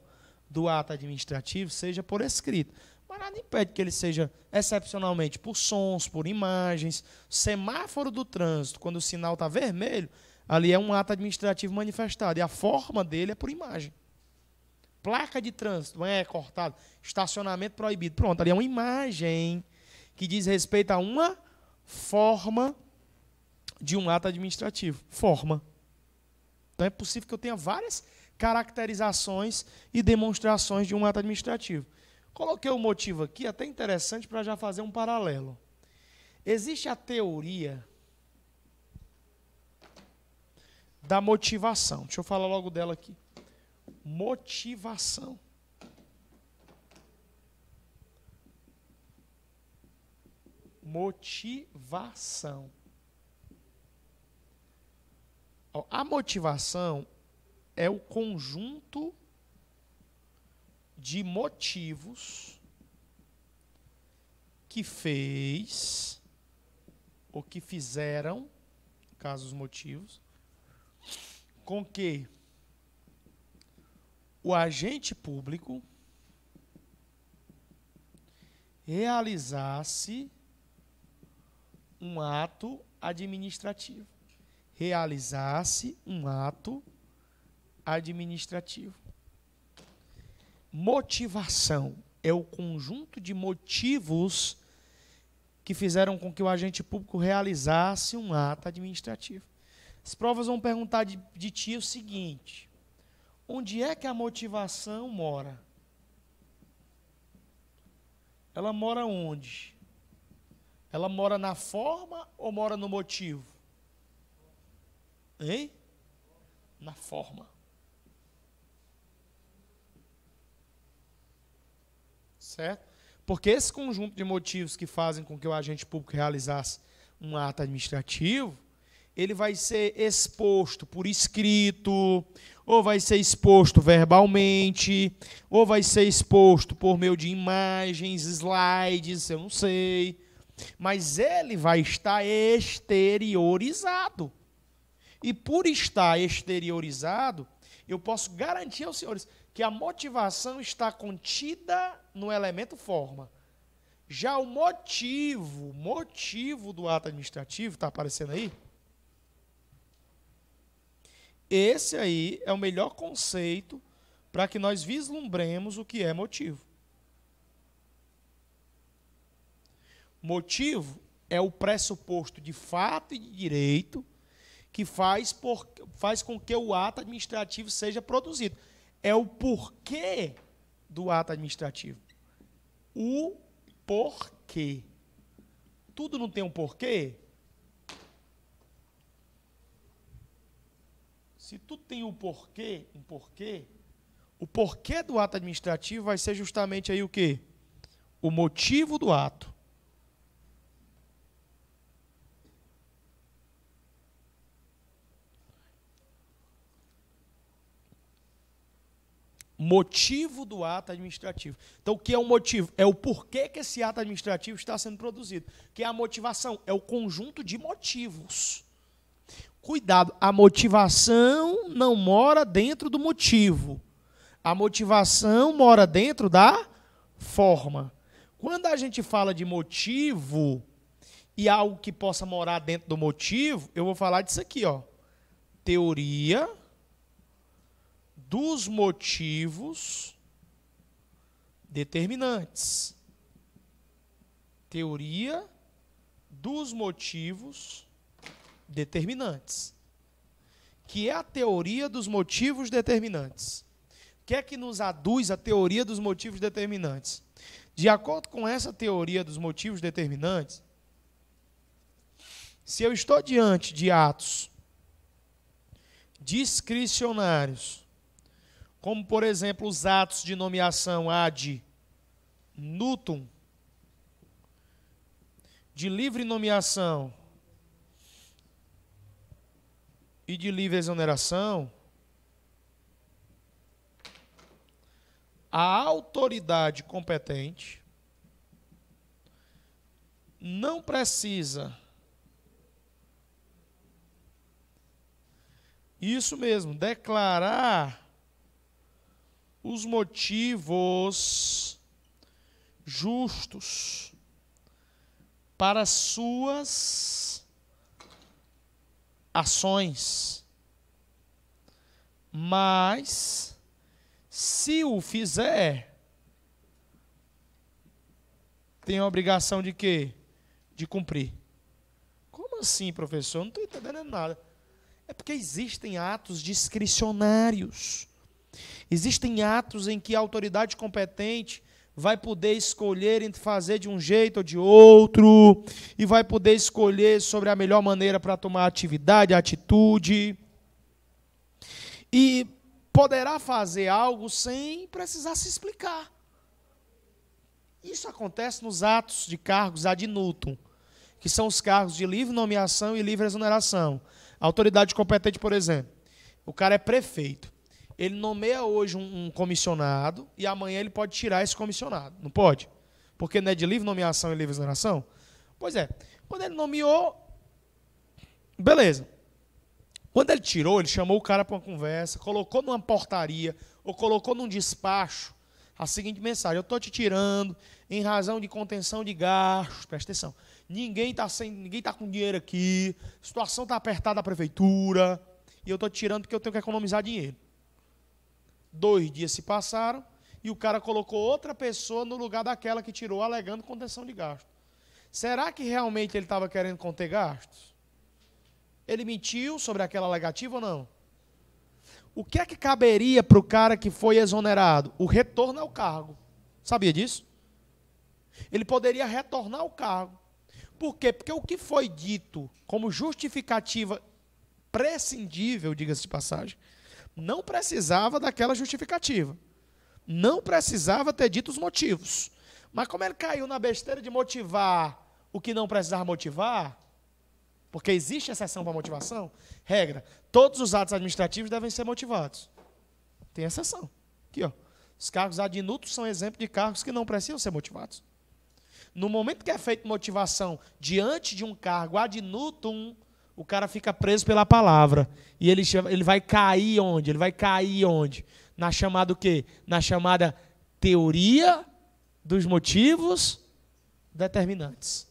do ato administrativo seja por escrito mas nada impede que ele seja excepcionalmente por sons, por imagens. Semáforo do trânsito, quando o sinal está vermelho, ali é um ato administrativo manifestado. E a forma dele é por imagem. Placa de trânsito, é cortado. Estacionamento proibido. Pronto, ali é uma imagem que diz respeito a uma forma de um ato administrativo. Forma. Então é possível que eu tenha várias caracterizações e demonstrações de um ato administrativo. Coloquei o um motivo aqui, até interessante, para já fazer um paralelo. Existe a teoria da motivação. Deixa eu falar logo dela aqui. Motivação. Motivação. A motivação é o conjunto de motivos que fez ou que fizeram, caso os motivos, com que o agente público realizasse um ato administrativo. Realizasse um ato administrativo. Motivação é o conjunto de motivos que fizeram com que o agente público realizasse um ato administrativo. As provas vão perguntar de, de ti o seguinte: onde é que a motivação mora? Ela mora onde? Ela mora na forma ou mora no motivo? Hein? Na forma. certo? Porque esse conjunto de motivos que fazem com que o agente público realizasse um ato administrativo, ele vai ser exposto por escrito, ou vai ser exposto verbalmente, ou vai ser exposto por meio de imagens, slides, eu não sei. Mas ele vai estar exteriorizado. E por estar exteriorizado, eu posso garantir aos senhores, que a motivação está contida no elemento forma. Já o motivo, motivo do ato administrativo, está aparecendo aí? Esse aí é o melhor conceito para que nós vislumbremos o que é motivo. Motivo é o pressuposto de fato e de direito que faz, por, faz com que o ato administrativo seja produzido é o porquê do ato administrativo. O porquê. Tudo não tem um porquê? Se tudo tem um porquê, um porquê, o porquê do ato administrativo vai ser justamente aí o quê? O motivo do ato. motivo do ato administrativo. Então, o que é o motivo? É o porquê que esse ato administrativo está sendo produzido. Que é a motivação? É o conjunto de motivos. Cuidado, a motivação não mora dentro do motivo. A motivação mora dentro da forma. Quando a gente fala de motivo e algo que possa morar dentro do motivo, eu vou falar disso aqui, ó. Teoria dos motivos determinantes. Teoria dos motivos determinantes. Que é a teoria dos motivos determinantes. O que é que nos aduz a teoria dos motivos determinantes? De acordo com essa teoria dos motivos determinantes, se eu estou diante de atos discricionários como por exemplo os atos de nomeação ad nutum, de livre nomeação e de livre exoneração, a autoridade competente não precisa. Isso mesmo, declarar os motivos justos para suas ações. Mas, se o fizer, tem a obrigação de quê? De cumprir. Como assim, professor? Eu não estou entendendo nada. É porque existem atos discricionários Existem atos em que a autoridade competente vai poder escolher entre fazer de um jeito ou de outro, e vai poder escolher sobre a melhor maneira para tomar atividade, atitude. E poderá fazer algo sem precisar se explicar. Isso acontece nos atos de cargos ad nutum, que são os cargos de livre nomeação e livre exoneração. A autoridade competente, por exemplo, o cara é prefeito ele nomeia hoje um, um, comissionado e amanhã ele pode tirar esse comissionado. Não pode? Porque não é de livre nomeação e livre exoneração? Pois é. Quando ele nomeou, beleza. Quando ele tirou, ele chamou o cara para uma conversa, colocou numa portaria ou colocou num despacho a seguinte mensagem: Eu estou te tirando em razão de contenção de gastos. Presta atenção. Ninguém está tá com dinheiro aqui, a situação está apertada da prefeitura, e eu estou tirando porque eu tenho que economizar dinheiro. Dois dias se passaram e o cara colocou outra pessoa no lugar daquela que tirou, alegando contenção de gasto. Será que realmente ele estava querendo conter gastos? Ele mentiu sobre aquela alegativa ou não? O que é que caberia para o cara que foi exonerado? O retorno ao cargo. Sabia disso? Ele poderia retornar ao cargo. Por quê? Porque o que foi dito como justificativa prescindível, diga-se de passagem, não precisava daquela justificativa. Não precisava ter dito os motivos. Mas como ele caiu na besteira de motivar o que não precisava motivar, porque existe exceção para motivação, regra, todos os atos administrativos devem ser motivados. Tem exceção. Aqui, ó. Os cargos adinutos são exemplo de cargos que não precisam ser motivados. No momento que é feita motivação diante de um cargo adnutum, o cara fica preso pela palavra. E ele, ele vai cair onde? Ele vai cair onde? Na chamada o quê? Na chamada teoria dos motivos determinantes.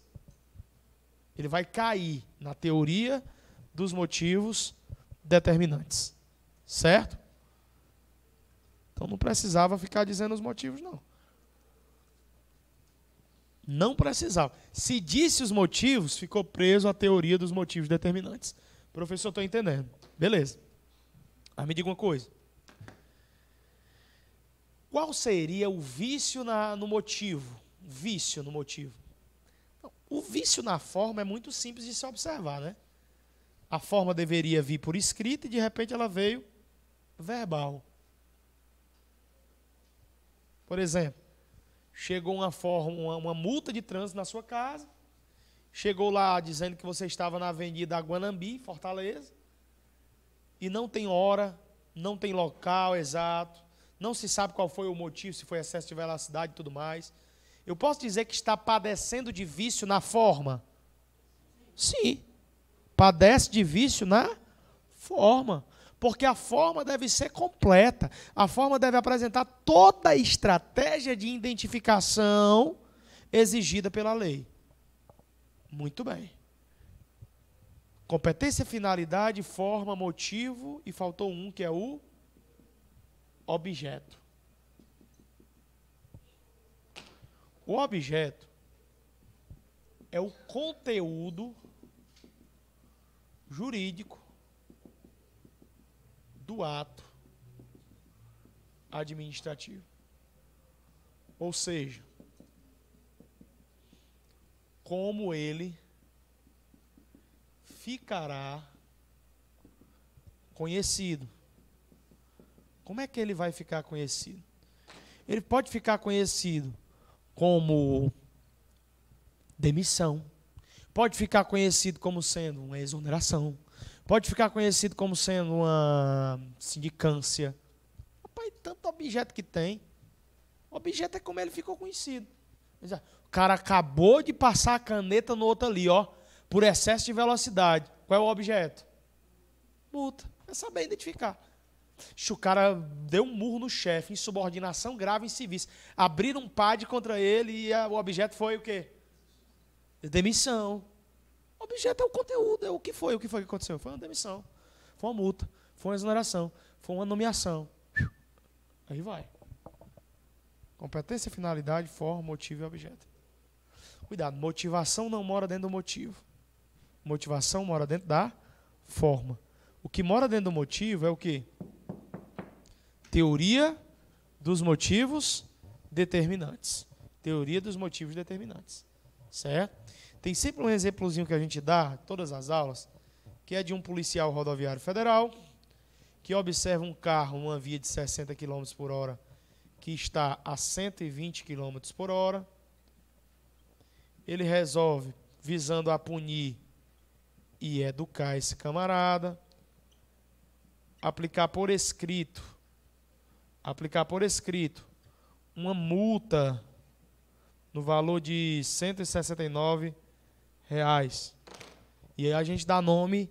Ele vai cair na teoria dos motivos determinantes. Certo? Então não precisava ficar dizendo os motivos, não. Não precisava. Se disse os motivos, ficou preso à teoria dos motivos determinantes. Professor, estou entendendo. Beleza. Mas me diga uma coisa. Qual seria o vício na, no motivo? Vício no motivo. O vício na forma é muito simples de se observar, né? A forma deveria vir por escrita e de repente ela veio verbal. Por exemplo, chegou uma, forma, uma, multa de trânsito na sua casa, chegou lá dizendo que você estava na avenida Guanambi, Fortaleza, e não tem hora, não tem local exato, não se sabe qual foi o motivo, se foi excesso de velocidade e tudo mais. Eu posso dizer que está padecendo de vício na forma? Sim. Padece de vício na forma porque a forma deve ser completa. A forma deve apresentar toda a estratégia de identificação exigida pela lei. Muito bem. Competência, finalidade, forma, motivo e faltou um que é o objeto. O objeto é o conteúdo jurídico do ato administrativo. Ou seja, como ele ficará conhecido. Como é que ele vai ficar conhecido? Ele pode ficar conhecido como demissão, pode ficar conhecido como sendo uma exoneração, Pode ficar conhecido como sendo uma sindicância. Rapaz, tanto objeto que tem. O objeto é como ele ficou conhecido. Ah, o cara acabou de passar a caneta no outro ali, ó, por excesso de velocidade. Qual é o objeto? Multa. É saber identificar. O cara deu um murro no chefe, insubordinação grave em serviço. Abriram um PAD contra ele e a, ah, o objeto foi o quê? Demissão objeto é o conteúdo, é o que foi, o que foi que aconteceu. Foi uma demissão, foi uma multa, foi uma exoneração, foi uma nomeação. Aí vai. Competência, finalidade, forma, motivo e objeto. Cuidado, motivação não mora dentro do motivo. Motivação mora dentro da forma. O que mora dentro do motivo é o que? Teoria dos motivos determinantes. Teoria dos motivos determinantes. Certo? Tem sempre um exemplozinho que a gente dá, todas as aulas, que é de um policial rodoviário federal que observa um carro, uma via de 60 km por hora, que está a 120 km por hora. Ele resolve, visando a punir e educar esse camarada, aplicar por escrito, aplicar por escrito uma multa no valor de R$ 169 reais. E aí a gente dá nome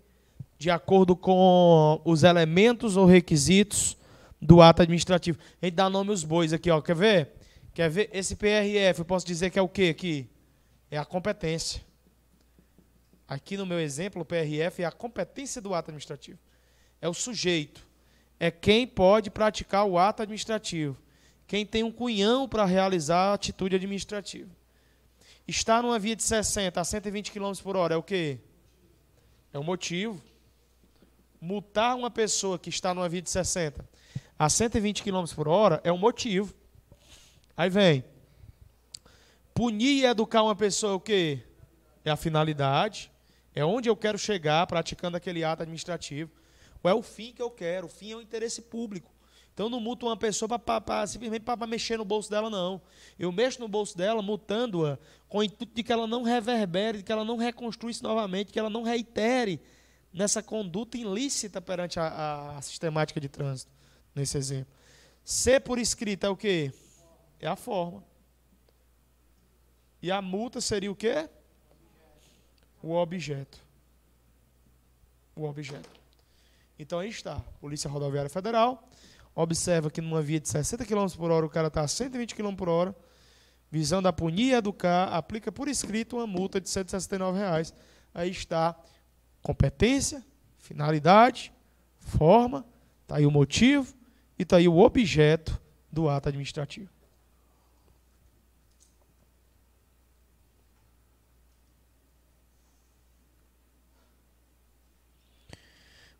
de acordo com os elementos ou requisitos do ato administrativo. A gente dá nome aos bois aqui, ó. Quer ver? Quer ver? Esse PRF, eu posso dizer que é o quê aqui? É a competência. Aqui no meu exemplo, o PRF é a competência do ato administrativo. É o sujeito. É quem pode praticar o ato administrativo. Quem tem um cunhão para realizar a atitude administrativa. Estar numa via de 60 a 120 km por hora é o quê? É um motivo. Multar uma pessoa que está numa via de 60 a 120 km por hora é um motivo. Aí vem. Punir e educar uma pessoa é o quê? É a finalidade. É onde eu quero chegar praticando aquele ato administrativo. Ou é o fim que eu quero. O fim é o interesse público. Então não multo uma pessoa para simplesmente para mexer no bolso dela, não. Eu mexo no bolso dela, multando-a, com o intuito de que ela não reverbere, de que ela não reconstrua isso novamente, que ela não reitere nessa conduta ilícita perante a, a sistemática de trânsito, nesse exemplo. Ser por escrita é o quê? É a forma. E a multa seria o quê? O objeto. O objeto. Então aí está. Polícia Rodoviária Federal observa que numa via de 60 km por hora o cara está a 120 km por hora, visando a punir e educar, aplica por escrito uma multa de R$ 169. Reais. Aí está competência, finalidade, forma, está aí o motivo e está aí o objeto do ato administrativo.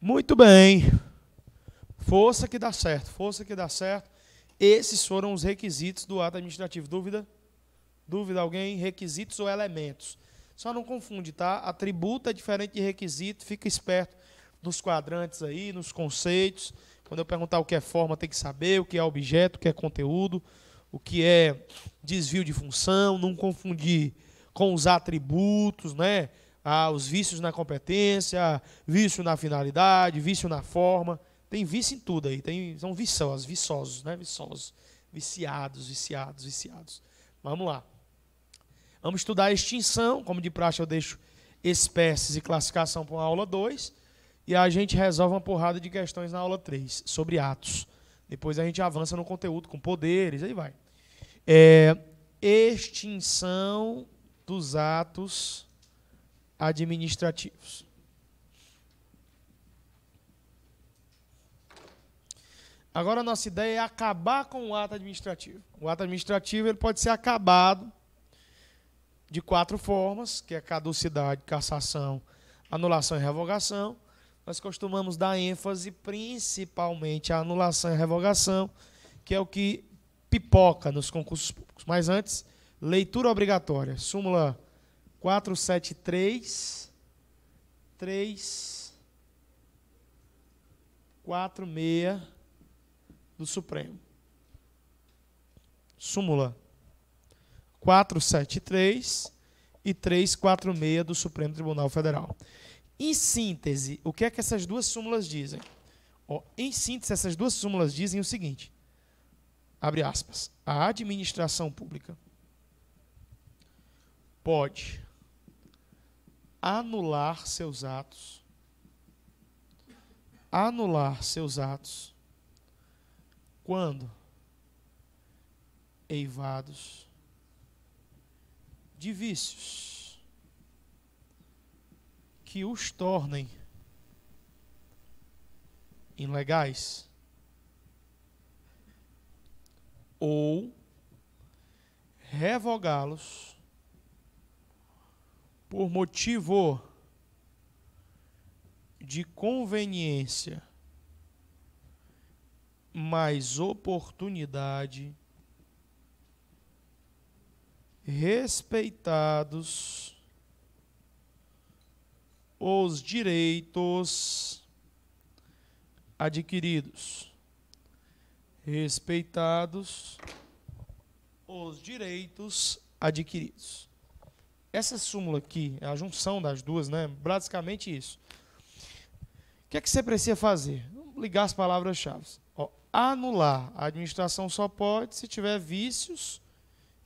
Muito bem. Força que dá certo, força que dá certo. Esses foram os requisitos do ato administrativo. Dúvida? Dúvida alguém? Requisitos ou elementos? Só não confunde, tá? Atributo é diferente de requisito, fica esperto nos quadrantes aí, nos conceitos. Quando eu perguntar o que é forma, tem que saber o que é objeto, o que é conteúdo, o que é desvio de função, não confundir com os atributos, né? Ah, os vícios na competência, vício na finalidade, vício na forma. Tem vício em tudo aí, tem, são viciosos, né? Viçosos. viciados, viciados, viciados. Vamos lá. Vamos estudar a extinção, como de praxe eu deixo espécies e classificação para a aula 2, e a gente resolve uma porrada de questões na aula 3, sobre atos. Depois a gente avança no conteúdo com poderes, aí vai. É, extinção dos atos administrativos. Agora a nossa ideia é acabar com o ato administrativo. O ato administrativo ele pode ser acabado de quatro formas, que é caducidade, cassação, anulação e revogação. Nós costumamos dar ênfase principalmente à anulação e revogação, que é o que pipoca nos concursos públicos. Mas antes, leitura obrigatória. Súmula 473 3 46 do Supremo. Súmula 473 e 346 do Supremo Tribunal Federal. Em síntese, o que é que essas duas súmulas dizem? Oh, em síntese, essas duas súmulas dizem o seguinte: abre aspas, a administração pública pode anular seus atos, anular seus atos quando? Eivados de vícios que os tornem ilegais ou revogá-los por motivo de conveniência mais oportunidade, respeitados os direitos adquiridos. Respeitados os direitos adquiridos. Essa súmula aqui é a junção das duas, né? Basicamente isso. O que é que você precisa fazer? Ligar as palavras-chave anular. A administração só pode se tiver vícios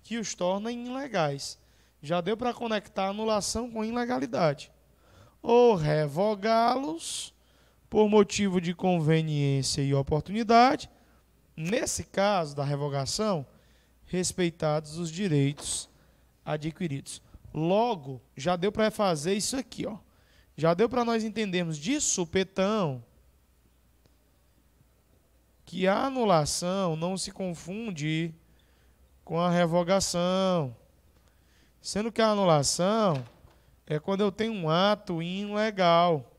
que os tornem ilegais. Já deu para conectar a anulação com ilegalidade. Ou revogá-los por motivo de conveniência e oportunidade. Nesse caso da revogação, respeitados os direitos adquiridos. Logo, já deu para fazer isso aqui, ó. Já deu para nós entendermos de supetão que a anulação não se confunde com a revogação, sendo que a anulação é quando eu tenho um ato ilegal.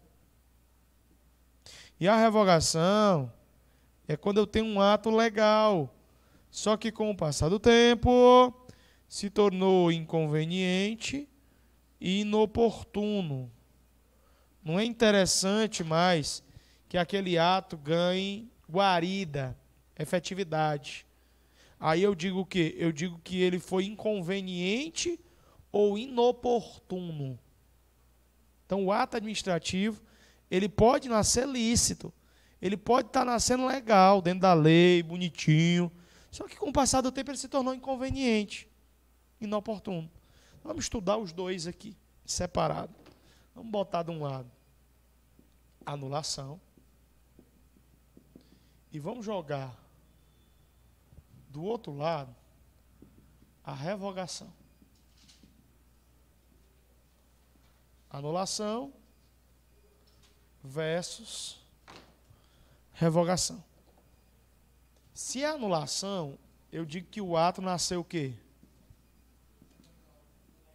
E a revogação é quando eu tenho um ato legal, só que com o passar do tempo se tornou inconveniente e inoportuno. Não é interessante mais que aquele ato ganhe guarida, efetividade. Aí eu digo o quê? Eu digo que ele foi inconveniente ou inoportuno. Então o ato administrativo, ele pode nascer lícito, ele pode estar tá nascendo legal, dentro da lei, bonitinho, só que com o passar do tempo ele se tornou inconveniente, inoportuno. Vamos estudar os dois aqui, separado. Vamos botar de um lado anulação, e vamos jogar do outro lado a revogação. Anulação versus revogação. Se é anulação, eu digo que o ato nasceu o quê?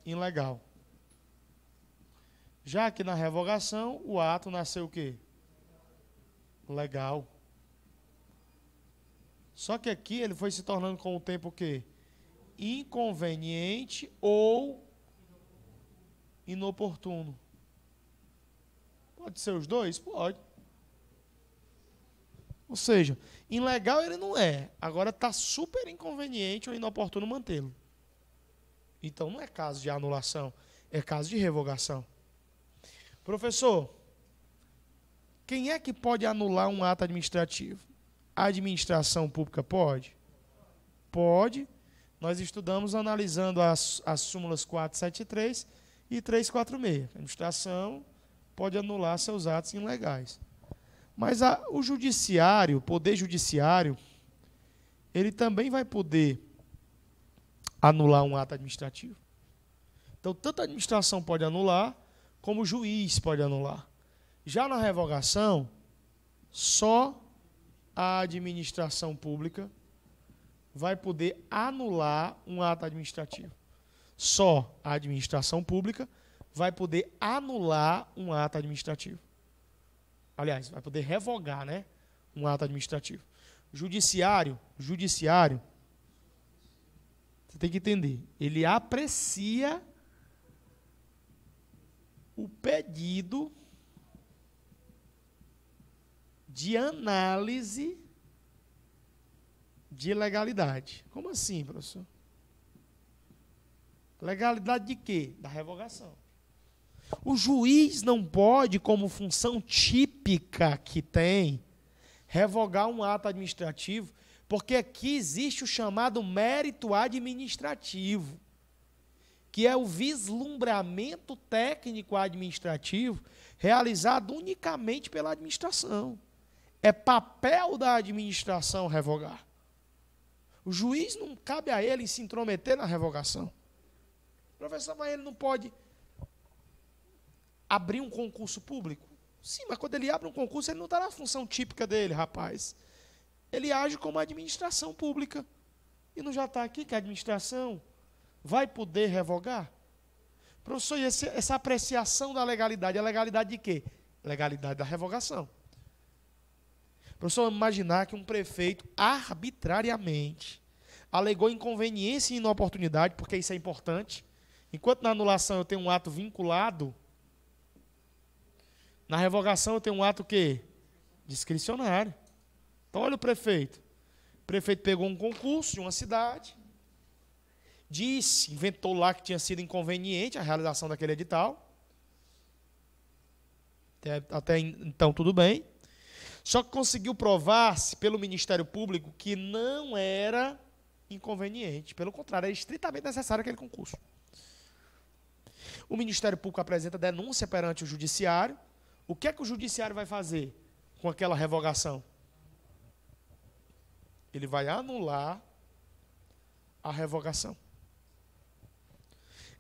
Ilegal. Já que na revogação, o ato nasceu o quê? Legal. Só que aqui ele foi se tornando com o tempo o quê? Inconveniente ou inoportuno. Pode ser os dois? Pode. Ou seja, ilegal ele não é. Agora está super inconveniente ou inoportuno mantê-lo. Então não é caso de anulação, é caso de revogação. Professor, quem é que pode anular um ato administrativo? A administração pública pode? Pode. Nós estudamos analisando as, as súmulas 473 e 346. A administração pode anular seus atos ilegais. Mas a, o judiciário, o poder judiciário, ele também vai poder anular um ato administrativo. Então, tanto a administração pode anular, como o juiz pode anular. Já na revogação, só a administração pública vai poder anular um ato administrativo. Só a administração pública vai poder anular um ato administrativo. Aliás, vai poder revogar, né, um ato administrativo. Judiciário, judiciário você tem que entender, ele aprecia o pedido de análise de legalidade. Como assim, professor? Legalidade de quê? Da revogação. O juiz não pode, como função típica que tem, revogar um ato administrativo, porque aqui existe o chamado mérito administrativo, que é o vislumbramento técnico administrativo realizado unicamente pela administração. É papel da administração revogar. O juiz não cabe a ele se intrometer na revogação. Professor, mas ele não pode abrir um concurso público? Sim, mas quando ele abre um concurso, ele não está na função típica dele, rapaz. Ele age como administração pública. E não já está aqui que a administração vai poder revogar? Professor, e esse, essa apreciação da legalidade? A legalidade de quê? Legalidade da revogação. Professor, imaginar que um prefeito arbitrariamente alegou inconveniência e inoportunidade, porque isso é importante. Enquanto na anulação eu tenho um ato vinculado, na revogação eu tenho um ato que discricionário. Então olha o prefeito. O prefeito pegou um concurso de uma cidade, disse, inventou lá que tinha sido inconveniente a realização daquele edital. Até, até então tudo bem. Só que conseguiu provar-se pelo Ministério Público que não era inconveniente. Pelo contrário, era estritamente necessário aquele concurso. O Ministério Público apresenta denúncia perante o Judiciário. O que é que o Judiciário vai fazer com aquela revogação? Ele vai anular a revogação.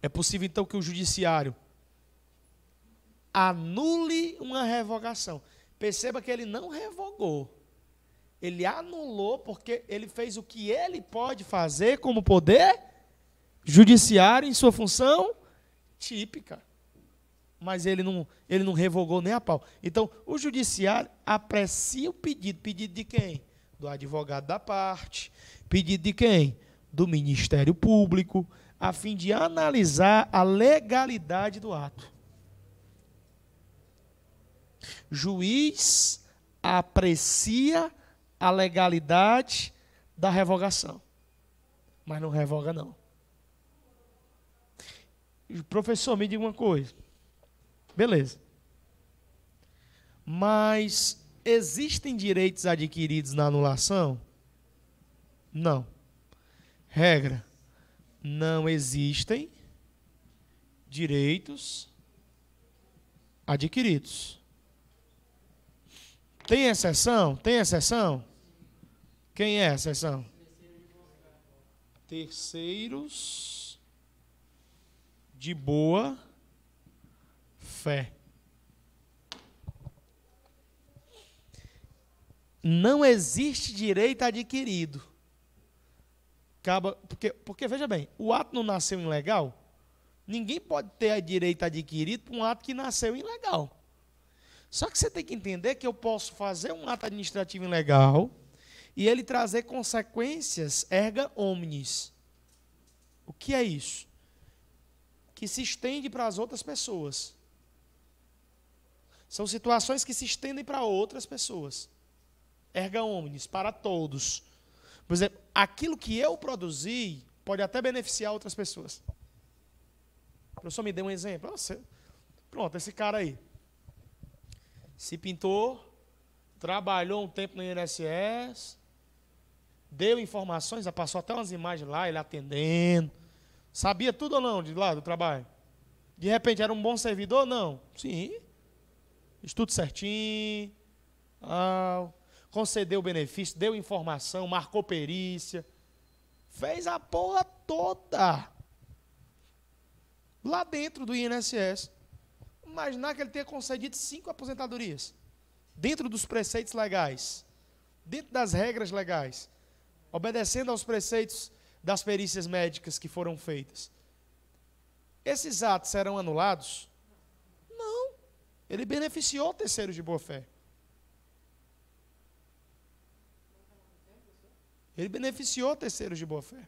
É possível, então, que o Judiciário anule uma revogação. Perceba que ele não revogou. Ele anulou porque ele fez o que ele pode fazer como poder judiciário em sua função típica. Mas ele não, ele não revogou nem a pau. Então, o judiciário aprecia o pedido. Pedido de quem? Do advogado da parte. Pedido de quem? Do Ministério Público, a fim de analisar a legalidade do ato. Juiz aprecia a legalidade da revogação, mas não revoga, não. Professor, me diga uma coisa. Beleza. Mas existem direitos adquiridos na anulação? Não. Regra: não existem direitos adquiridos. Tem exceção? Tem exceção? Quem é a exceção? Terceiros de boa fé. Não existe direito adquirido. Acaba, porque, porque, veja bem, o ato não nasceu ilegal. Ninguém pode ter direito adquirido para um ato que nasceu ilegal. Só que você tem que entender que eu posso fazer um ato administrativo ilegal e ele trazer consequências erga omnes. O que é isso? Que se estende para as outras pessoas. São situações que se estendem para outras pessoas. Erga omnes, para todos. Por exemplo, aquilo que eu produzi pode até beneficiar outras pessoas. O professor me deu um exemplo. Ah, Pronto, esse cara aí se pintou, trabalhou um tempo no INSS, deu informações, passou até umas imagens lá, ele atendendo. Sabia tudo ou não de lá do trabalho? De repente era um bom servidor? ou Não. Sim. Estudo certinho. Ah, concedeu benefício, deu informação, marcou perícia. Fez a porra toda. Lá dentro do INSS imaginar que ele tenha concedido cinco aposentadorias, dentro dos preceitos legais, dentro das regras legais, obedecendo aos preceitos das perícias médicas que foram feitas. Esses atos serão anulados? Não. Ele beneficiou terceiros de boa fé. Ele beneficiou terceiros de boa fé.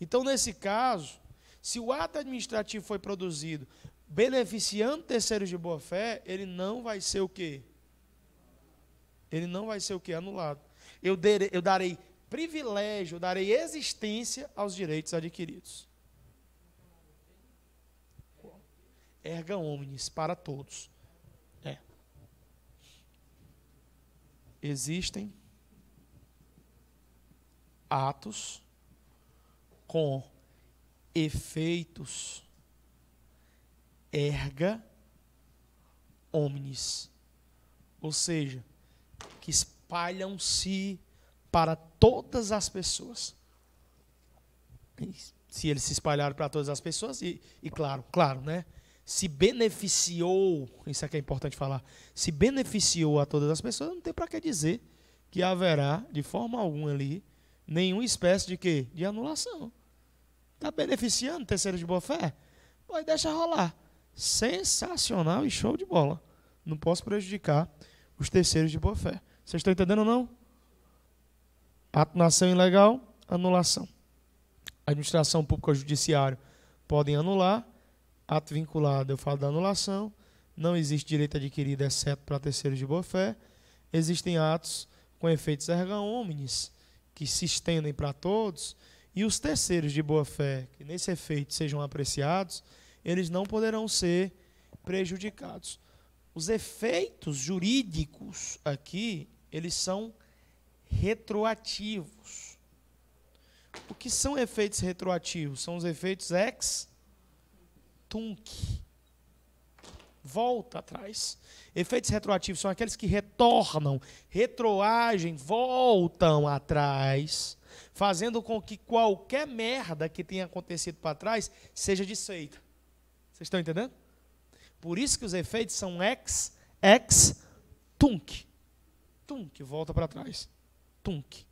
Então, nesse caso, se o ato administrativo foi produzido beneficiando terceiros de boa fé, ele não vai ser o quê? Ele não vai ser o quê? Anulado. Eu, dere, eu darei privilégio, eu darei existência aos direitos adquiridos. Erga omnes para todos. É. Existem atos com efeitos erga omnes, ou seja, que espalham-se para todas as pessoas. Se eles se espalharam para todas as pessoas, e, e claro, claro, né? Se beneficiou, isso aqui é, é importante falar, se beneficiou a todas as pessoas, não tem para que dizer que haverá, de forma alguma ali, nenhuma espécie de quê? De anulação. Está beneficiando terceiro de boa fé? Pode deixar rolar sensacional e show de bola. Não posso prejudicar os terceiros de boa fé. Vocês estão entendendo ou não? nação ilegal, anulação. administração pública ou judiciário podem anular. Ato vinculado, eu falo da anulação. Não existe direito adquirido, exceto para terceiros de boa fé. Existem atos com efeitos erga omnes, que se estendem para todos. E os terceiros de boa fé, que nesse efeito sejam apreciados, eles não poderão ser prejudicados. Os efeitos jurídicos aqui, eles são retroativos. O que são efeitos retroativos? São os efeitos ex tunc. Volta atrás. Efeitos retroativos são aqueles que retornam, retroagem, voltam atrás, fazendo com que qualquer merda que tenha acontecido para trás seja desfeita. Vocês estão entendendo? Por isso que os efeitos são ex, ex, tunc. Tunc, volta para trás. Tunc.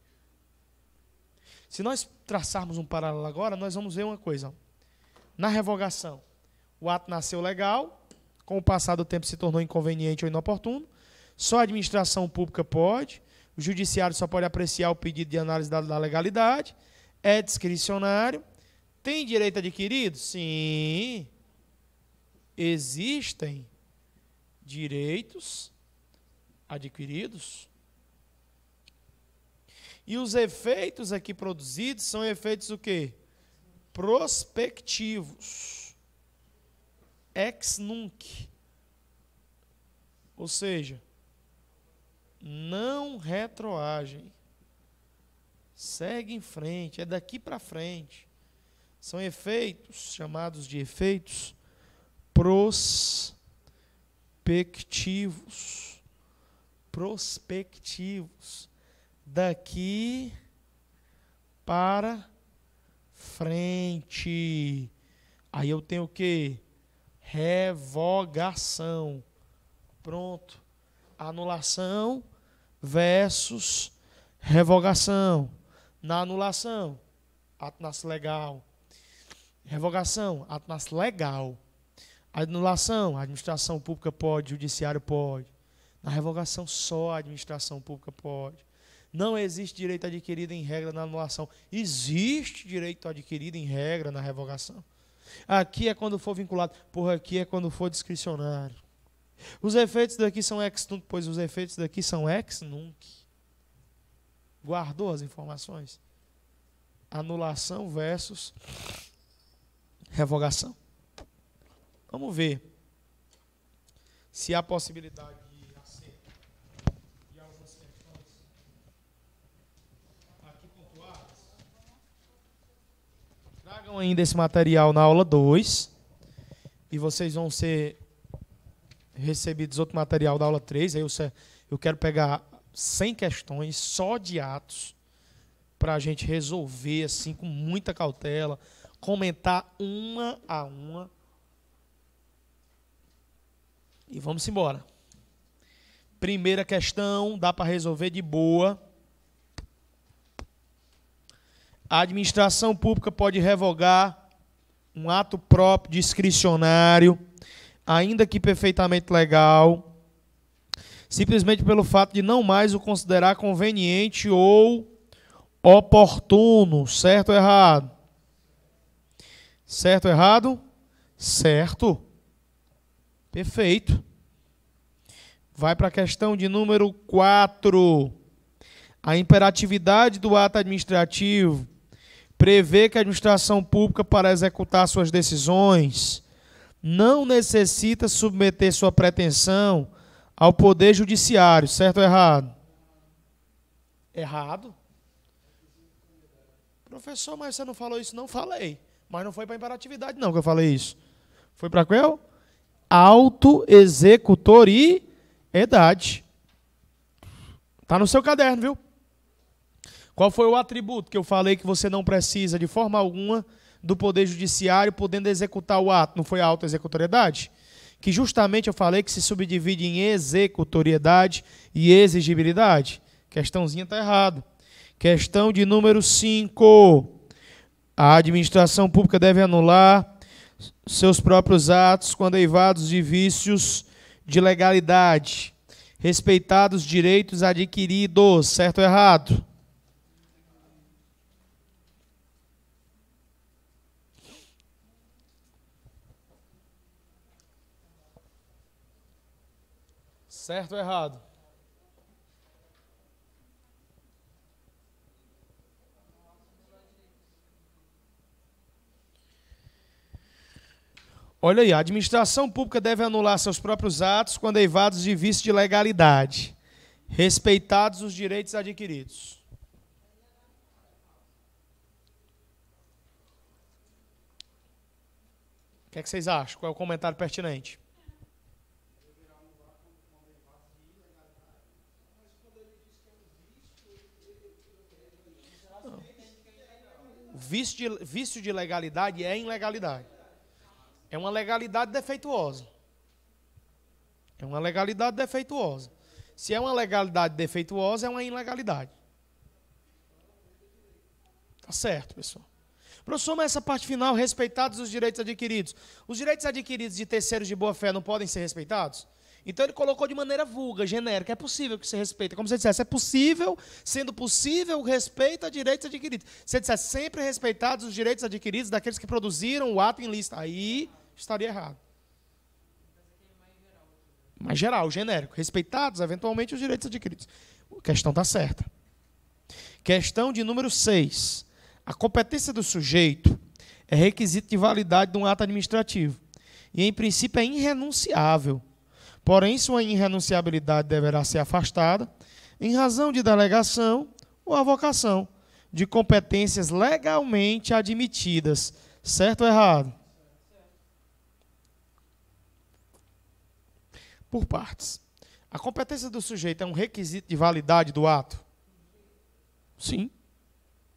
Se nós traçarmos um paralelo agora, nós vamos ver uma coisa. Na revogação, o ato nasceu legal, com o passar do tempo se tornou inconveniente ou inoportuno. Só a administração pública pode, o judiciário só pode apreciar o pedido de análise da, da legalidade, é discricionário. Tem direito adquirido? Sim existem direitos adquiridos. E os efeitos aqui produzidos são efeitos o quê? Prospectivos. Ex nunc. Ou seja, não retroagem. Segue em frente, é daqui para frente. São efeitos chamados de efeitos prospectivos. Prospectivos. Daqui para frente. Aí eu tenho o que? Revogação. Pronto. Anulação versus revogação. Na anulação, ato nasce legal. Revogação, ato nasce legal. A anulação, a administração pública pode, o judiciário pode. Na revogação, só a administração pública pode. Não existe direito adquirido em regra na anulação. Existe direito adquirido em regra na revogação. Aqui é quando for vinculado, por aqui é quando for discricionário. Os efeitos daqui são ex nunc, pois os efeitos daqui são ex nunc. Guardou as informações? Anulação versus revogação. Vamos ver se há possibilidade de algumas questões aqui pontuadas. Tragam ainda esse material na aula 2 e vocês vão ser recebidos outro material da aula 3. Aí eu quero pegar 100 questões só de atos para a gente resolver assim com muita cautela, comentar uma a uma e vamos embora. Primeira questão, dá para resolver de boa. A administração pública pode revogar um ato próprio, discricionário, ainda que perfeitamente legal, simplesmente pelo fato de não mais o considerar conveniente ou oportuno, certo ou errado? Certo ou errado? Certo. Perfeito. Vai para a questão de número 4. A imperatividade do ato administrativo prevê que a administração pública, para executar suas decisões, não necessita submeter sua pretensão ao Poder Judiciário, certo ou errado? Errado. Professor, mas você não falou isso? Não falei. Mas não foi para imperatividade, não, que eu falei isso. Foi para qual? executoriedade Está no seu caderno, viu? Qual foi o atributo que eu falei que você não precisa de forma alguma do poder judiciário podendo executar o ato? Não foi a executoriedade? Que justamente eu falei que se subdivide em executoriedade e exigibilidade. Questãozinha está errado. Questão de número 5. A administração pública deve anular seus próprios atos quando eivados de vícios de legalidade, respeitados direitos adquiridos, certo ou errado? Certo ou errado? Olha aí, a administração pública deve anular seus próprios atos quando eivados de vício de legalidade, respeitados os direitos adquiridos. O que, é que vocês acham? Qual é o comentário pertinente? Vício de, vício de legalidade é ilegalidade. É uma legalidade defeituosa. É uma legalidade defeituosa. Se é uma legalidade defeituosa, é uma ilegalidade. Tá certo, pessoal. Professor, essa parte final, respeitados os direitos adquiridos. Os direitos adquiridos de terceiros de boa fé não podem ser respeitados? Então ele colocou de maneira vulga, genérica. É possível que se respeite. Como se dissesse, é possível, sendo possível, o respeito a direitos adquiridos. Se dissesse é sempre respeitados os direitos adquiridos daqueles que produziram o ato em lista, aí estaria errado. Mas geral, genérico. Respeitados, eventualmente, os direitos adquiridos. A questão está certa. Questão de número 6. A competência do sujeito é requisito de validade de um ato administrativo. E, em princípio, é irrenunciável Porém, sua irrenunciabilidade deverá ser afastada em razão de delegação ou avocação de competências legalmente admitidas. Certo ou errado? Por partes. A competência do sujeito é um requisito de validade do ato? Sim.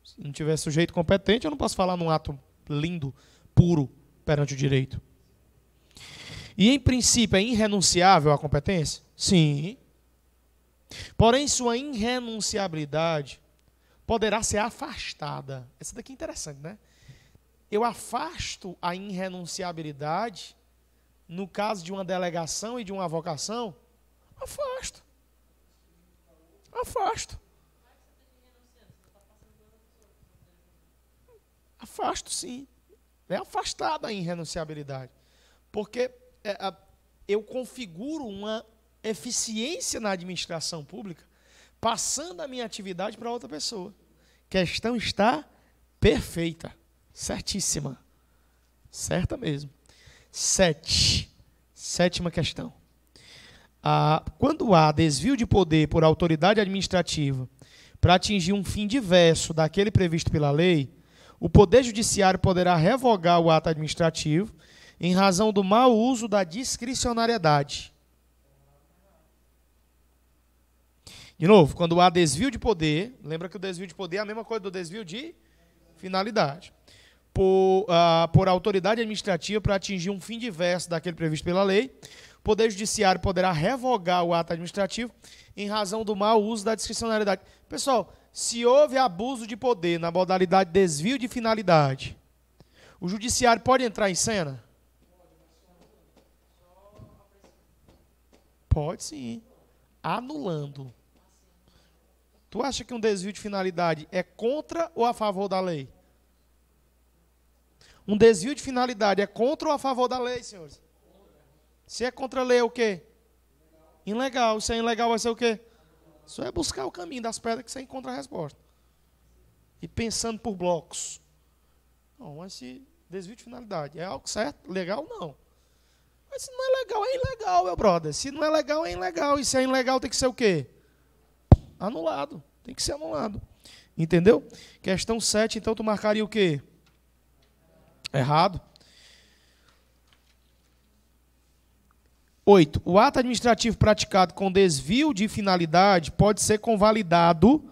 Se não tiver sujeito competente, eu não posso falar num ato lindo, puro, perante o direito. E em princípio é irrenunciável a competência? Sim. Porém, sua irrenunciabilidade poderá ser afastada. Essa daqui é interessante, né? Eu afasto a irrenunciabilidade no caso de uma delegação e de uma vocação? Afasto. Afasto. Afasto, sim. É afastada a irrenunciabilidade. Porque é, eu configuro uma eficiência na administração pública passando a minha atividade para outra pessoa. questão está perfeita, certíssima. Certa mesmo. Sete. Sétima questão. Ah, quando há desvio de poder por autoridade administrativa para atingir um fim diverso daquele previsto pela lei, o Poder Judiciário poderá revogar o ato administrativo em razão do mau uso da discricionariedade. De novo, quando há desvio de poder, lembra que o desvio de poder é a mesma coisa do desvio de finalidade. Por, ah, por autoridade administrativa para atingir um fim diverso daquele previsto pela lei, o Poder Judiciário poderá revogar o ato administrativo em razão do mau uso da discricionariedade. Pessoal, se houve abuso de poder na modalidade desvio de finalidade, o Judiciário pode entrar em cena? Pode sim. Anulando. Tu acha que um desvio de finalidade é contra ou a favor da lei? Um desvio de finalidade é contra ou a favor da lei, senhores? Se é contra a lei, é o quê? Ilegal. Se é ilegal, vai ser o quê? só é buscar o caminho das pedras que você encontra a resposta. E pensando por blocos. Não, mas se desvio de finalidade é algo certo, legal? Não. Mas se não é legal, é ilegal, meu brother. Se não é legal, é ilegal. E se é ilegal, tem que ser o quê? Anulado. Tem que ser anulado. Entendeu? Questão 7, então tu marcaria o quê? Errado. 8. O ato administrativo praticado com desvio de finalidade pode ser convalidado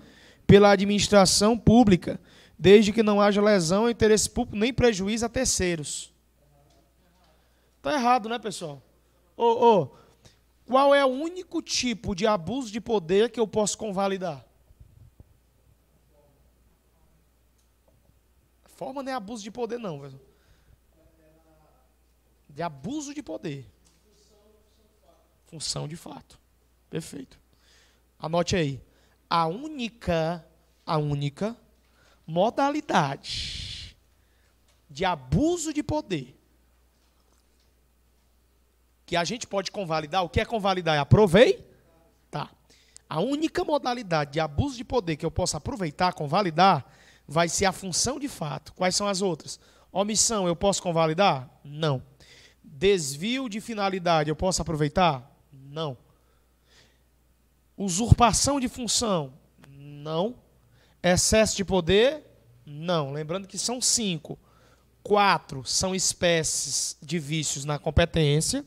pela administração pública, desde que não haja lesão ao interesse público nem prejuízo a terceiros. Está errado, né, pessoal? Ô, oh, oh, qual é o único tipo de abuso de poder que eu posso convalidar? Forma não é abuso de poder, não. De abuso de poder. Função de fato. Perfeito. Anote aí. A única, a única modalidade de abuso de poder que a gente pode convalidar. O que é convalidar? É aproveitar. Tá. A única modalidade de abuso de poder que eu possa aproveitar, convalidar, vai ser a função de fato. Quais são as outras? Omissão, eu posso convalidar? Não. Desvio de finalidade, eu posso aproveitar? Não. Usurpação de função? Não. Excesso de poder? Não. Lembrando que são cinco. Quatro são espécies de vícios na competência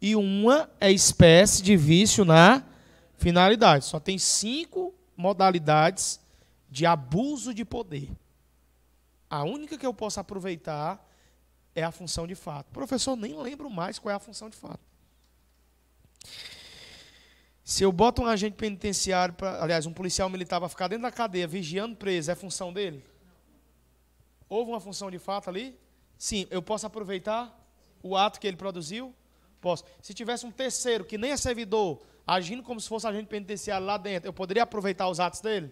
e uma é espécie de vício na finalidade. Só tem cinco modalidades de abuso de poder. A única que eu posso aproveitar é a função de fato. Professor, nem lembro mais qual é a função de fato. Se eu boto um agente penitenciário, pra, aliás, um policial militar para ficar dentro da cadeia vigiando preso, é função dele? Houve uma função de fato ali? Sim, eu posso aproveitar o ato que ele produziu? Posso. Se tivesse um terceiro que nem é servidor, agindo como se fosse agente penitenciário lá dentro, eu poderia aproveitar os atos dele?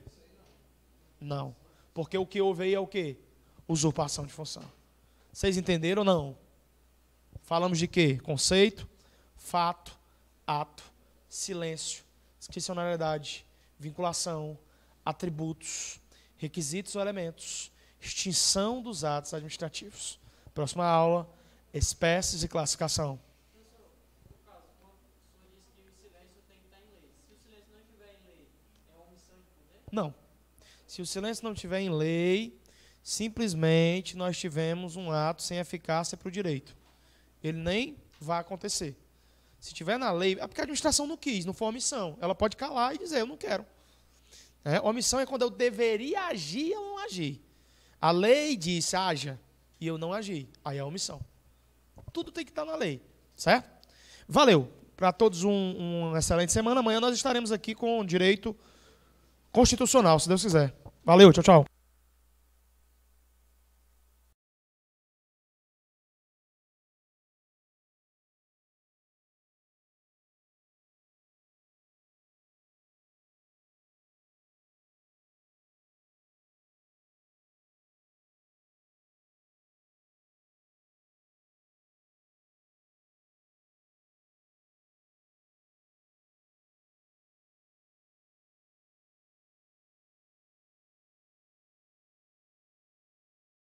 Não. Porque o que houve aí é o quê? Usurpação de função. Vocês entenderam ou não? Falamos de quê? Conceito, fato, ato, silêncio, discricionalidade, vinculação, atributos, requisitos ou elementos, extinção dos atos administrativos. Próxima aula, espécies e classificação. Não. Se o silêncio não tiver em lei, simplesmente nós tivemos um ato sem eficácia para o direito. Ele nem vai acontecer. Se tiver na lei, é porque a administração não quis, não foi omissão. Ela pode calar e dizer, eu não quero. É, omissão é quando eu deveria agir e eu não agi. A lei disse, haja, e eu não agi. Aí é omissão. Tudo tem que estar na lei, certo? Valeu. Para todos, um, uma excelente semana. Amanhã nós estaremos aqui com direito constitucional, se Deus quiser. Valeu, tchau, tchau.